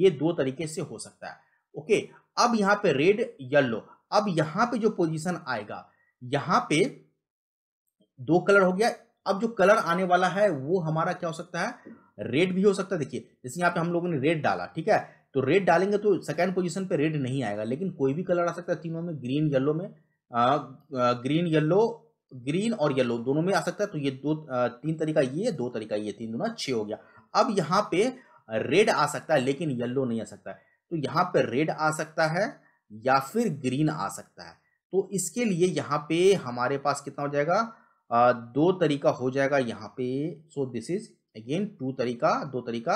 ये दो तरीके से हो सकता है ओके अब यहाँ पे रेड येल्लो अब यहाँ पे जो पोजिशन आएगा यहाँ पे दो कलर हो गया अब जो कलर आने वाला है वो हमारा क्या हो सकता है रेड भी हो सकता है देखिए जैसे यहाँ पे हम लोगों ने रेड डाला ठीक है तो रेड डालेंगे तो सेकेंड पोजिशन पे रेड नहीं आएगा लेकिन कोई भी कलर आ सकता है तीनों में ग्रीन येल्लो में आ, ग्रीन येल्लो ग्रीन और येलो दोनों में आ सकता है तो ये दो तीन तरीका ये दो तरीका ये तीन दोनों छः हो गया अब यहाँ पे रेड आ सकता है लेकिन येलो नहीं आ सकता तो यहाँ पे रेड आ सकता है या फिर ग्रीन आ सकता है तो इसके लिए यहाँ पे हमारे पास कितना हो जाएगा दो तरीका हो जाएगा यहाँ पे so this is again two तरीका दो तरीका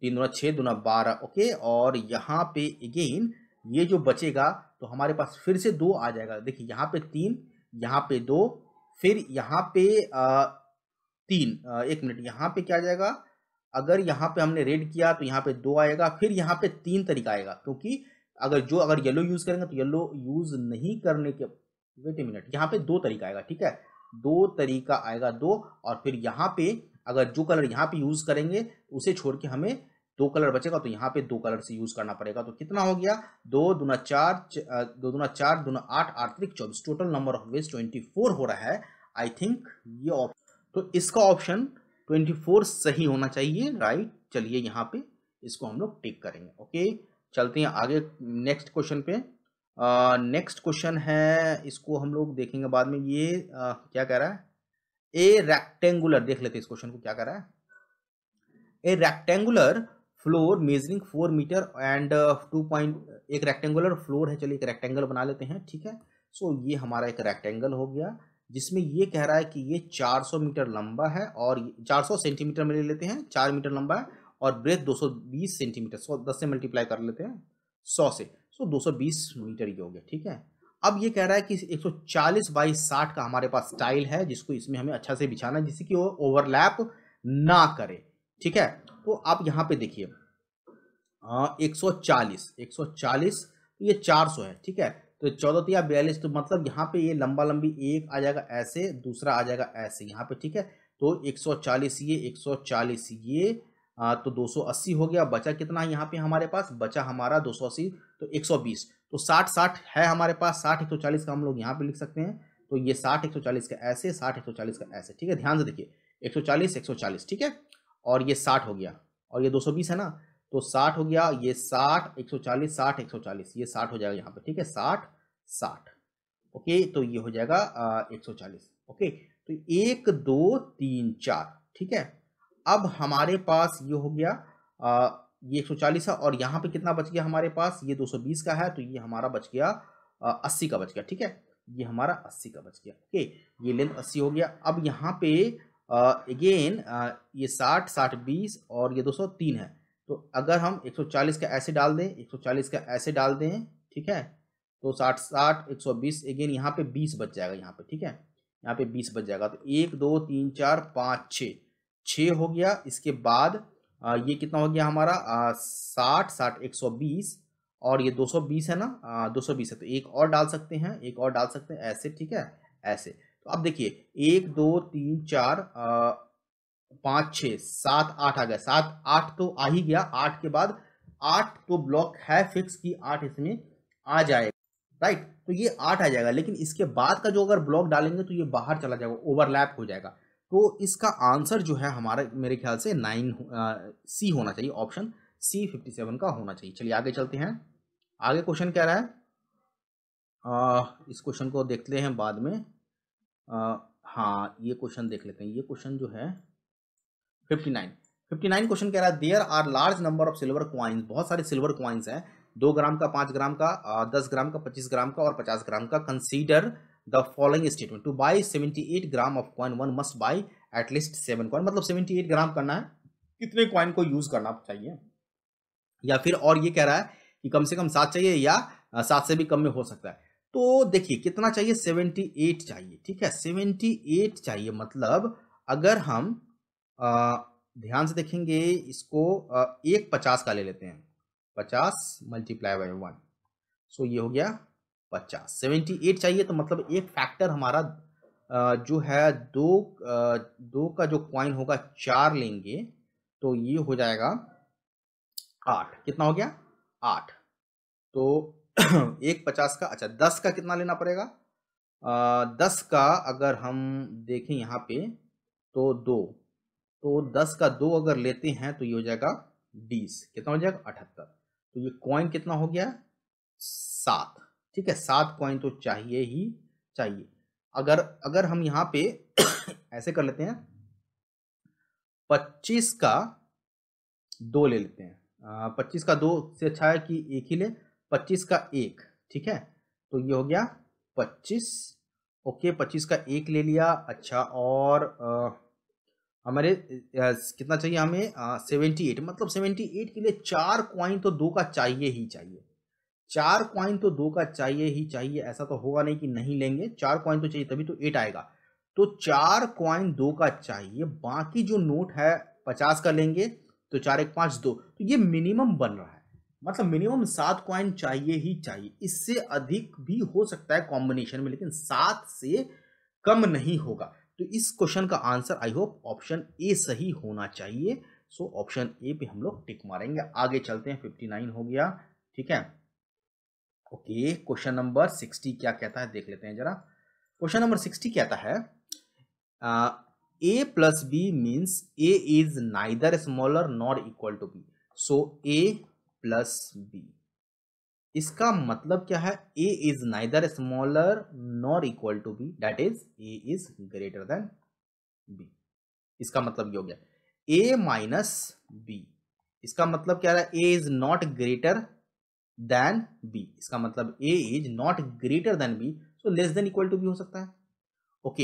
तीन दुना छः दुना बारह ओके और यहाँ पे अगेन ये जो बचेगा तो हमारे पास फिर से दो आ जाएगा देखिए यहाँ पे तीन यहाँ पे दो फिर यहाँ पे आ, तीन आ, एक मिनट यहाँ पे क्या आ जाएगा अगर यहाँ पे हमने रेड किया तो यहाँ पे दो आएगा फिर यहाँ पे तीन तरीका आएगा क्योंकि अगर जो अगर येलो यूज़ करेंगे तो येलो यूज़ नहीं करने के वेट ए मिनट यहाँ पे दो तरीका आएगा ठीक है दो तरीका आएगा दो और फिर यहाँ पे अगर जो कलर यहाँ पे यूज़ करेंगे उसे छोड़ के हमें दो कलर बचेगा तो यहाँ पे दो कलर से यूज़ करना पड़ेगा तो कितना हो गया दो दुना चार च, दो दुना चार दुना आठ आठ चौबीस total number of ways twenty four हो रहा है आई थिंक ये ऑप्शन तो इसका ऑप्शन ट्वेंटी फोर सही होना चाहिए राइट चलिए यहाँ पे इसको हम लोग टिक करेंगे ओके चलते हैं आगे नेक्स्ट क्वेश्चन पे नेक्स्ट क्वेश्चन है इसको हम लोग देखेंगे बाद में ये आ, क्या कह रहा है ए रेक्टेंगुलर देख लेते हैं इस क्वेश्चन को क्या कह रहा है a rectangular floor measuring four metre and two point एक रेक्टेंगुलर फ्लोर है चलिए एक रेक्टेंगल बना लेते हैं ठीक है सो so, ये हमारा एक रेक्टेंगल हो गया जिसमें ये कह रहा है कि ये 400 मीटर लंबा है और 400 सेंटीमीटर में ले लेते हैं चार मीटर लंबा है और ब्रेथ 220 सेंटीमीटर सो दस से मल्टीप्लाई कर लेते हैं सौ से सो तो 220 मीटर ये हो गया ठीक है अब ये कह रहा है कि 140 बाई साठ का हमारे पास स्टाइल है जिसको इसमें हमें अच्छा से बिछाना है जिससे कि वो ओवरलैप ना करे ठीक है तो आप यहाँ पे देखिए एक सौ चालीस एक सौ चालीस ये चार सौ है ठीक है तो चौदह या बयालीस तो मतलब यहाँ पे ये लंबा लंबी एक आ जाएगा ऐसे दूसरा आ जाएगा ऐसे यहाँ पे ठीक है तो 140 ये 140 ये आ, हाँ, तो 280 हो गया बचा कितना है यहाँ पे हमारे पास बचा हमारा 280 तो 120 तो 60 60 है हमारे पास 60 140 का हम लोग यहाँ पे लिख सकते हैं तो ये 60 140 का ऐसे 60 140 का ऐसे ठीक है ध्यान से देखिए 140 140 ठीक है और ये 60 हो गया और ये 220 है ना तो 60 हो गया ये 60 140 60 140 ये 60 हो जाएगा यहाँ पे ठीक है साठ साठ ओके तो ये हो जाएगा एक सौ चालीस ओके तो एक दो तीन चार ठीक है अब हमारे पास ये हो गया आ, ये एक है और यहाँ पे कितना बच गया हमारे पास ये 220 का है तो ये हमारा बच गया अस्सी का बच गया ठीक है ये हमारा अस्सी का बच गया ओके ये लेंथ अस्सी हो गया अब यहाँ पे अगेन ये साठ साठ बीस और ये 203 है तो अगर हम 140 का ऐसे डाल दें 140 का ऐसे डाल दें ठीक है तो साठ साठ एक सौ बीस अगेन यहाँ पे बीस बच जाएगा यहाँ पे ठीक है यहाँ पे बीस बच जाएगा तो एक दो तीन चार पाँच छः छः हो गया इसके बाद ये कितना हो गया हमारा साठ साठ एक सौ बीस और ये दो सौ बीस है ना दो सौ बीस है तो एक और डाल सकते हैं एक और डाल सकते हैं ऐसे ठीक है ऐसे तो अब देखिए एक दो तीन चार पाँच छः सात आठ आ गया सात आठ तो आ ही गया आठ के बाद आठ तो ब्लॉक है फिक्स कि आठ इसमें आ जाएगा राइट तो ये आठ आ जाएगा लेकिन इसके बाद का जो अगर ब्लॉक डालेंगे तो ये बाहर चला जाएगा ओवरलैप हो जाएगा तो इसका आंसर जो है हमारे मेरे ख्याल से नाइन सी होना चाहिए ऑप्शन सी फिफ्टी सेवन का होना चाहिए चलिए आगे चलते हैं आगे क्वेश्चन क्या रहा है आ, इस क्वेश्चन को देखते हैं बाद में आ, हाँ ये क्वेश्चन देख लेते हैं ये क्वेश्चन जो है fifty nine fifty nine question कह रहा है there are large number of silver coins बहुत सारे सिल्वर क्वाइंस हैं दो ग्राम का पाँच ग्राम का दस ग्राम का पच्चीस ग्राम का और पचास ग्राम का consider the following statement to buy seventy eight gram of coin one must buy at least seven coin मतलब सेवेंटी एट करना है कितने कॉइन को यूज करना चाहिए या फिर और ये कह रहा है कि कम से कम सात चाहिए या सात से भी कम में हो सकता है तो देखिए कितना चाहिए सेवेंटी एट चाहिए ठीक है सेवेंटी एट चाहिए मतलब अगर हम आ, ध्यान से देखेंगे इसको आ, एक पचास का ले लेते हैं पचास मल्टीप्लाई बाई वन सो ये हो गया पचास सेवेंटी एट चाहिए तो मतलब एक फैक्टर हमारा जो है दो दो का जो क्वाइन होगा चार लेंगे तो ये हो जाएगा आठ कितना हो गया आठ तो [clears throat] एक पचास का अच्छा दस का कितना लेना पड़ेगा आ, दस का अगर हम देखें यहाँ पे तो दो तो दस का दो अगर लेते हैं तो ये हो जाएगा बीस कितना हो जाएगा अठहत्तर तो ये क्वाइन कितना हो गया सात ठीक है सात कॉइन तो चाहिए ही चाहिए अगर अगर हम यहाँ पे [coughs] ऐसे कर लेते हैं पच्चीस का दो ले लेते हैं पच्चीस का दो से अच्छा है कि एक ही ले पच्चीस का एक ठीक है तो ये हो गया पच्चीस ओके पच्चीस का एक ले लिया अच्छा और आ, हमारे कितना चाहिए हमें सेवेंटी एट मतलब सेवेंटी एट के लिए चार क्वाइन तो दो का चाहिए ही चाहिए चार कॉइन तो दो का चाहिए ही चाहिए ऐसा तो होगा नहीं कि नहीं लेंगे चार कॉइन तो चाहिए तभी तो एट आएगा तो चार कॉइन दो का चाहिए बाकी जो नोट है पचास का लेंगे तो चार एक पांच दो तो ये मिनिमम बन रहा है मतलब मिनिमम सात कॉइन चाहिए ही चाहिए इससे अधिक भी हो सकता है कॉम्बिनेशन में लेकिन सात से कम नहीं होगा तो इस क्वेश्चन का answer I hope option A सही होना चाहिए सो ऑप्शन ए पे हम लोग टिक मारेंगे आगे चलते हैं फिफ्टी नाइन हो गया ठीक है ओके क्वेश्चन नंबर सिक्सटी क्या कहता है देख लेते हैं जरा क्वेश्चन नंबर सिक्सटी कहता है A plus B means A is neither smaller not equal to B so A plus B इसका मतलब क्या है A is neither smaller nor equal to B that is A is greater than B इसका मतलब ये हो गया ए minus B इसका मतलब क्या है A is not greater than B इसका मतलब A is not greater than B so less than equal to B हो सकता है ओके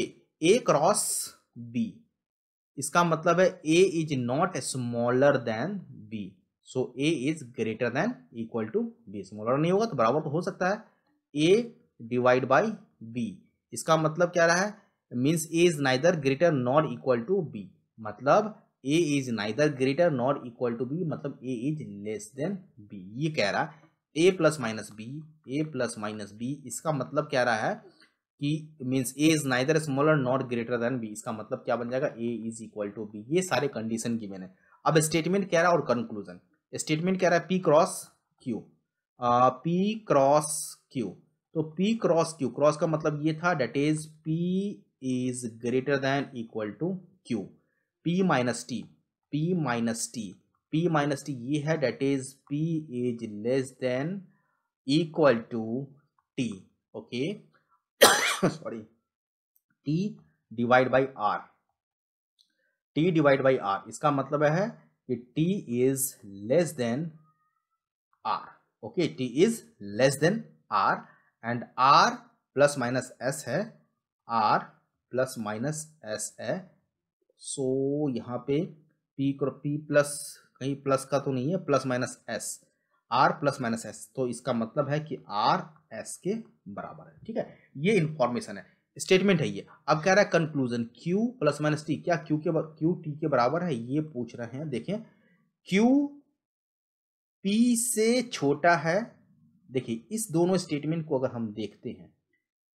ए क्रॉस बी इसका मतलब है A is not smaller than B so A is greater than equal to B smaller नहीं होगा तो बराबर तो हो सकता है ए डिवाइड बाई बी इसका मतलब क्या रहा है means A is neither greater not equal to B मतलब A is neither greater not equal to B मतलब A is less than B ये कह रहा है A plus minus B A plus minus B इसका मतलब क्या रहा है कि means A is neither smaller not greater than B इसका मतलब क्या बन जाएगा A is equal to B ये सारे कंडीशन की मैंने अब स्टेटमेंट कह रहा है और कंक्लूजन स्टेटमेंट कह रहा है P cross Q P cross Q तो पी क्रॉस क्यू क्रॉस का मतलब ये था that is P is greater than equal to Q P minus T P minus T p minus T ये है that is P is less than equal to T okay sorry T divide by r T divide by r इसका मतलब है कि t is less than R okay T is less than R and R plus minus S है R plus minus S है so so, यहाँ पे P P plus कहीं plus का तो नहीं है plus minus S R plus minus S तो इसका मतलब है कि आर एस के बराबर है ठीक है ये इंफॉर्मेशन है स्टेटमेंट है ये अब कह रहा है conclusion Q plus minus T क्या क्यू के क्यू टी के बराबर है ये पूछ रहे हैं देखें क्यू पी से छोटा है देखिए इस दोनों स्टेटमेंट को अगर हम देखते हैं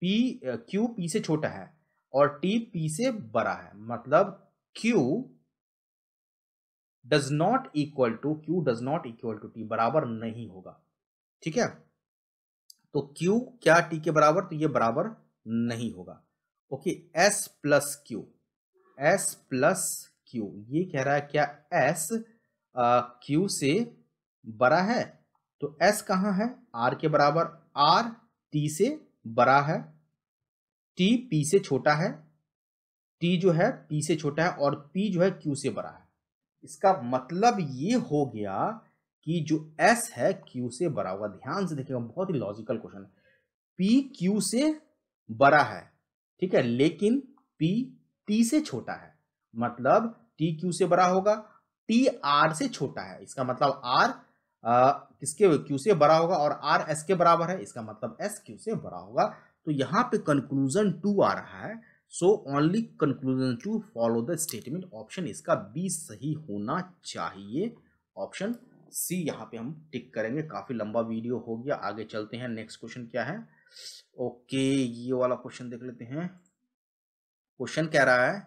पी क्यू पी से छोटा है और टी पी से बड़ा है मतलब Q does not equal to Q does not equal to T बराबर नहीं होगा ठीक है तो क्यू क्या टी के बराबर तो ये बराबर नहीं होगा okay S plus Q S plus Q ये कह रहा है क्या एस क्यू से बड़ा है तो एस कहाँ है आर के बराबर आर टी से बड़ा है टी पी से छोटा है टी जो है पी से छोटा है और पी जो है क्यू से बड़ा है इसका मतलब ये हो गया कि जो एस है क्यू से बड़ा होगा ध्यान से देखिएगा बहुत ही लॉजिकल क्वेश्चन है पी क्यू से बड़ा है ठीक है लेकिन पी टी से छोटा है मतलब टी क्यू से बड़ा होगा टी आर से छोटा है इसका मतलब आर किसके क्यू से बड़ा होगा और आर एस के बराबर है इसका मतलब एस क्यू से बड़ा होगा तो यहाँ पे कंक्लूजन टू आ रहा है so only conclusion two follow the statement option इसका बी सही होना चाहिए ऑप्शन सी यहाँ पे हम टिक करेंगे काफ़ी लंबा वीडियो हो गया आगे चलते हैं नेक्स्ट क्वेश्चन क्या है ओके ये वाला क्वेश्चन देख लेते हैं क्वेश्चन कह रहा है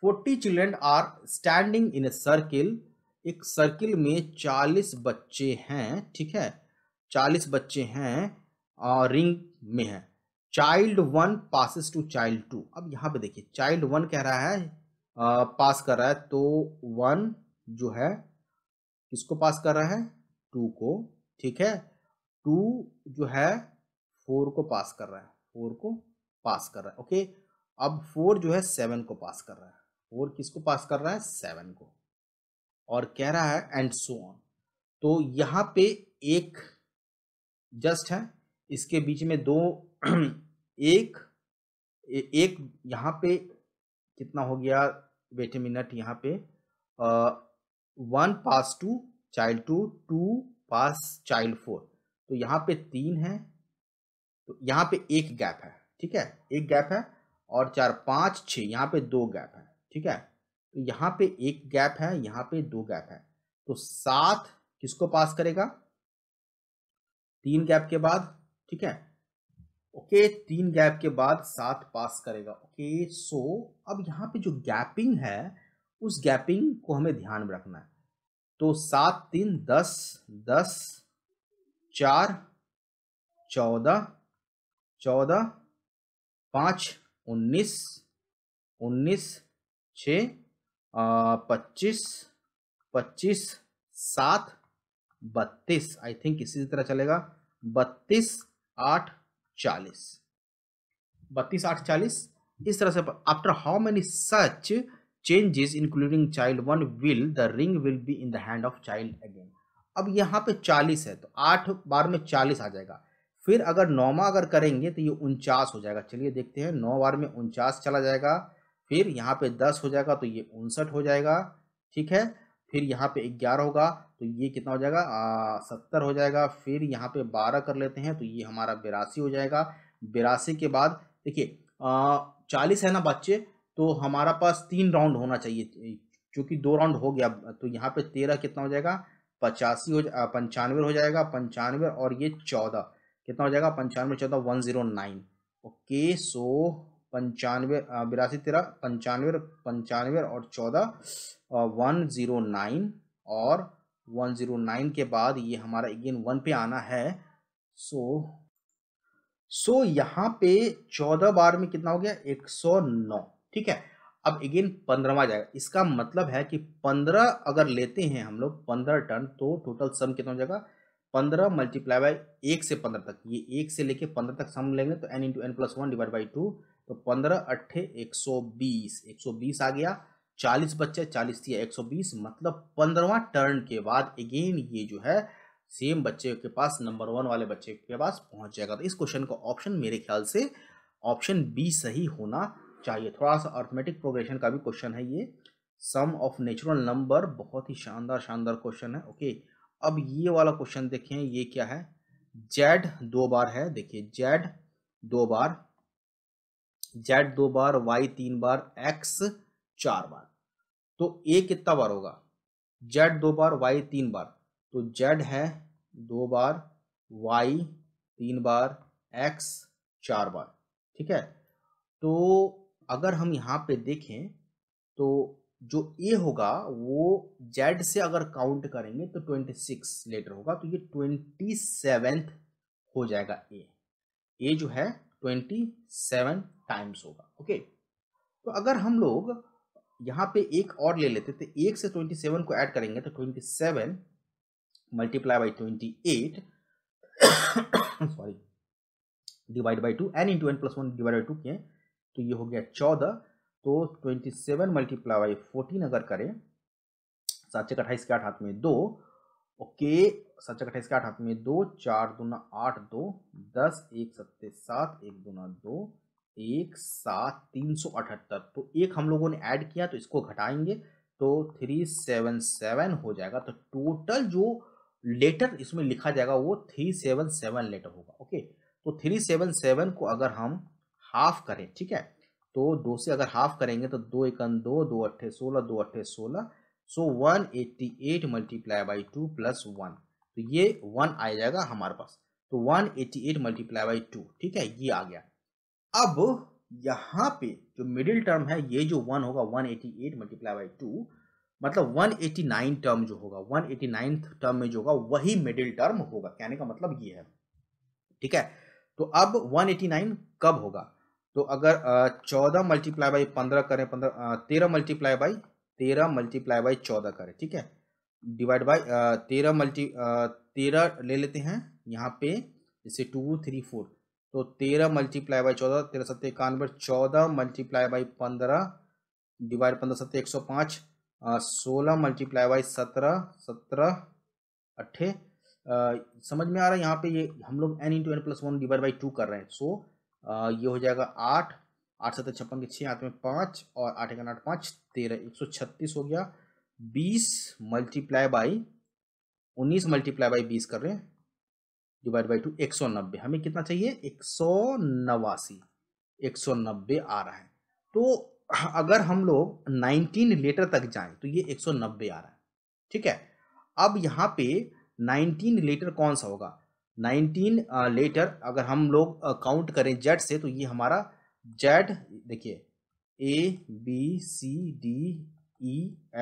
forty children are standing in a circle एक सर्किल में चालीस बच्चे हैं ठीक है चालीस बच्चे हैं और रिंग में है child one passes to child two अब यहाँ पे देखिए चाइल्ड वन कह रहा है आ, पास कर रहा है तो वन जो है किसको पास कर रहा है टू को ठीक है टू जो है फोर को पास कर रहा है फोर को पास कर रहा है ओके अब फोर जो है सेवन को पास कर रहा है फोर किसको पास कर रहा है सेवन को और कह रहा है एंड सो ऑन तो यहाँ पे एक जस्ट है इसके बीच में दो एक एक यहाँ पे कितना हो गया वेट ए मिनट यहाँ पे one pass to child two two pass child four तो यहाँ पे तीन है तो यहाँ पे एक गैप है ठीक है एक गैप है और चार पाँच छ यहाँ पे दो गैप है ठीक है तो यहाँ पे एक गैप है यहाँ पे दो गैप है तो सात किसको पास करेगा तीन गैप के बाद ठीक है ओके तीन गैप के बाद सात पास करेगा ओके सो अब यहाँ पे जो गैपिंग है उस गैपिंग को हमें ध्यान में रखना है तो सात तीन दस दस चार चौदह चौदह पाँच उन्नीस उन्नीस छ पच्चीस पच्चीस सात बत्तीस आई थिंक इसी तरह चलेगा बत्तीस आठ चालीस बत्तीस आठ चालीस इस तरह से after how many such changes including child one will the ring will be in the hand of child again अब यहाँ पे चालीस है तो आठ बार में चालीस आ जाएगा फिर अगर नौमा अगर करेंगे तो ये उनचास हो जाएगा चलिए देखते हैं नौ बार में उनचास चला जाएगा फिर यहाँ पे दस हो जाएगा तो ये उनसठ हो जाएगा ठीक है फिर यहाँ पे ग्यारह होगा तो ये कितना हो जाएगा सत्तर हो जाएगा फिर यहाँ पे बारह कर लेते हैं तो ये हमारा बिरासी हो जाएगा बिरासी के बाद देखिए चालीस है ना बच्चे तो हमारा पास तीन राउंड होना चाहिए क्योंकि दो राउंड हो गया तो यहाँ पे तेरह कितना हो जाएगा पचासी हो जा पंचानवे हो जाएगा पंचानवे और ये चौदह कितना हो जाएगा पंचानवे चौदह one zero nine okay so पंचानवे बिरासी तेरह पंचानवे पंचानवे और चौदह वन ज़ीरो नाइन और वन ज़ीरो नाइन के बाद ये हमारा अगेन वन पे आना है सो सो यहाँ पे चौदह बार में कितना हो गया एक सौ नौ ठीक है अब अगेन पंद्रहवा जाएगा इसका मतलब है कि पंद्रह अगर लेते हैं हम लोग पंद्रह टन तो टोटल सम कितना हो जाएगा पंद्रह मल्टीप्लाई बाई एक से पंद्रह तक ये एक से लेके पंद्रह तक सम लेंगे तो N into N plus one divide by two तो पंद्रह अट्ठे एक सौ बीस एक सौ बीस आ गया चालीस बच्चे चालीस थी एक सौ बीस मतलब पंद्रवा टर्न के बाद अगेन ये जो है सेम बच्चे के पास नंबर वन वाले बच्चे के पास पहुंच जाएगा तो इस क्वेश्चन का ऑप्शन मेरे ख्याल से ऑप्शन बी सही होना चाहिए थोड़ा सा अर्थमेटिक प्रोग्रेशन का भी क्वेश्चन है ये सम ऑफ नेचुरल नंबर बहुत ही शानदार शानदार क्वेश्चन है ओके अब ये वाला क्वेश्चन देखें ये क्या है जेड दो बार है देखिए जेड दो बार जेड दो बार वाई तीन बार एक्स चार बार तो ए कितना बार होगा जेड दो बार वाई तीन बार तो जेड है दो बार वाई तीन बार एक्स चार बार ठीक है तो अगर हम यहाँ पे देखें तो जो ए होगा वो जेड से अगर काउंट करेंगे तो ट्वेंटी सिक्स लेटर होगा तो ये ट्वेंटी सेवेंथ हो जाएगा ए ए जो है ट्वेंटी सेवन टाइम्स होगा ओके तो अगर हम लोग यहाँ पे एक और ले लेते तो एक से ट्वेंटी सेवन को ऐड करेंगे तो twenty seven multiply by twenty eight sorry divide by two N into N plus one divide by two किए तो ये हो गया चौदह तो twenty seven multiply by fourteen अगर करें सात चक अट्ठाईस के आठ हाथ में दो ओके सात चक अट्ठाईस के आठ हाथ में दो चार दो ना आठ दो दस एक सत्ते सात एक दो ना दो एक सात तीन सौ अठहत्तर तो एक हम लोगों ने ऐड किया तो इसको घटाएंगे तो थ्री सेवन सेवन हो जाएगा तो टोटल जो लेटर इसमें लिखा जाएगा वो थ्री सेवन सेवन लेटर होगा ओके तो थ्री सेवन सेवन को अगर हम हाफ करें ठीक है तो दो से अगर हाफ करेंगे तो दो एक दो दो अट्ठे सोलह दो अट्ठे सोलह so one eighty eight multiply by two plus one तो ये वन आ जाएगा हमारे पास तो one eighty eight multiply by two ठीक है ये आ गया अब यहाँ पे जो मिडिल टर्म है ये जो वन होगा 188 मल्टीप्लाई बाई टू मतलब 189 टर्म जो होगा 189 टर्म में जो होगा वही मिडिल टर्म होगा कहने का मतलब ये है ठीक है तो अब 189 कब होगा तो अगर चौदह मल्टीप्लाई बाई पंद्रह करें पंद्रह तेरह मल्टीप्लाई बाई तेरह मल्टीप्लाई बाई चौदह करें ठीक है डिवाइड बाई तेरह मल्टी तेरह ले लेते हैं यहाँ पे जैसे टू थ्री फोर तो तेरह मल्टीप्लाई बाई चौदह तेरह सत्य इक्यानवे चौदह मल्टीप्लाई बाई पंद्रह डिवाइड पंद्रह सत्य एक सौ पाँच सोलह मल्टीप्लाई बाई सत्रह सत्रह अट्ठे समझ में आ रहा है यहाँ पे ये हम लोग N into N plus one divide by two कर रहे हैं सो ये हो जाएगा आठ आठ सत्तर छप्पन के छः आठ में पाँच और आठ एक आठ पाँच तेरह एक सौ छत्तीस हो गया बीस मल्टीप्लाई बाई उन्नीस मल्टीप्लाई बाई बीस कर रहे हैं डिवाइड बाई टू एक सौ नब्बे हमें कितना चाहिए एक सौ नवासी एक सौ नब्बे आ रहा है तो अगर हम लोग नाइनटीन लेटर तक जाएं तो ये एक सौ नब्बे आ रहा है ठीक है अब यहाँ पे नाइनटीन लेटर कौन सा होगा नाइनटीन लेटर अगर हम लोग काउंट करें जेड से तो ये हमारा जेड देखिए A B C D E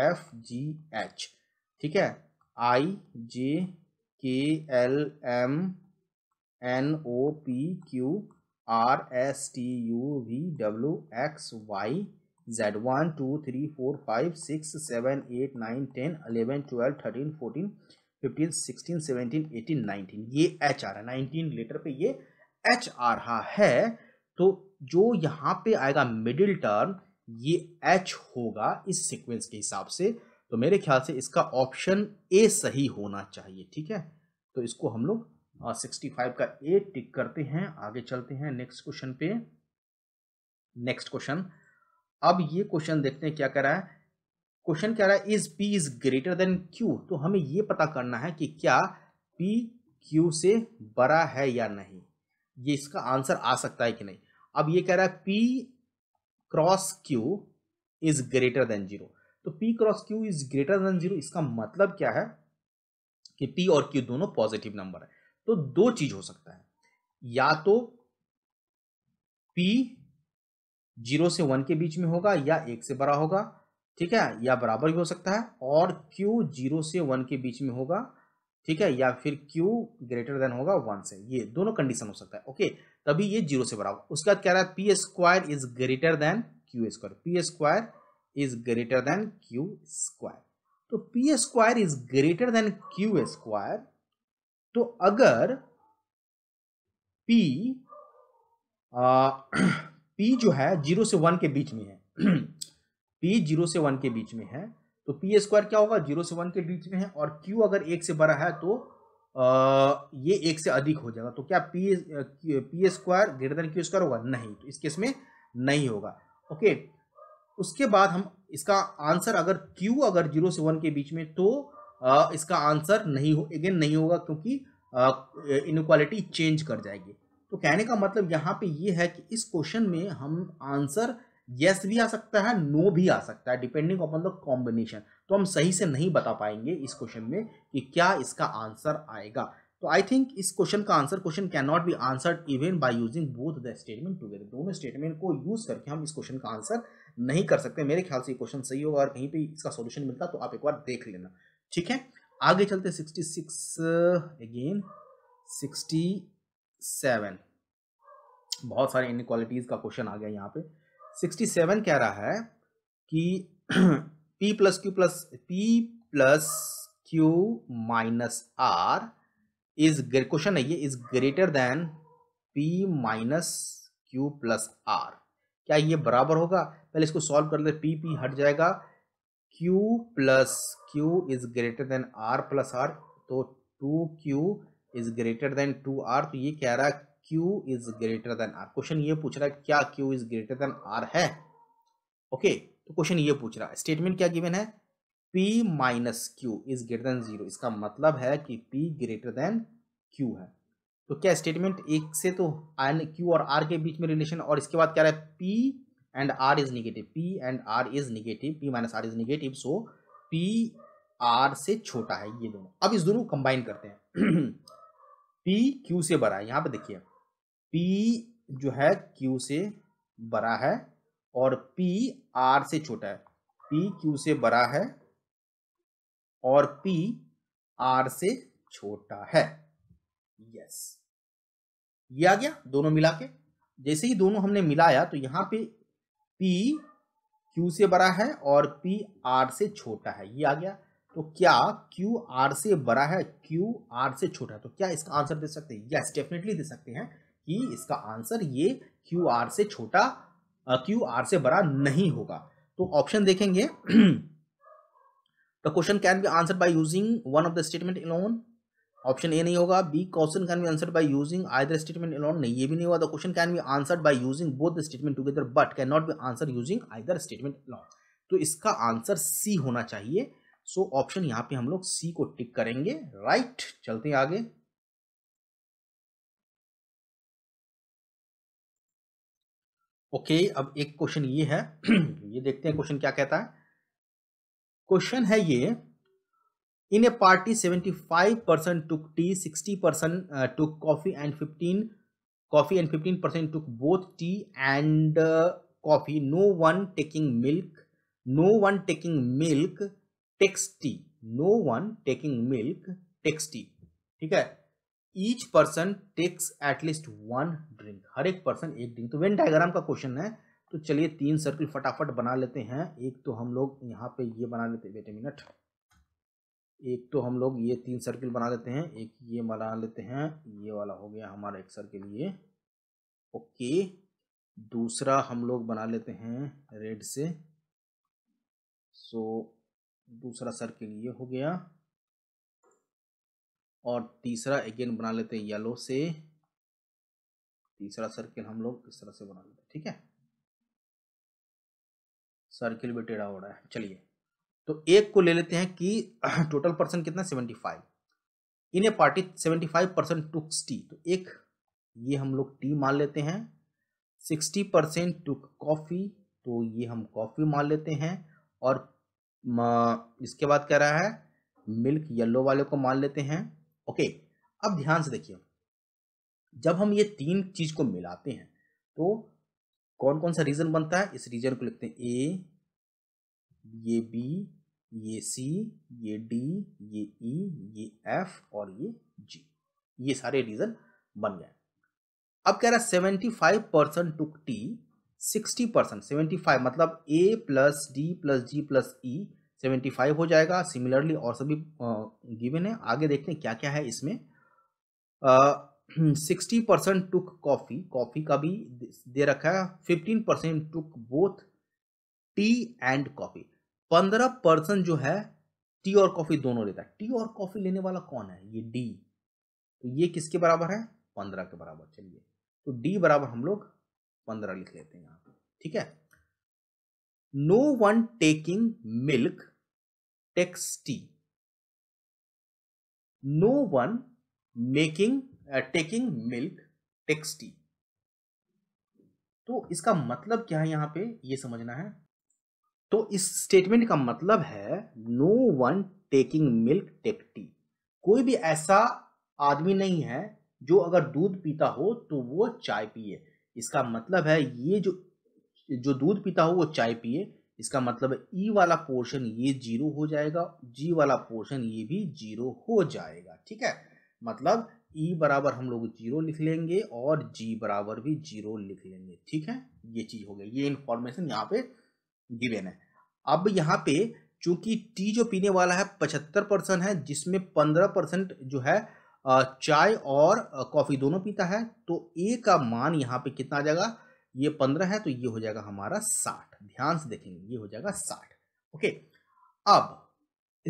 F G H ठीक है I J K L M N O P Q R S T U V W X Y Z one two three four five six seven eight nine ten eleven twelve thirteen fourteen fifteen sixteen seventeen eighteen nineteen ये H आ रहा है nineteen letter पे ये H आ रहा है तो जो यहाँ पे आएगा मिडिल टर्म ये एच होगा इस सीक्वेंस के हिसाब से तो मेरे ख्याल से इसका ऑप्शन ए सही होना चाहिए ठीक है तो इसको हम लोग सिक्सटी फाइव का ए टिक करते हैं आगे चलते हैं नेक्स्ट क्वेश्चन पे नेक्स्ट क्वेश्चन अब ये क्वेश्चन देखते हैं क्या कह रहा है क्वेश्चन कह रहा है is P is greater than Q तो हमें ये पता करना है कि क्या पी क्यू से बड़ा है या नहीं ये इसका आंसर आ सकता है कि नहीं अब ये कह रहा है P cross Q is greater than zero तो P cross Q is greater than zero इसका मतलब क्या है कि पी और क्यू दोनों पॉजिटिव नंबर है तो दो चीज हो सकता है या तो पी जीरो से वन के बीच में होगा या एक से बड़ा होगा ठीक है या बराबर भी हो सकता है और क्यू जीरो से वन के बीच में होगा ठीक है या फिर क्यू ग्रेटर देन होगा वन से ये दोनों कंडीशन हो सकता है ओके तभी ये जीरो से बराबर उसके बाद कह रहा है P square is greater than Q square P square is greater than Q square तो P square is greater than Q square तो अगर पी आ, पी [clears throat] जो है जीरो से वन के बीच में है पी [clears throat] जीरो से वन के बीच में है तो पी स्क्वायर क्या होगा जीरो से वन के बीच में है और क्यू अगर एक से बड़ा है तो आ, ये एक से अधिक हो जाएगा तो क्या P P square greater than Q square होगा नहीं तो इस केस में नहीं होगा ओके okay. उसके बाद हम इसका आंसर अगर क्यू अगर जीरो से वन के बीच में तो आ, इसका आंसर नहीं हो अगेन नहीं होगा क्योंकि इनक्वालिटी चेंज कर जाएगी तो कहने का मतलब यहाँ पे ये है कि इस क्वेश्चन में हम आंसर यस भी आ सकता है नो भी आ सकता है डिपेंडिंग अपॉन द कॉम्बिनेशन तो हम सही से नहीं बता पाएंगे इस क्वेश्चन में कि क्या इसका आंसर आएगा तो आई थिंक इस क्वेश्चन का answer question can not be answered even by using both the statement together दोनों स्टेटमेंट को यूज करके हम इस क्वेश्चन का आंसर नहीं कर सकते मेरे ख्याल से क्वेश्चन सही होगा और कहीं पर इसका सोल्यूशन मिलता तो आप एक बार देख लेना ठीक है आगे चलते सिक्स अगेन 67 बहुत सारे इनक्वालिटीज का क्वेश्चन आ गया यहाँ पे 67 कह रहा है कि [clears throat] p plus Q plus P plus Q minus R is question है ये is greater than p minus Q plus R क्या ये बराबर होगा पहले इसको सॉल्व कर ले पी पी हट जाएगा q plus Q is greater than r plus R तो two Q is greater than two R तो ये कह रहा है Q is greater than r question ये पूछ रहा है क्या q is greater than r है ओके okay, तो क्वेश्चन ये पूछ रहा है स्टेटमेंट क्या गिवन है p minus Q is greater than zero इसका मतलब है कि p ग्रेटर देन q है तो क्या स्टेटमेंट एक से तो एन क्यू और आर के बीच में रिलेशन और इसके बाद क्या रहा है P and R is negative P and R is negative P minus R is negative so P R से छोटा है ये दोनों अब इस दोनों को कंबाइन करते हैं पी [clears throat] क्यू से बड़ा है यहाँ पे देखिए पी जो है क्यू से बड़ा है और पी आर से छोटा है पी क्यू से बड़ा है और पी आर से छोटा है यस yes. ये आ गया दोनों मिला के जैसे ही दोनों हमने मिलाया तो यहाँ पे पी क्यू से बड़ा है और पी आर से छोटा है ये आ गया तो क्या क्यू आर से बड़ा है क्यू आर से छोटा है तो क्या इसका आंसर दे सकते हैं यस डेफिनेटली दे सकते हैं कि इसका आंसर ये क्यू आर से छोटा क्यू आर से बड़ा नहीं होगा तो ऑप्शन देखेंगे the question can be answer by using one of the statement alone option A नहीं होगा B question can be answered by using either statement alone नहीं ये भी नहीं होगा the question can be answered by using both the statement together but can not be answer using either statement alone तो इसका answer C होना चाहिए सो so, option यहाँ पे हम लोग सी को टिक करेंगे राइट right, चलते हैं आगे ओके okay, अब एक क्वेश्चन ये है [clears throat] ये देखते हैं क्वेश्चन क्या कहता है क्वेश्चन है ये in a party seventy five percent took tea sixty percent took coffee and fifteen coffee and fifteen percent took both tea and coffee no one taking milk no one taking milk takes tea no one taking milk takes tea ठीक है each person takes at least one drink हर एक person एक drink तो Venn diagram का question है तो चलिए तीन सर्किल फटाफट बना लेते हैं एक तो हम लोग यहाँ पे ये बना लेते हैं मिनट एक तो हम लोग ये तीन सर्किल बना लेते हैं एक ये बना लेते हैं ये वाला हो गया हमारा एक सर्किल ये ओके दूसरा हम लोग बना लेते हैं रेड से सो दूसरा सर्किल ये हो गया और तीसरा अगेन बना लेते हैं येलो से तीसरा सर्किल हम लोग इस तरह से बना लेते हैं ठीक है सर्किल भी टेढ़ा हो रहा है चलिए तो एक को ले लेते हैं कि टोटल [clears throat] परसेंट कितना seventy five in a party seventy five percent took tea तो एक ये हम लोग टी मान लेते हैं सिक्सटी परसेंट टुक कॉफ़ी तो ये हम कॉफ़ी मान लेते हैं और इसके बाद कह रहा है मिल्क येलो वाले को मान लेते हैं ओके अब ध्यान से देखिए जब हम ये तीन चीज़ को मिलाते हैं तो कौन कौन सा रीज़न बनता है इस रीजन को लिखते हैं ए ये बी ये सी ये डी ये ई e, ये एफ और ये जी ये सारे रीजन बन गए अब कह रहा है seventy five percent took tea sixty percent seventy five मतलब A plus D plus G plus E seventy five हो जाएगा सिमिलरली और सभी गिवन है आगे देखते हैं क्या क्या है इसमें sixty percent took coffee coffee का भी दे रखा है fifteen percent took both tea and coffee पंद्रह परसेंट जो है टी और कॉफी दोनों लेता है टी और कॉफी लेने वाला कौन है ये डी तो ये किसके बराबर है पंद्रह के बराबर चलिए तो डी बराबर हम लोग पंद्रह लिख लेते हैं यहां पर ठीक है no one taking milk takes tea no one making taking milk takes tea तो इसका मतलब क्या है यहां पे ये समझना है तो इस स्टेटमेंट का मतलब है no one taking milk take tea कोई भी ऐसा आदमी नहीं है जो अगर दूध पीता हो तो वो चाय पिए इसका मतलब है ये जो जो दूध पीता हो वो चाय पिए इसका मतलब ई e वाला पोर्शन ये जीरो हो जाएगा जी वाला पोर्शन ये भी जीरो हो जाएगा ठीक है मतलब ई e बराबर हम लोग जीरो लिख लेंगे और जी बराबर भी जीरो लिख लेंगे ठीक है ये चीज हो गई ये इंफॉर्मेशन यहाँ पे गिवेन है अब यहाँ पे चूंकि टी जो पीने वाला है पचहत्तर परसेंट है जिसमें पंद्रह परसेंट जो है चाय और कॉफ़ी दोनों पीता है तो ए का मान यहाँ पे कितना आ जाएगा ये पंद्रह है तो ये हो जाएगा हमारा साठ ध्यान से देखेंगे ये हो जाएगा साठ ओके अब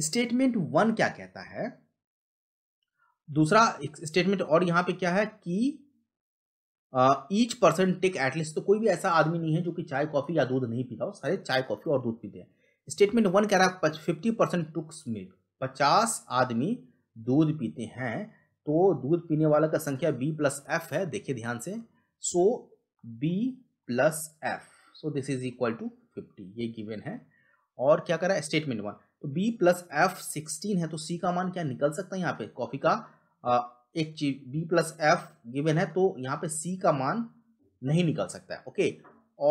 स्टेटमेंट वन क्या कहता है दूसरा स्टेटमेंट और यहाँ पे क्या है कि ईच पर्सन टेक एटलीस्ट तो कोई भी ऐसा आदमी नहीं है जो कि चाय कॉफ़ी या दूध नहीं पीता हो सारे चाय कॉफ़ी और दूध पीते हैं स्टेटमेंट वन कह रहा है फिफ्टी परसेंट टुक्स मिल्क पचास आदमी दूध पीते हैं तो दूध पीने वाला का संख्या बी प्लस एफ है देखिए ध्यान से so B plus F so this is equal to fifty ये गिवन है और क्या रहा है स्टेटमेंट वन तो बी प्लस एफ सिक्सटीन है तो सी का मान क्या निकल सकता है यहाँ पे कॉफी का एक चीज बी प्लस एफ गिवेन है तो यहाँ पे सी का मान नहीं निकल सकता है ओके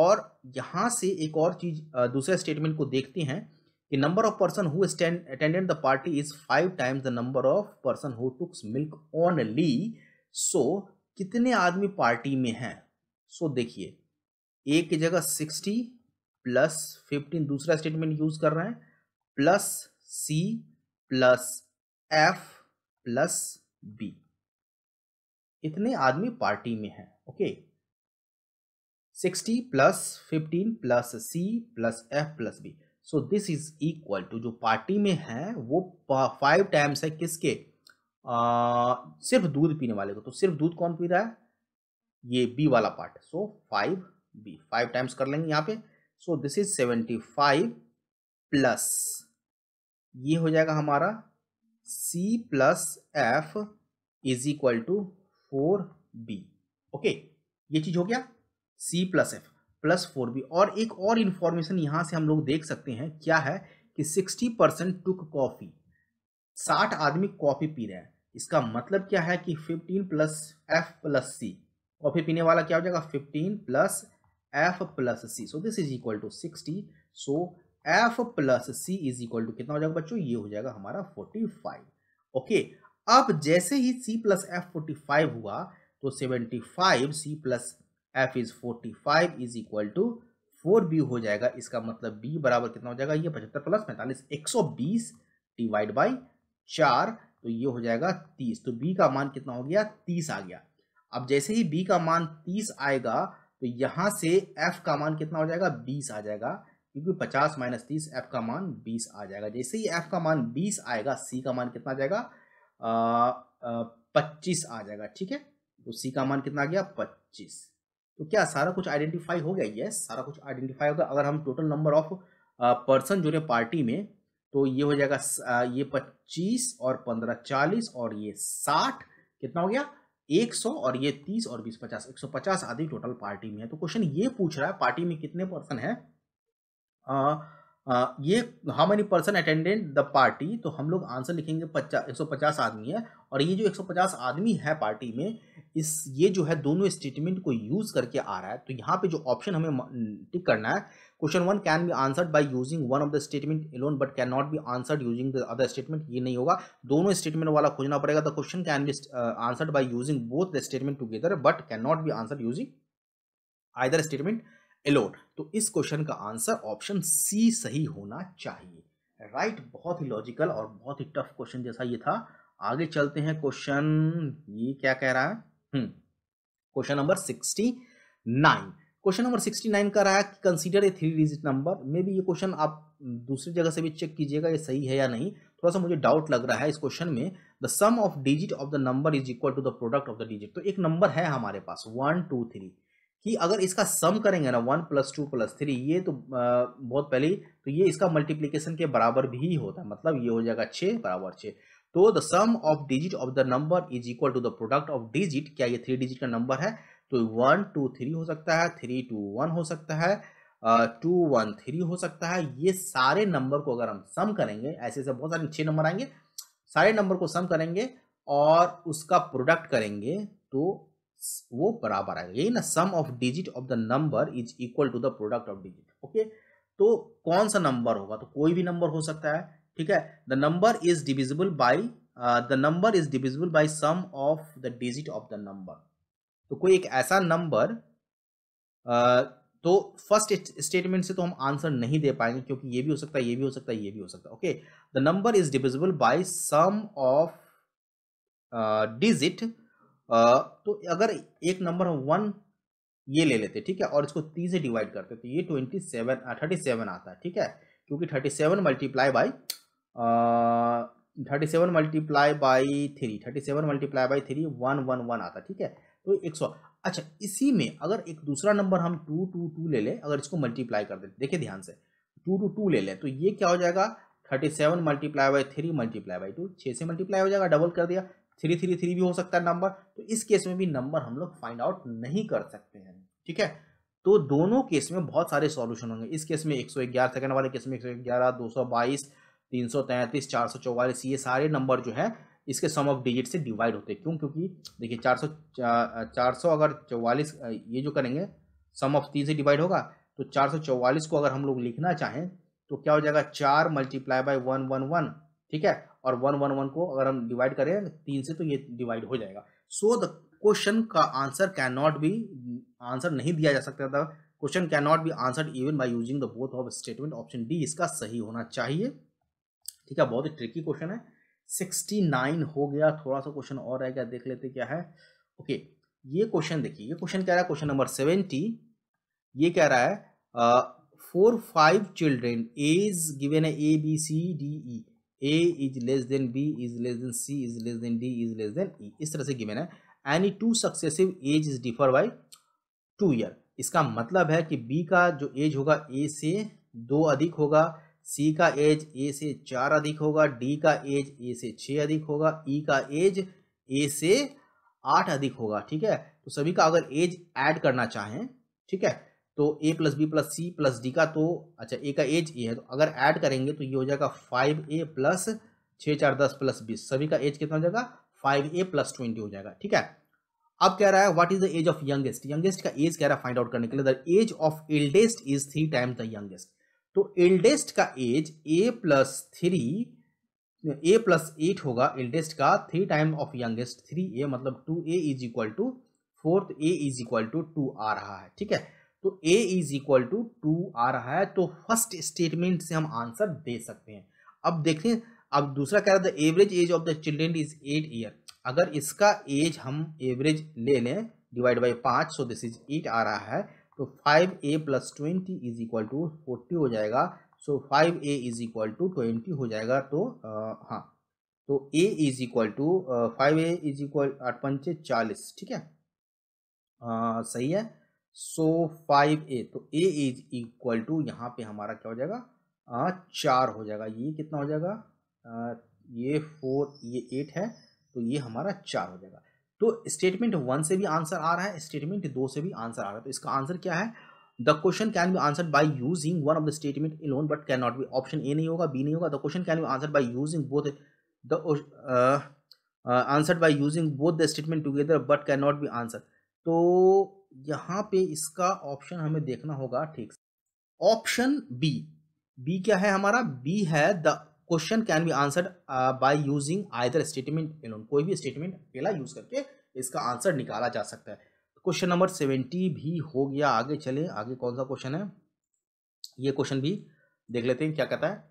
और यहाँ से एक और चीज दूसरे स्टेटमेंट को देखते हैं कि number of person who attended the party is five times the number of person who takes milk ली सो कितने आदमी पार्टी में हैं सो so, देखिए एक की जगह सिक्सटी प्लस फिफ्टीन दूसरा स्टेटमेंट यूज कर रहे हैं plus C plus F plus B इतने आदमी पार्टी में हैं okay sixty plus fifteen plus C plus F plus B so this is equal to जो पार्टी में है वो फाइव टाइम्स है किसके आ, सिर्फ दूध पीने वाले को तो सिर्फ दूध कौन पी रहा है ये बी वाला part so five B five times कर लेंगे यहाँ पे so this is seventy five plus ये हो जाएगा हमारा C plus F is equal to four B okay ये चीज हो गया C plus F plus four B और एक और इन्फॉर्मेशन यहां से हम लोग देख सकते हैं क्या है कि सिक्सटी परसेंट टुक कॉफ़ी साठ आदमी कॉफ़ी पी रहे हैं इसका मतलब क्या है कि fifteen plus F plus C coffee पीने वाला क्या हो जाएगा fifteen plus F plus C so this is equal to sixty so F plus C is equal to कितना हो जाएगा बच्चों ये हो जाएगा हमारा फोर्टी फाइव ओके अब जैसे ही c plus F forty five हुआ तो seventy five C plus F is forty five is equal to four B हो जाएगा इसका मतलब b बराबर कितना हो जाएगा ये पचहत्तर प्लस पैंतालीस एक सौ बीस डिवाइड बाई चार तो ये हो जाएगा तीस तो b का मान कितना हो गया तीस आ गया अब जैसे ही b का मान तीस आएगा तो यहाँ से f का मान कितना हो जाएगा बीस आ जाएगा क्योंकि पचास माइनस तीस एफ का मान बीस आ जाएगा जैसे ही f का मान बीस आएगा c का मान कितना आ जाएगा पच्चीस आ जाएगा ठीक है तो सी का मान कितना आ गया पच्चीस तो क्या सारा कुछ आइडेंटिफाई हो गया ये सारा कुछ आइडेंटिफाई होगा अगर हम टोटल नंबर ऑफ पर्सन जुड़े पार्टी में तो ये हो जाएगा ये पच्चीस और पंद्रह चालीस और ये साठ कितना हो गया एक सौ और ये तीस और बीस पचास एक सौ पचास आदि टोटल पार्टी में है तो क्वेश्चन ये पूछ रहा है पार्टी में कितने पर्सन है आ, ये how many person attendant the party तो हम लोग आंसर लिखेंगे पचास एक सौ पचास आदमी है और ये जो एक सौ पचास आदमी है पार्टी में इस ये जो है दोनों स्टेटमेंट को यूज़ करके आ रहा है तो यहाँ पे जो ऑप्शन हमें टिक करना है question one can be answered by using one of the statement alone but can not be answered using the other statement ये नहीं होगा दोनों स्टेटमेंट वाला खोजना पड़ेगा the question can be answered by using both the statement together but can not be answered using either statement alone तो इस question का आंसर ऑप्शन सी सही होना चाहिए राइट right, बहुत ही लॉजिकल और बहुत ही टफ क्वेश्चन जैसा ये था आगे चलते हैं क्वेश्चन ये क्या कह रहा है question number sixty nine question number sixty nine का रहा कि consider a three digit number may be ये क्वेश्चन आप दूसरी जगह से भी चेक कीजिएगा ये सही है या नहीं थोड़ा सा मुझे डाउट लग रहा है इस क्वेश्चन में the sum of digit of the number is equal to the product of the digit तो एक नंबर है हमारे पास वन टू थ्री कि अगर इसका सम करेंगे ना one plus two plus three ये तो बहुत पहले तो ये इसका मल्टीप्लीकेशन के बराबर भी होता है मतलब ये हो जाएगा छः बराबर छः तो the sum of digit of the number is equal to the product of digit क्या ये थ्री डिजिट का नंबर है तो वन टू थ्री हो सकता है थ्री टू वन हो सकता है टू वन थ्री हो सकता है ये सारे नंबर को अगर हम सम करेंगे ऐसे ऐसे बहुत सारे छः नंबर आएंगे सारे नंबर को सम करेंगे और उसका प्रोडक्ट करेंगे तो वो बराबर आएगा यही ना sum of digit of the number is equal to the product of digit okay तो कौन सा नंबर होगा तो कोई भी नंबर हो सकता है ठीक है the number is divisible by the number is divisible by sum of the digit of the number तो कोई एक ऐसा नंबर uh, तो फर्स्ट स्टेटमेंट से तो हम आंसर नहीं दे पाएंगे क्योंकि ये भी हो सकता है ये भी हो सकता है ये भी हो सकता है okay the number is divisible by sum of digit तो अगर एक नंबर हम वन ये ले लेते ठीक है और इसको तीन से डिवाइड करते तो ये ट्वेंटी सेवन थर्टी सेवन आता है ठीक है क्योंकि thirty seven multiply by thirty seven multiply by three thirty seven multiply by three one one one आता ठीक है तो एक सौ अच्छा इसी में अगर एक दूसरा नंबर हम टू टू टू ले लें अगर इसको मल्टीप्लाई कर दें देखिए ध्यान से टू टू टू ले लें तो ये क्या हो जाएगा thirty seven multiply by three multiply by two छः से मल्टीप्लाई हो जाएगा डबल कर दिया थ्री थ्री थ्री भी हो सकता है नंबर तो इस केस में भी नंबर हम लोग फाइंड आउट नहीं कर सकते हैं ठीक है तो दोनों केस में बहुत सारे सॉल्यूशन होंगे इस केस में एक सौ ग्यारह सेकेंड वाले केस में एक सौ ग्यारह दो सौ बाईस तीन सौ तैंतीस चार सौ चौवालीस ये सारे नंबर जो है इसके सम ऑफ डिजिट से डिवाइड होते हैं क्यों क्योंकि देखिए चार सौ चार सौ अगर चौवालीस ये जो करेंगे सम ऑफ तीन से डिवाइड होगा तो चार सौ चौवालीस को अगर हम लोग लिखना चाहें तो क्या हो जाएगा चार multiply by one one one ठीक है और वन वन वन को अगर हम डिवाइड करें तीन से तो ये डिवाइड हो जाएगा सो द क्वेश्चन का answer can not be answer नहीं दिया जा सकता था question can not be answer even by using the both of statement option D इसका सही होना चाहिए ठीक है बहुत ही ट्रिकी क्वेश्चन है सिक्सटी नाइन हो गया थोड़ा सा क्वेश्चन और रह गया देख लेते क्या है ओके okay, ये क्वेश्चन देखिए ये क्वेश्चन कह रहा है क्वेश्चन नंबर सेवेंटी ये कह रहा है four five children age given A B C D E A is less than B is less than C is less than D is less than E इस तरह से गिवन है any two successive age is differ by two year इसका मतलब है कि B का जो एज होगा ए से दो अधिक होगा सी का एज ए से चार अधिक होगा डी का एज ए से छः अधिक होगा ई e का एज ए से आठ अधिक होगा ठीक है तो सभी का अगर एज ऐड करना चाहें ठीक है तो A plus B plus C plus D का तो अच्छा ए का एज ए है तो अगर ऐड करेंगे तो ये हो जाएगा फाइव ए प्लस छः चार दस प्लस बीस सभी का एज कितना हो जाएगा फाइव ए प्लस ट्वेंटी हो जाएगा ठीक है अब कह रहा है what is the age of youngest youngest का एज कह रहा है फाइंड आउट करने के लिए the age of eldest is three time the youngest तो एल्डेस्ट का age A plus three A plus eight होगा एल्डेस्ट का three time of youngest three A मतलब two A is equal to fourth A is equal to two आ रहा है ठीक है तो A is equal to two आ रहा है तो फर्स्ट स्टेटमेंट से हम आंसर दे सकते हैं अब देखें अब दूसरा कह रहा था average age of the children is eight year अगर इसका एज हम एवरेज ले लें डिवाइड बाई पाँच सो दिस इज एट आ रहा है तो five A plus twenty is equal to forty हो जाएगा so five A is equal to twenty हो जाएगा तो आ, हाँ तो A is equal to five A is equal आठ पंचे चालीस ठीक है आ, सही है सो फाइव ए तो ए इज इक्वल टू यहाँ पे हमारा क्या हो जाएगा आ, चार हो जाएगा ये कितना हो जाएगा आ, ये फोर ये एट है तो ये हमारा चार हो जाएगा तो स्टेटमेंट वन से भी आंसर आ रहा है स्टेटमेंट दो से भी आंसर आ रहा है तो इसका आंसर क्या है the question can be answer by using one of the statement in but can not be option A नहीं होगा बी नहीं होगा the question can be answer by using both the answer by using both the statement together but can not be answer तो यहाँ पे इसका option हमें देखना होगा ठीक से ऑप्शन बी बी क्या है हमारा बी है the question can be answered by using either statement alone कोई भी स्टेटमेंट अकेला यूज करके इसका आंसर निकाला जा सकता है क्वेश्चन नंबर सेवेंटी भी हो गया आगे चले आगे कौन सा क्वेश्चन है ये क्वेश्चन भी देख लेते हैं क्या कहता है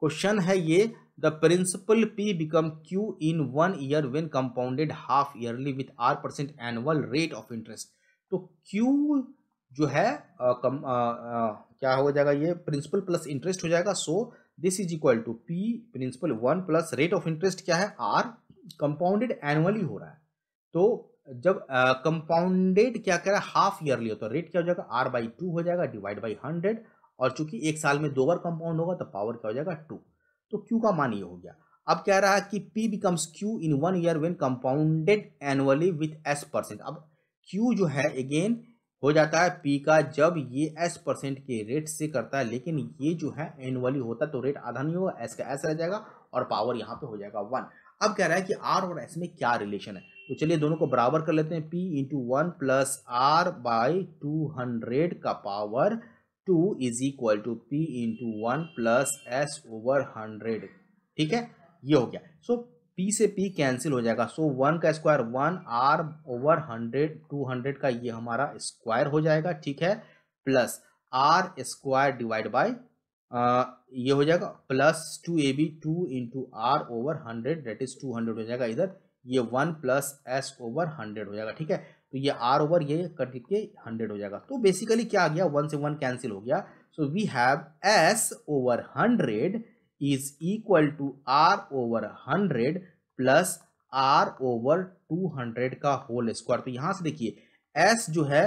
क्वेश्चन है ये the principal P become Q in one year when compounded half yearly with R percent annual rate of interest तो क्यू जो है आ, कम आ, आ, क्या हो जाएगा ये प्रिंसिपल प्लस इंटरेस्ट हो जाएगा so this is equal to P principal one plus rate of interest क्या है आर कंपाउंडेड एनुअली हो रहा है तो जब कंपाउंडेड क्या कह रहा है हाफ ईयरली हो तो रेट क्या हो जाएगा आर बाई टू हो जाएगा डिवाइड बाई हंड्रेड और चूंकि एक साल में दो बार कंपाउंड होगा तो पावर क्या हो जाएगा टू तो क्यू का मान ये हो गया अब कह रहा है कि P becomes Q in one year when compounded annually with S percent अब क्यू जो है अगेन हो जाता है पी का जब ये एस परसेंट के रेट से करता है लेकिन ये जो है एनुअली होता तो रेट आधा नहीं होगा एस का एस रह जाएगा और पावर यहाँ पे हो जाएगा वन अब कह रहा है कि आर और एस में क्या रिलेशन है तो चलिए दोनों को बराबर कर लेते हैं P into one plus R by two hundred का power two is equal to P into one plus S over hundred ठीक है ये हो गया सो so, पी से पी कैंसिल हो जाएगा सो वन का square one R over hundred two hundred का ये हमारा स्क्वायर हो जाएगा ठीक है plus R square divide by ये हो जाएगा plus two A B two into are over hundred that is two hundred हो जाएगा इधर ये one plus S over hundred हो जाएगा ठीक है तो ये आर ओवर ये कट के हंड्रेड हो जाएगा तो बेसिकली क्या आ गया वन से वन कैंसिल हो गया so we have S over hundred is equal to r over 100 plus R over 200 का होल स्क्वायर तो यहां से देखिए एस जो है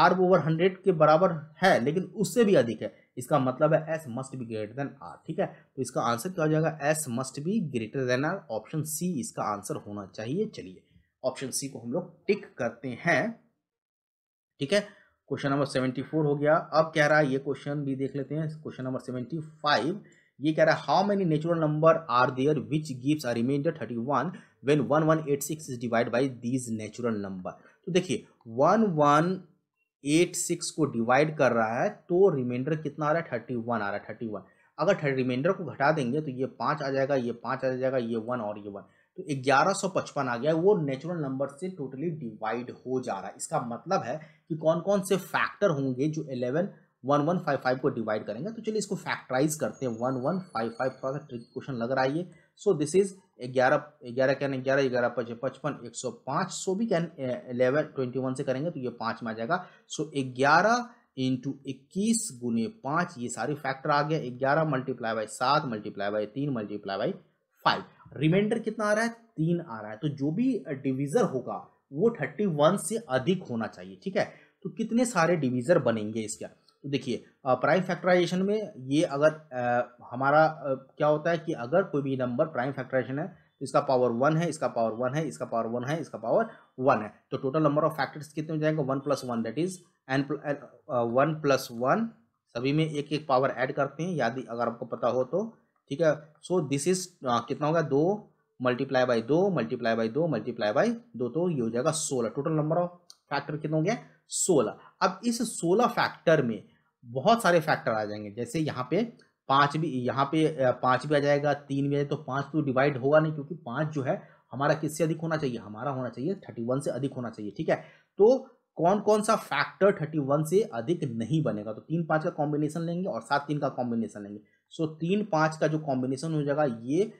आर ओवर 100 के बराबर है लेकिन उससे भी अधिक है इसका मतलब है S must be greater than R ठीक है तो इसका आंसर क्या हो जाएगा S must be greater than R option C इसका आंसर होना चाहिए चलिए ऑप्शन सी को हम लोग टिक करते हैं ठीक है क्वेश्चन नंबर सेवेंटी फोर हो गया अब कह रहा है ये क्वेश्चन भी देख लेते हैं क्वेश्चन नंबर सेवेंटी फाइव ये कह रहा है how many natural number are there which gives a remainder thirty one when one one eight six is divide by these natural number तो देखिए वन वन एट सिक्स को divide कर रहा है तो रिमाइंडर कितना आ रहा है थर्टी वन आ रहा है थर्टी वन अगर रिमाइंडर को घटा देंगे तो ये पाँच आ जाएगा ये पाँच आ जाएगा ये वन और ये वन तो ग्यारह सौ पचपन आ गया वो नेचुरल नंबर से टोटली डिवाइड हो जा रहा है इसका मतलब है कि कौन कौन से फैक्टर होंगे जो eleven one one five five को डिवाइड करेंगे तो चलिए इसको फैक्टराइज करते हैं वन वन फाइव फाइव थोड़ा सा ट्रिक क्वेश्चन लग रहा है ये सो दिस इज ग्यारह ग्यारह क्या ग्यारह ग्यारह पचपन एक सौ पाँच सो भी क्या इलेवन ट्वेंटी वन से करेंगे तो ये पाँच में आ जाएगा सो ग्यारह इंटू इक्कीस गुने पाँच ये सारे फैक्टर आ गया ग्यारह मल्टीप्लाई बाई सात मल्टीप्लाई बाई तीन मल्टीप्लाई बाई फाइव रिमाइंडर कितना आ रहा है तीन आ रहा है तो जो भी डिवीज़र होगा वो थर्टी वन से अधिक होना चाहिए ठीक है तो कितने सारे डिवीज़र बनेंगे इसका तो देखिए प्राइम फैक्टराइजेशन में ये अगर आ, हमारा आ, क्या होता है कि अगर कोई भी नंबर प्राइम फैक्टराइजेशन है इसका पावर वन है इसका पावर वन है इसका पावर वन है इसका पावर वन है तो टोटल नंबर ऑफ फैक्टर्स कितने हो जाएंगे one plus one that is N one plus one सभी में एक एक पावर ऐड करते हैं यदि अगर आपको पता हो तो ठीक है सो दिस इज कितना होगा दो मल्टीप्लाई बाई दो मल्टीप्लाई बाई दो मल्टीप्लाई बाई दो तो ये हो जाएगा सोलह टोटल नंबर ऑफ फैक्टर कितने हो गया सोलह अब इस सोलह फैक्टर में बहुत सारे फैक्टर आ जाएंगे जैसे यहाँ पे पाँच भी यहाँ पे पाँच भी आ जाएगा तीन भी आ जाएगा तो पाँच तो डिवाइड होगा नहीं क्योंकि पाँच जो है हमारा किससे अधिक होना चाहिए हमारा होना चाहिए थर्टी वन से अधिक होना चाहिए ठीक है तो कौन कौन सा फैक्टर थर्टी वन से अधिक नहीं बनेगा तो तीन पाँच का कॉम्बिनेशन लेंगे और सात तीन का कॉम्बिनेशन लेंगे सो तीन पाँच का जो कॉम्बिनेशन हो जाएगा ये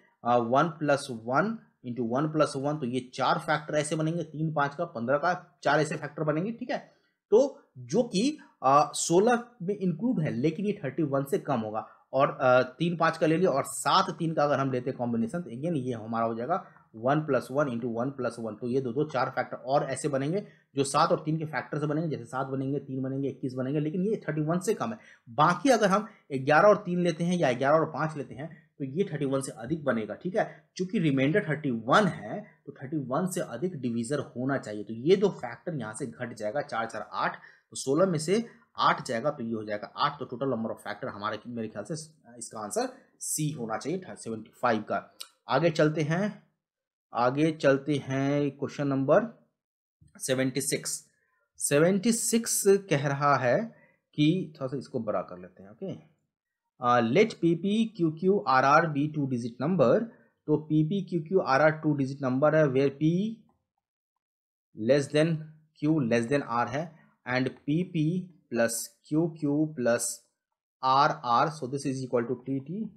one plus one into one plus one तो ये चार फैक्टर ऐसे बनेंगे तीन पाँच का पंद्रह का चार ऐसे फैक्टर बनेंगे ठीक है तो जो कि सोलह में इंक्लूड है लेकिन ये थर्टी वन से कम होगा और तीन पाँच का ले लिया और सात तीन का अगर हम लेते हैं कॉम्बिनेशन तो अगेन ये हमारा हो जाएगा one plus one into one plus one तो ये दो दो चार फैक्टर और ऐसे बनेंगे जो सात और तीन के फैक्टर से बनेंगे जैसे सात बनेंगे तीन बनेंगे इक्कीस बनेंगे लेकिन ये थर्टी वन से कम है बाकी अगर हम ग्यारह और तीन लेते हैं या ग्यारह और पाँच लेते हैं तो ये थर्टी वन से अधिक बनेगा ठीक है चूंकि रिमाइंडर थर्टी वन है तो थर्टी वन से अधिक डिविजर होना चाहिए तो ये दो फैक्टर यहाँ से घट जाएगा चार चार आठ तो सोलह में से आठ जाएगा तो ये हो जाएगा आठ तो टोटल नंबर ऑफ फैक्टर हमारे मेरे ख्याल से इसका आंसर सी होना चाहिए सेवेंटी फाइव का आगे चलते हैं आगे चलते हैं question number seventy six seventy six कह रहा है कि थोड़ा सा इसको बड़ा कर लेते हैं okay let P P Q Q R R be two digit number तो P P Q Q R R two digit number है where P less than Q less than R है and PP plus QQ plus RR. So this is equal to TT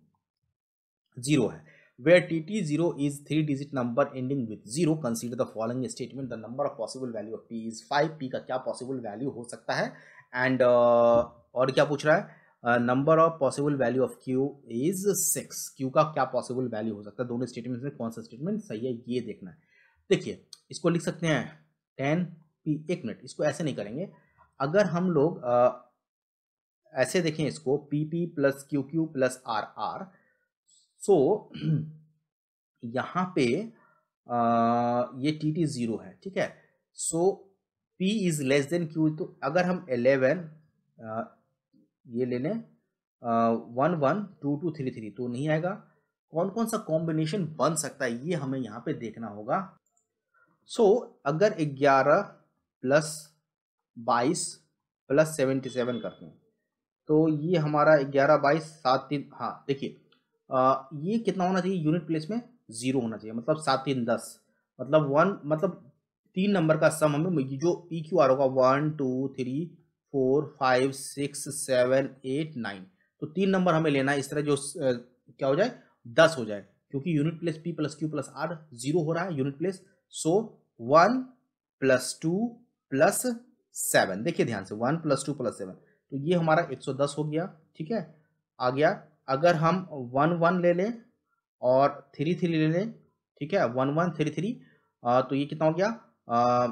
zero है. Where TT zero is three digit number ending with zero, consider the following statement: the number of possible value of P is five. P का क्या possible value हो सकता है? And uh, और क्या पूछ रहा है? Number of possible value of Q is six Q का क्या पॉसिबल वैल्यू हो सकता है दोनों स्टेटमेंट में कौन सा स्टेटमेंट सही है ये देखना है देखिए इसको लिख सकते हैं टेन पी एक मिनट इसको ऐसे नहीं करेंगे अगर हम लोग आ, ऐसे देखें इसको P P plus Q Q plus R R so यहाँ पे आ, ये टी टी ज़ीरो है ठीक है so P is less than Q तो अगर हम एलेवन ये ले लें one one two two three three तो नहीं आएगा कौन कौन सा कॉम्बिनेशन बन सकता है ये हमें यहाँ पे देखना होगा सो so, अगर ग्यारह प्लस बाईस प्लस सेवेंटी सेवन करते हैं तो ये हमारा ग्यारह बाईस सात तीन हाँ देखिए ये कितना होना चाहिए यूनिट प्लेस में ज़ीरो होना चाहिए मतलब सात तीन दस मतलब वन मतलब तीन नंबर का सम हमें जो पी क्यू आर होगा one two three four five six seven eight nine तो तीन नंबर हमें लेना है इस तरह जो क्या हो जाए दस हो जाए क्योंकि unit place P plus Q plus R zero हो रहा है unit place so one plus two plus seven देखिए ध्यान से one plus two plus seven तो ये हमारा एक सौ दस हो गया ठीक है आ गया अगर हम वन वन ले लें और थ्री थ्री ले लें ठीक है वन वन थ्री थ्री तो ये कितना हो गया आ,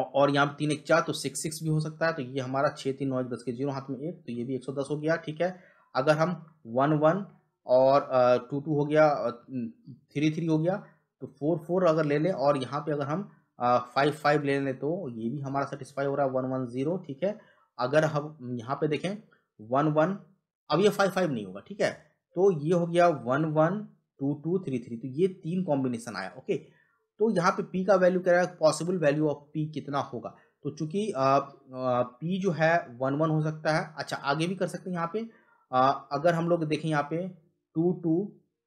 और यहाँ पे तीन एक चार तो सिक्स सिक्स भी हो सकता है तो ये हमारा छः तीन नौ एक दस के जीरो हाथ में एक तो ये भी एक सौ दस हो गया ठीक है अगर हम वन वन और टू टू हो गया थ्री थ्री हो गया तो फोर फोर अगर ले लें और यहाँ पे अगर हम फाइव फाइव ले लें तो ये भी हमारा सेटिस्फाई हो रहा है वन वन जीरो ठीक है अगर हम यहाँ पे देखें वन वन अब ये फाइव फाइव नहीं होगा ठीक है तो ये हो गया one one two two three three तो ये तीन कॉम्बिनेशन आया ओके तो यहाँ पे पी का वैल्यू क्या है पॉसिबल वैल्यू ऑफ पी कितना होगा तो चूंकि पी जो है वन वन हो सकता है अच्छा आगे भी कर सकते हैं यहाँ पे आ, अगर हम लोग देखें यहाँ पे two two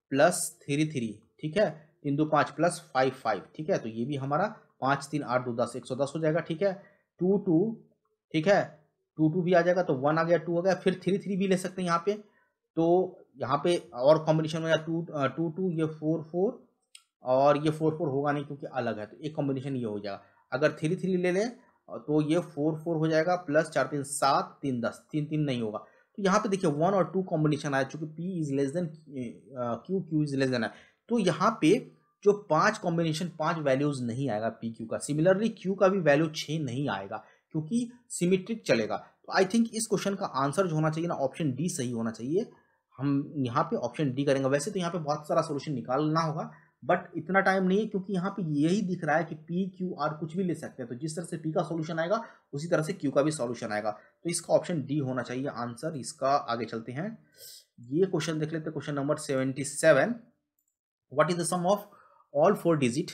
plus three three ठीक है तीन दो पाँच प्लस फाइव फाइव ठीक है तो ये भी हमारा पाँच तीन आठ दो दस एक सौ दस हो जाएगा ठीक है टू टू ठीक है टू टू भी आ जाएगा तो वन आ गया टू आ गया फिर थ्री थ्री भी ले सकते हैं यहाँ पे तो यहाँ पे और कॉम्बिनेशन में टू टू टू ये फोर फोर और ये फोर फोर होगा नहीं क्योंकि अलग है तो एक कॉम्बिनेशन ये हो जाएगा अगर थ्री थ्री ले लें तो ये फोर फोर हो जाएगा प्लस चार तीन सात तीन दस तीन तीन नहीं होगा तो यहाँ पे देखिए वन और टू कॉम्बिनेशन आया चूँकि P is less than Q Q is less than है तो यहाँ पे जो पांच कॉम्बिनेशन पांच वैल्यूज नहीं आएगा पी क्यू का सिमिलरली क्यू का भी वैल्यू छ नहीं आएगा क्योंकि सिमिट्रिक चलेगा तो आई थिंक इस क्वेश्चन का आंसर जो होना चाहिए ना ऑप्शन डी सही होना चाहिए हम यहाँ पे ऑप्शन डी करेंगे वैसे तो यहाँ पे बहुत सारा सोल्यूशन निकालना होगा बट इतना टाइम नहीं है क्योंकि यहाँ पे यही दिख रहा है कि पी क्यू आर कुछ भी ले सकते हैं तो जिस तरह से पी का सोल्यूशन आएगा उसी तरह से क्यू का भी सोल्यूशन आएगा तो इसका ऑप्शन डी होना चाहिए आंसर इसका आगे चलते हैं ये क्वेश्चन देख लेते question number seventy seven what is the sum of all four digit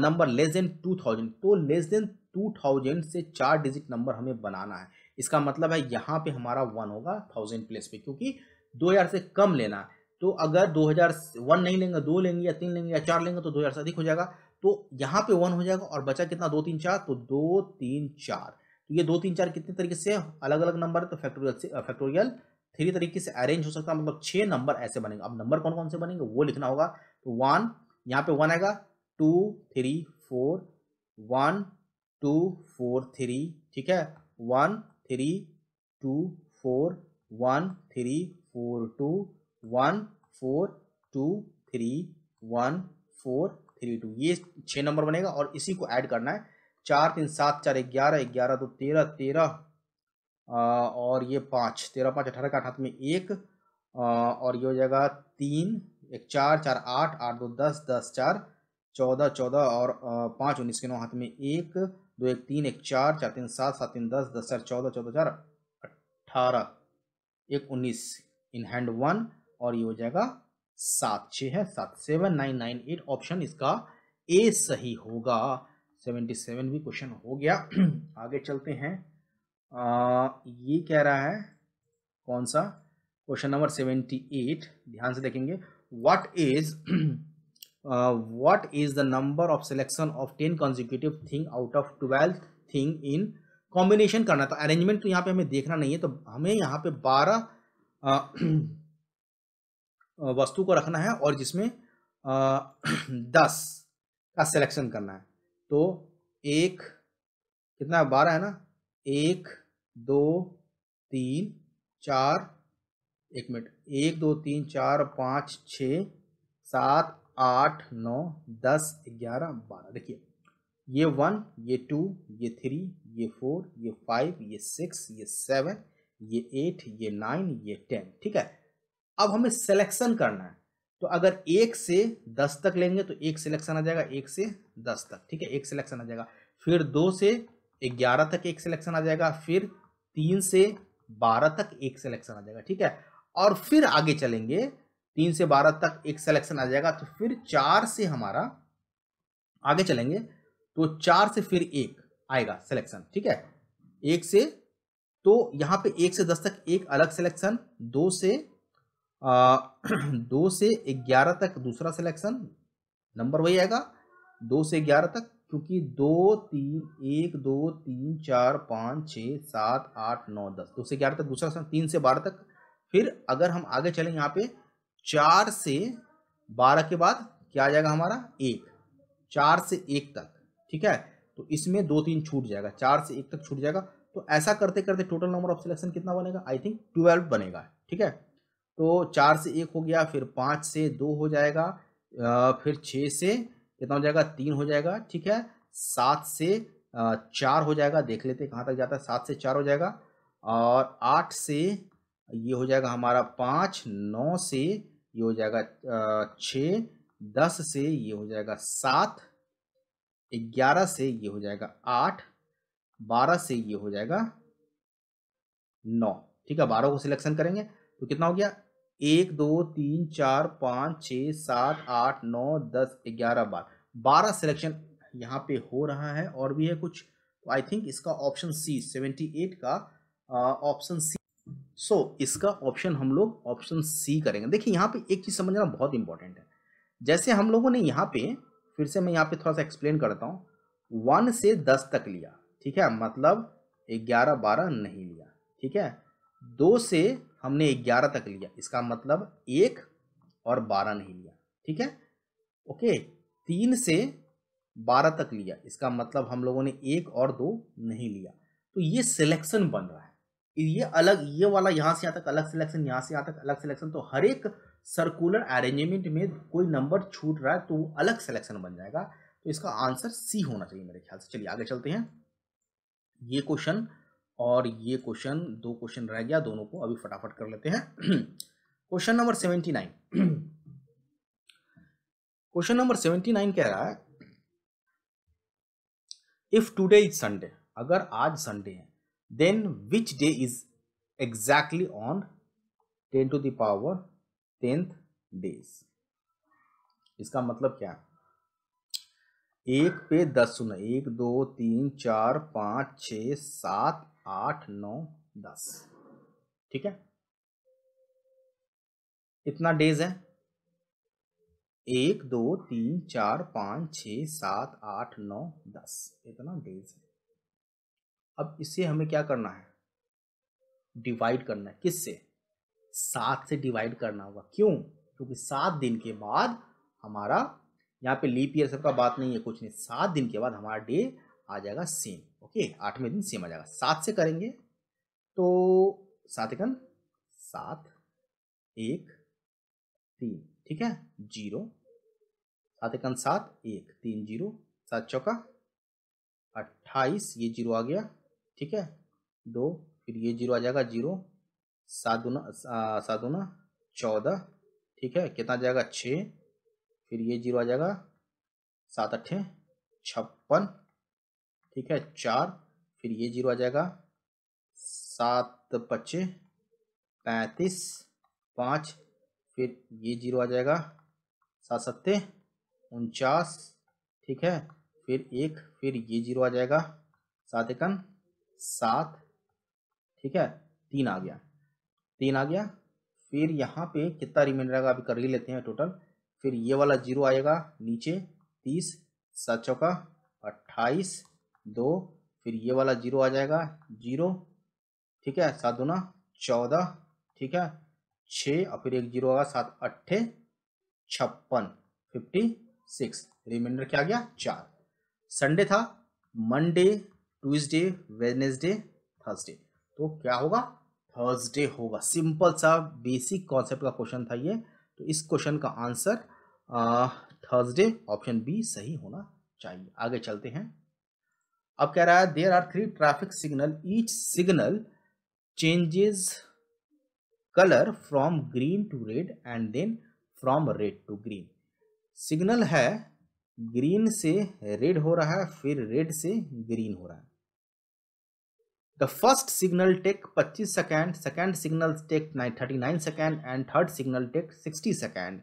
number less than two thousand तो लेस देन टू थाउजेंड से चार डिजिट नंबर हमें बनाना है इसका मतलब है यहाँ पे हमारा वन होगा थाउजेंड प्लेस पे क्योंकि दो हज़ार से कम लेना तो अगर दो हज़ार वन नहीं लेंगे दो लेंगे या तीन लेंगे या चार लेंगे तो दो हज़ार से अधिक हो जाएगा तो यहाँ पे वन हो जाएगा और बचा कितना दो तीन चार तो दो तीन चार तो ये दो तीन चार कितने तरीके से अलग अलग नंबर है तो फैक्टोरियल से फैक्टोरियल थ्री तरीके से अरेंज हो सकता है मतलब छः नंबर ऐसे बनेंगे अब नंबर कौन कौन से बनेंगे वो लिखना होगा तो वन यहाँ पे वन आएगा two three four one two four three ठीक है one three two four one three four two one four two three one four three two ये छः नंबर बनेगा और इसी को ऐड करना है चार तीन सात चार ग्यारह ग्यारह दो तेरह तेरह और ये पाँच तेरह पाँच अठारह का अठारह में एक और ये हो जाएगा तीन एक चार चार आठ आठ दो दस दस चार चौदह चौदह और पाँच उन्नीस के नौ हाथ में एक दो एक तीन एक चार चार तीन सात सात तीन दस दस चार चौदह चौदह चार अट्ठारह एक उन्नीस इन हैंड वन और ये हो जाएगा सात छः है सात seven nine nine eight option इसका ए सही होगा सेवेंटी सेवन भी क्वेश्चन हो गया [clears throat] आगे चलते हैं आ, ये कह रहा है कौन सा क्वेश्चन नंबर सेवेंटी एट ध्यान से देखेंगे what is uh, what is the number of selection of 10 consecutive thing out of 12 thing in combination करना था arrangement तो यहाँ पे हमें देखना नहीं है तो हमें यहाँ पे 12 वस्तु को रखना है और जिसमें दस का सिलेक्शन करना है तो एक कितना है बारह है ना एक दो तीन चार एक मिनट एक दो तीन चार पाँच छ सात आठ नौ दस ग्यारह बारह देखिए ये वन ये टू ये थ्री ये फोर ये फाइव ये सिक्स ये सेवन ये एट ये नाइन ये टेन ठीक है अब हमें सिलेक्शन करना है तो अगर एक से दस तक लेंगे तो एक सिलेक्शन आ जाएगा एक से दस तक ठीक है एक सिलेक्शन आ जाएगा फिर दो से ग्यारह तक एक सिलेक्शन आ जाएगा फिर तीन से बारह तक एक सिलेक्शन आ जाएगा ठीक है और फिर आगे चलेंगे तीन से बारह तक एक सिलेक्शन आ जाएगा तो फिर चार से हमारा आगे चलेंगे तो चार से फिर एक आएगा सिलेक्शन ठीक है एक से तो यहाँ पे एक से दस तक एक अलग सिलेक्शन दो से आ, [clears throat] दो से ग्यारह तक दूसरा सिलेक्शन नंबर वही आएगा दो से ग्यारह तक क्योंकि दो तीन एक दो तीन चार पाँच छ सात आठ नौ दस दो से ग्यारह तक दूसरा तीन से बारह तक फिर अगर हम आगे चलें यहाँ पे चार से बारह के बाद क्या आ जाएगा हमारा एक चार से एक तक ठीक है तो इसमें दो तीन छूट जाएगा चार से एक तक छूट जाएगा तो ऐसा करते करते टोटल नंबर ऑफ सिलेक्शन कितना बनेगा आई थिंक ट्वेल्व बनेगा ठीक है तो चार से एक हो गया फिर पाँच से दो हो जाएगा फिर छः से कितना हो जाएगा तीन हो जाएगा ठीक है सात से चार हो जाएगा देख लेते कहाँ तक जाता है सात से चार हो जाएगा और आठ से ये हो जाएगा हमारा पाँच नौ से ये हो जाएगा छः दस से ये हो जाएगा सात ग्यारह से ये हो जाएगा आठ बारह से ये हो जाएगा नौ ठीक है बारह को सिलेक्शन करेंगे तो कितना हो गया एक दो तीन चार पाँच छः सात आठ नौ दस ग्यारह बारह बारह सिलेक्शन यहाँ पे हो रहा है और भी है कुछ आई थिंक इसका ऑप्शन सी सेवेंटी एट का ऑप्शन सी सो so, इसका ऑप्शन हम लोग ऑप्शन सी करेंगे देखिए यहाँ पे एक चीज़ समझना बहुत इंपॉर्टेंट है जैसे हम लोगों ने यहाँ पे फिर से मैं यहाँ पे थोड़ा सा एक्सप्लेन करता हूँ वन से दस तक लिया ठीक है मतलब ग्यारह बारह नहीं लिया ठीक है दो से हमने ग्यारह तक लिया इसका मतलब एक और बारह नहीं लिया ठीक है ओके तीन से बारह तक लिया इसका मतलब हम लोगों ने एक और दो नहीं लिया तो ये सिलेक्शन बन रहा है ये अलग ये वाला यहाँ से यहाँ तक अलग सिलेक्शन यहाँ से यहाँ तक अलग सिलेक्शन तो हर एक सर्कुलर अरेंजमेंट में कोई नंबर छूट रहा है तो वो अलग सिलेक्शन बन जाएगा तो इसका आंसर सी होना चाहिए मेरे ख्याल से चलिए आगे चलते हैं ये क्वेश्चन और ये क्वेश्चन दो क्वेश्चन रह गया दोनों को अभी फटाफट कर लेते हैं question number seventy nine question number seventy nine कह रहा है इफ टुडे इज संडे अगर आज संडे है then which day is exactly on 10 to the power 10th days इसका मतलब क्या एक पे दस सुना एक दो तीन चार पाँच छ सात आठ नौ दस ठीक है इतना डेज है एक दो तीन चार पाँच छ सात आठ नौ दस इतना डेज है अब इसे हमें क्या करना है डिवाइड करना है किससे सात से डिवाइड करना होगा क्यों क्योंकि सात दिन के बाद हमारा यहाँ पे लीप ईयर सबका बात नहीं है कुछ नहीं सात दिन के बाद हमारा डे आ जाएगा सेम ओके आठवें दिन सेम आ जाएगा सात से करेंगे तो सात एक सात एक तीन ठीक है जीरो सात एक सात एक तीन जीरो सात चौका अट्ठाईस ये जीरो आ गया ठीक है दो फिर ये जीरो आ जाएगा जीरो सात दूना सात दूना चौदह ठीक है कितना जाएगा छः फिर ये जीरो आ जाएगा सात अट्ठे छप्पन ठीक है चार फिर ये जीरो आ जाएगा सात पच्चे पैंतीस पाँच फिर ये जीरो आ जाएगा सात सत्ते उनचास ठीक है फिर एक फिर ये जीरो आ जाएगा सात एकन सात ठीक है तीन आ गया तीन आ गया फिर यहाँ पे कितना रिमाइंडर आएगा अभी कर ही लेते हैं टोटल फिर ये वाला जीरो आएगा नीचे तीस सात चौका अट्ठाईस दो फिर ये वाला जीरो आ जाएगा जीरो ठीक है सात दूना चौदह ठीक है छः और फिर एक जीरो आएगा सात अट्ठे छप्पन फिफ्टी सिक्स रिमाइंडर क्या आ गया चार संडे था मंडे ट्यूजडे वेडनेसडे थर्सडे तो क्या होगा थर्सडे होगा सिंपल सा बेसिक कॉन्सेप्ट का क्वेश्चन था ये तो इस क्वेश्चन का आंसर थर्सडे ऑप्शन बी सही होना चाहिए आगे चलते हैं अब कह रहा है there are three traffic signal each signal changes colour from green to red and then from red to green signal है ग्रीन से रेड हो रहा है फिर रेड से ग्रीन हो रहा है the first signal take 25 second second signal take 39 second and third signal take 60 second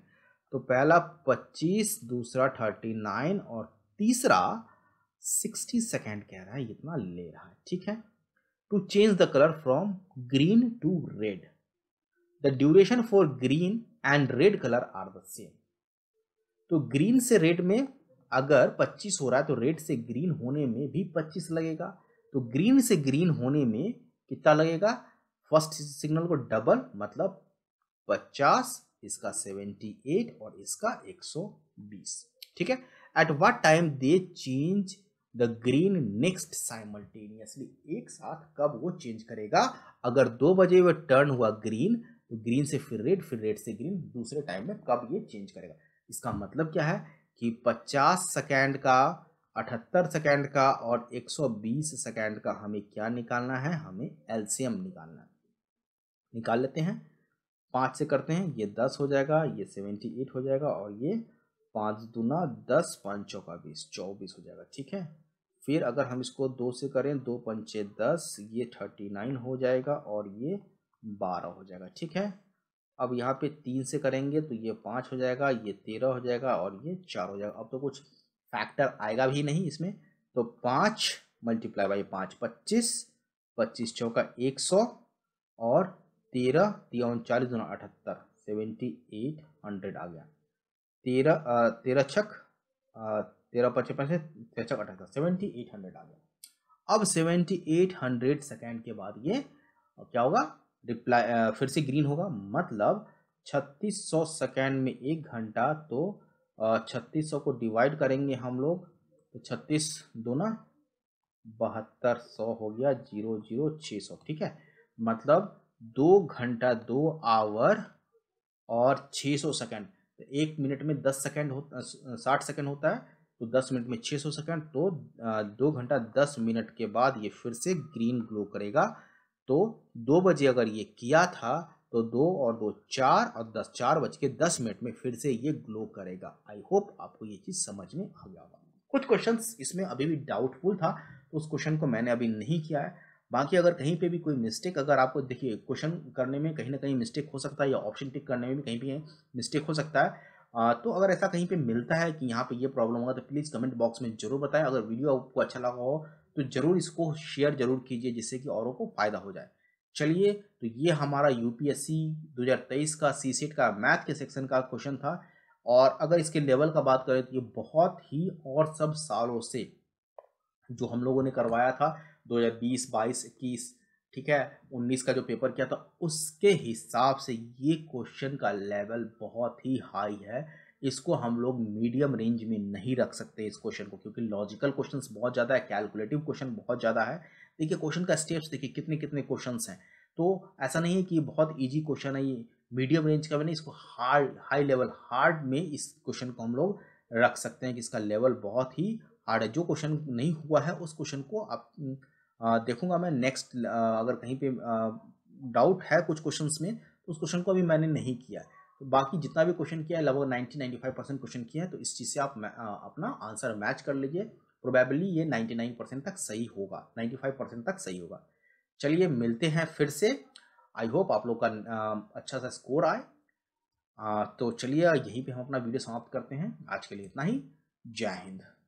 तो पहला 25 दूसरा 39 और तीसरा 60 सेकेंड कह रहा है इतना ले रहा है ठीक है to change the colour from green to red the duration for green and red colour are the same तो ग्रीन से रेड में अगर 25 हो रहा है तो रेड से ग्रीन होने में भी 25 लगेगा तो ग्रीन से ग्रीन होने में कितना लगेगा फर्स्ट सिग्नल को डबल मतलब पचास इसका सेवेंटी एट और इसका एक सौ बीस ठीक है at what time they change the green next simultaneously एक साथ कब वो चेंज करेगा अगर दो बजे वह टर्न हुआ ग्रीन तो ग्रीन से फिर रेड फिर रेड से ग्रीन दूसरे टाइम में कब ये चेंज करेगा इसका मतलब क्या है कि 50 सेकेंड का अठहत्तर सेकेंड का और 120 सेकेंड का हमें क्या निकालना है हमें एल्शियम निकालना है निकाल लेते हैं पाँच से करते हैं ये दस हो जाएगा ये सेवेंटी एट हो जाएगा और ये पाँच दूना दस पाँच चौका बीस चौबीस हो जाएगा ठीक है फिर अगर हम इसको दो से करें दो पंचे दस ये थर्टी नाइन हो जाएगा और ये बारह हो जाएगा ठीक है अब यहाँ पे तीन से करेंगे तो ये पाँच हो जाएगा ये तेरह हो जाएगा और ये चार हो जाएगा अब तो कुछ फैक्टर आएगा भी नहीं इसमें तो पाँच मल्टीप्लाई बाई पाँच पच्चीस पच्चीस चौका एक सौ और तेरह तेरह उनचालीस दोनों अठहत्तर सेवेंटी एट हंड्रेड आ गया तेरह तेरह छक तेरह पचपन से तेरह छक अठहत्तर सेवेंटी एट हंड्रेड आ गया अब सेवेंटी एट हंड्रेड सेकेंड के बाद ये क्या होगा रिप्लाई फिर से ग्रीन होगा मतलब छत्तीस सौ सेकेंड में एक घंटा तो छत्तीस सौ को डिवाइड करेंगे हम लोग तो छत्तीस न बहत्तर सौ हो गया जीरो जीरो छः सौ ठीक है मतलब दो घंटा दो आवर और छः सौ सेकेंड तो एक मिनट में दस सेकेंड हो साठ सेकेंड होता है तो दस मिनट में छः सौ सेकेंड तो दो घंटा दस मिनट के बाद ये फिर से ग्रीन ग्लो करेगा तो दो बजे अगर ये किया था तो दो और दो चार और दस चार बज के दस मिनट में फिर से ये ग्लो करेगा आई होप आपको ये चीज़ समझ में आ गया होगा कुछ क्वेश्चन इसमें अभी भी डाउटफुल था तो उस क्वेश्चन को मैंने अभी नहीं किया है बाकी अगर कहीं पे भी कोई मिस्टेक अगर आपको देखिए क्वेश्चन करने में कहीं ना कहीं मिस्टेक हो सकता है या ऑप्शन टिक करने में भी कहीं पे मिस्टेक हो सकता है आ, तो अगर ऐसा कहीं पे मिलता है कि यहाँ पे ये प्रॉब्लम होगा तो प्लीज़ कमेंट बॉक्स में ज़रूर बताएं अगर वीडियो आपको अच्छा लगा हो तो ज़रूर इसको शेयर जरूर कीजिए जिससे कि औरों को फ़ायदा हो जाए चलिए तो ये हमारा यूपीएससी 2023 का सी सेट e का मैथ के सेक्शन का क्वेश्चन था और अगर इसके लेवल का बात करें तो ये बहुत ही और सब सालों से जो हम लोगों ने करवाया था 2020 22 इक्कीस ठीक है 19 का जो पेपर किया था उसके हिसाब से ये क्वेश्चन का लेवल बहुत ही हाई है इसको हम लोग मीडियम रेंज में नहीं रख सकते इस क्वेश्चन को क्योंकि लॉजिकल क्वेश्चंस बहुत ज़्यादा है कैलकुलेटिव क्वेश्चन बहुत ज़्यादा है देखिए क्वेश्चन का स्टेप्स देखिए कितने कितने क्वेश्चन हैं तो ऐसा नहीं है कि बहुत ईजी क्वेश्चन है ये मीडियम रेंज का भी नहीं इसको हार्ड हाई लेवल हार्ड में इस क्वेश्चन को हम लोग रख सकते हैं कि इसका लेवल बहुत ही हार्ड है जो क्वेश्चन नहीं हुआ है उस क्वेश्चन को आप देखूंगा मैं नेक्स्ट अगर कहीं पे डाउट है कुछ क्वेश्चंस में तो उस क्वेश्चन को अभी मैंने नहीं किया है तो बाकी जितना भी क्वेश्चन किया है लगभग ninety ninety five percent question किया है तो इस चीज़ से आप आ, अपना आंसर मैच कर लीजिए प्रोबेबली ये 99 परसेंट तक सही होगा 95 परसेंट तक सही होगा चलिए मिलते हैं फिर से आई होप आप लोग का अच्छा सा स्कोर आए तो चलिए यहीं पे हम अपना वीडियो समाप्त करते हैं आज के लिए इतना ही जय हिंद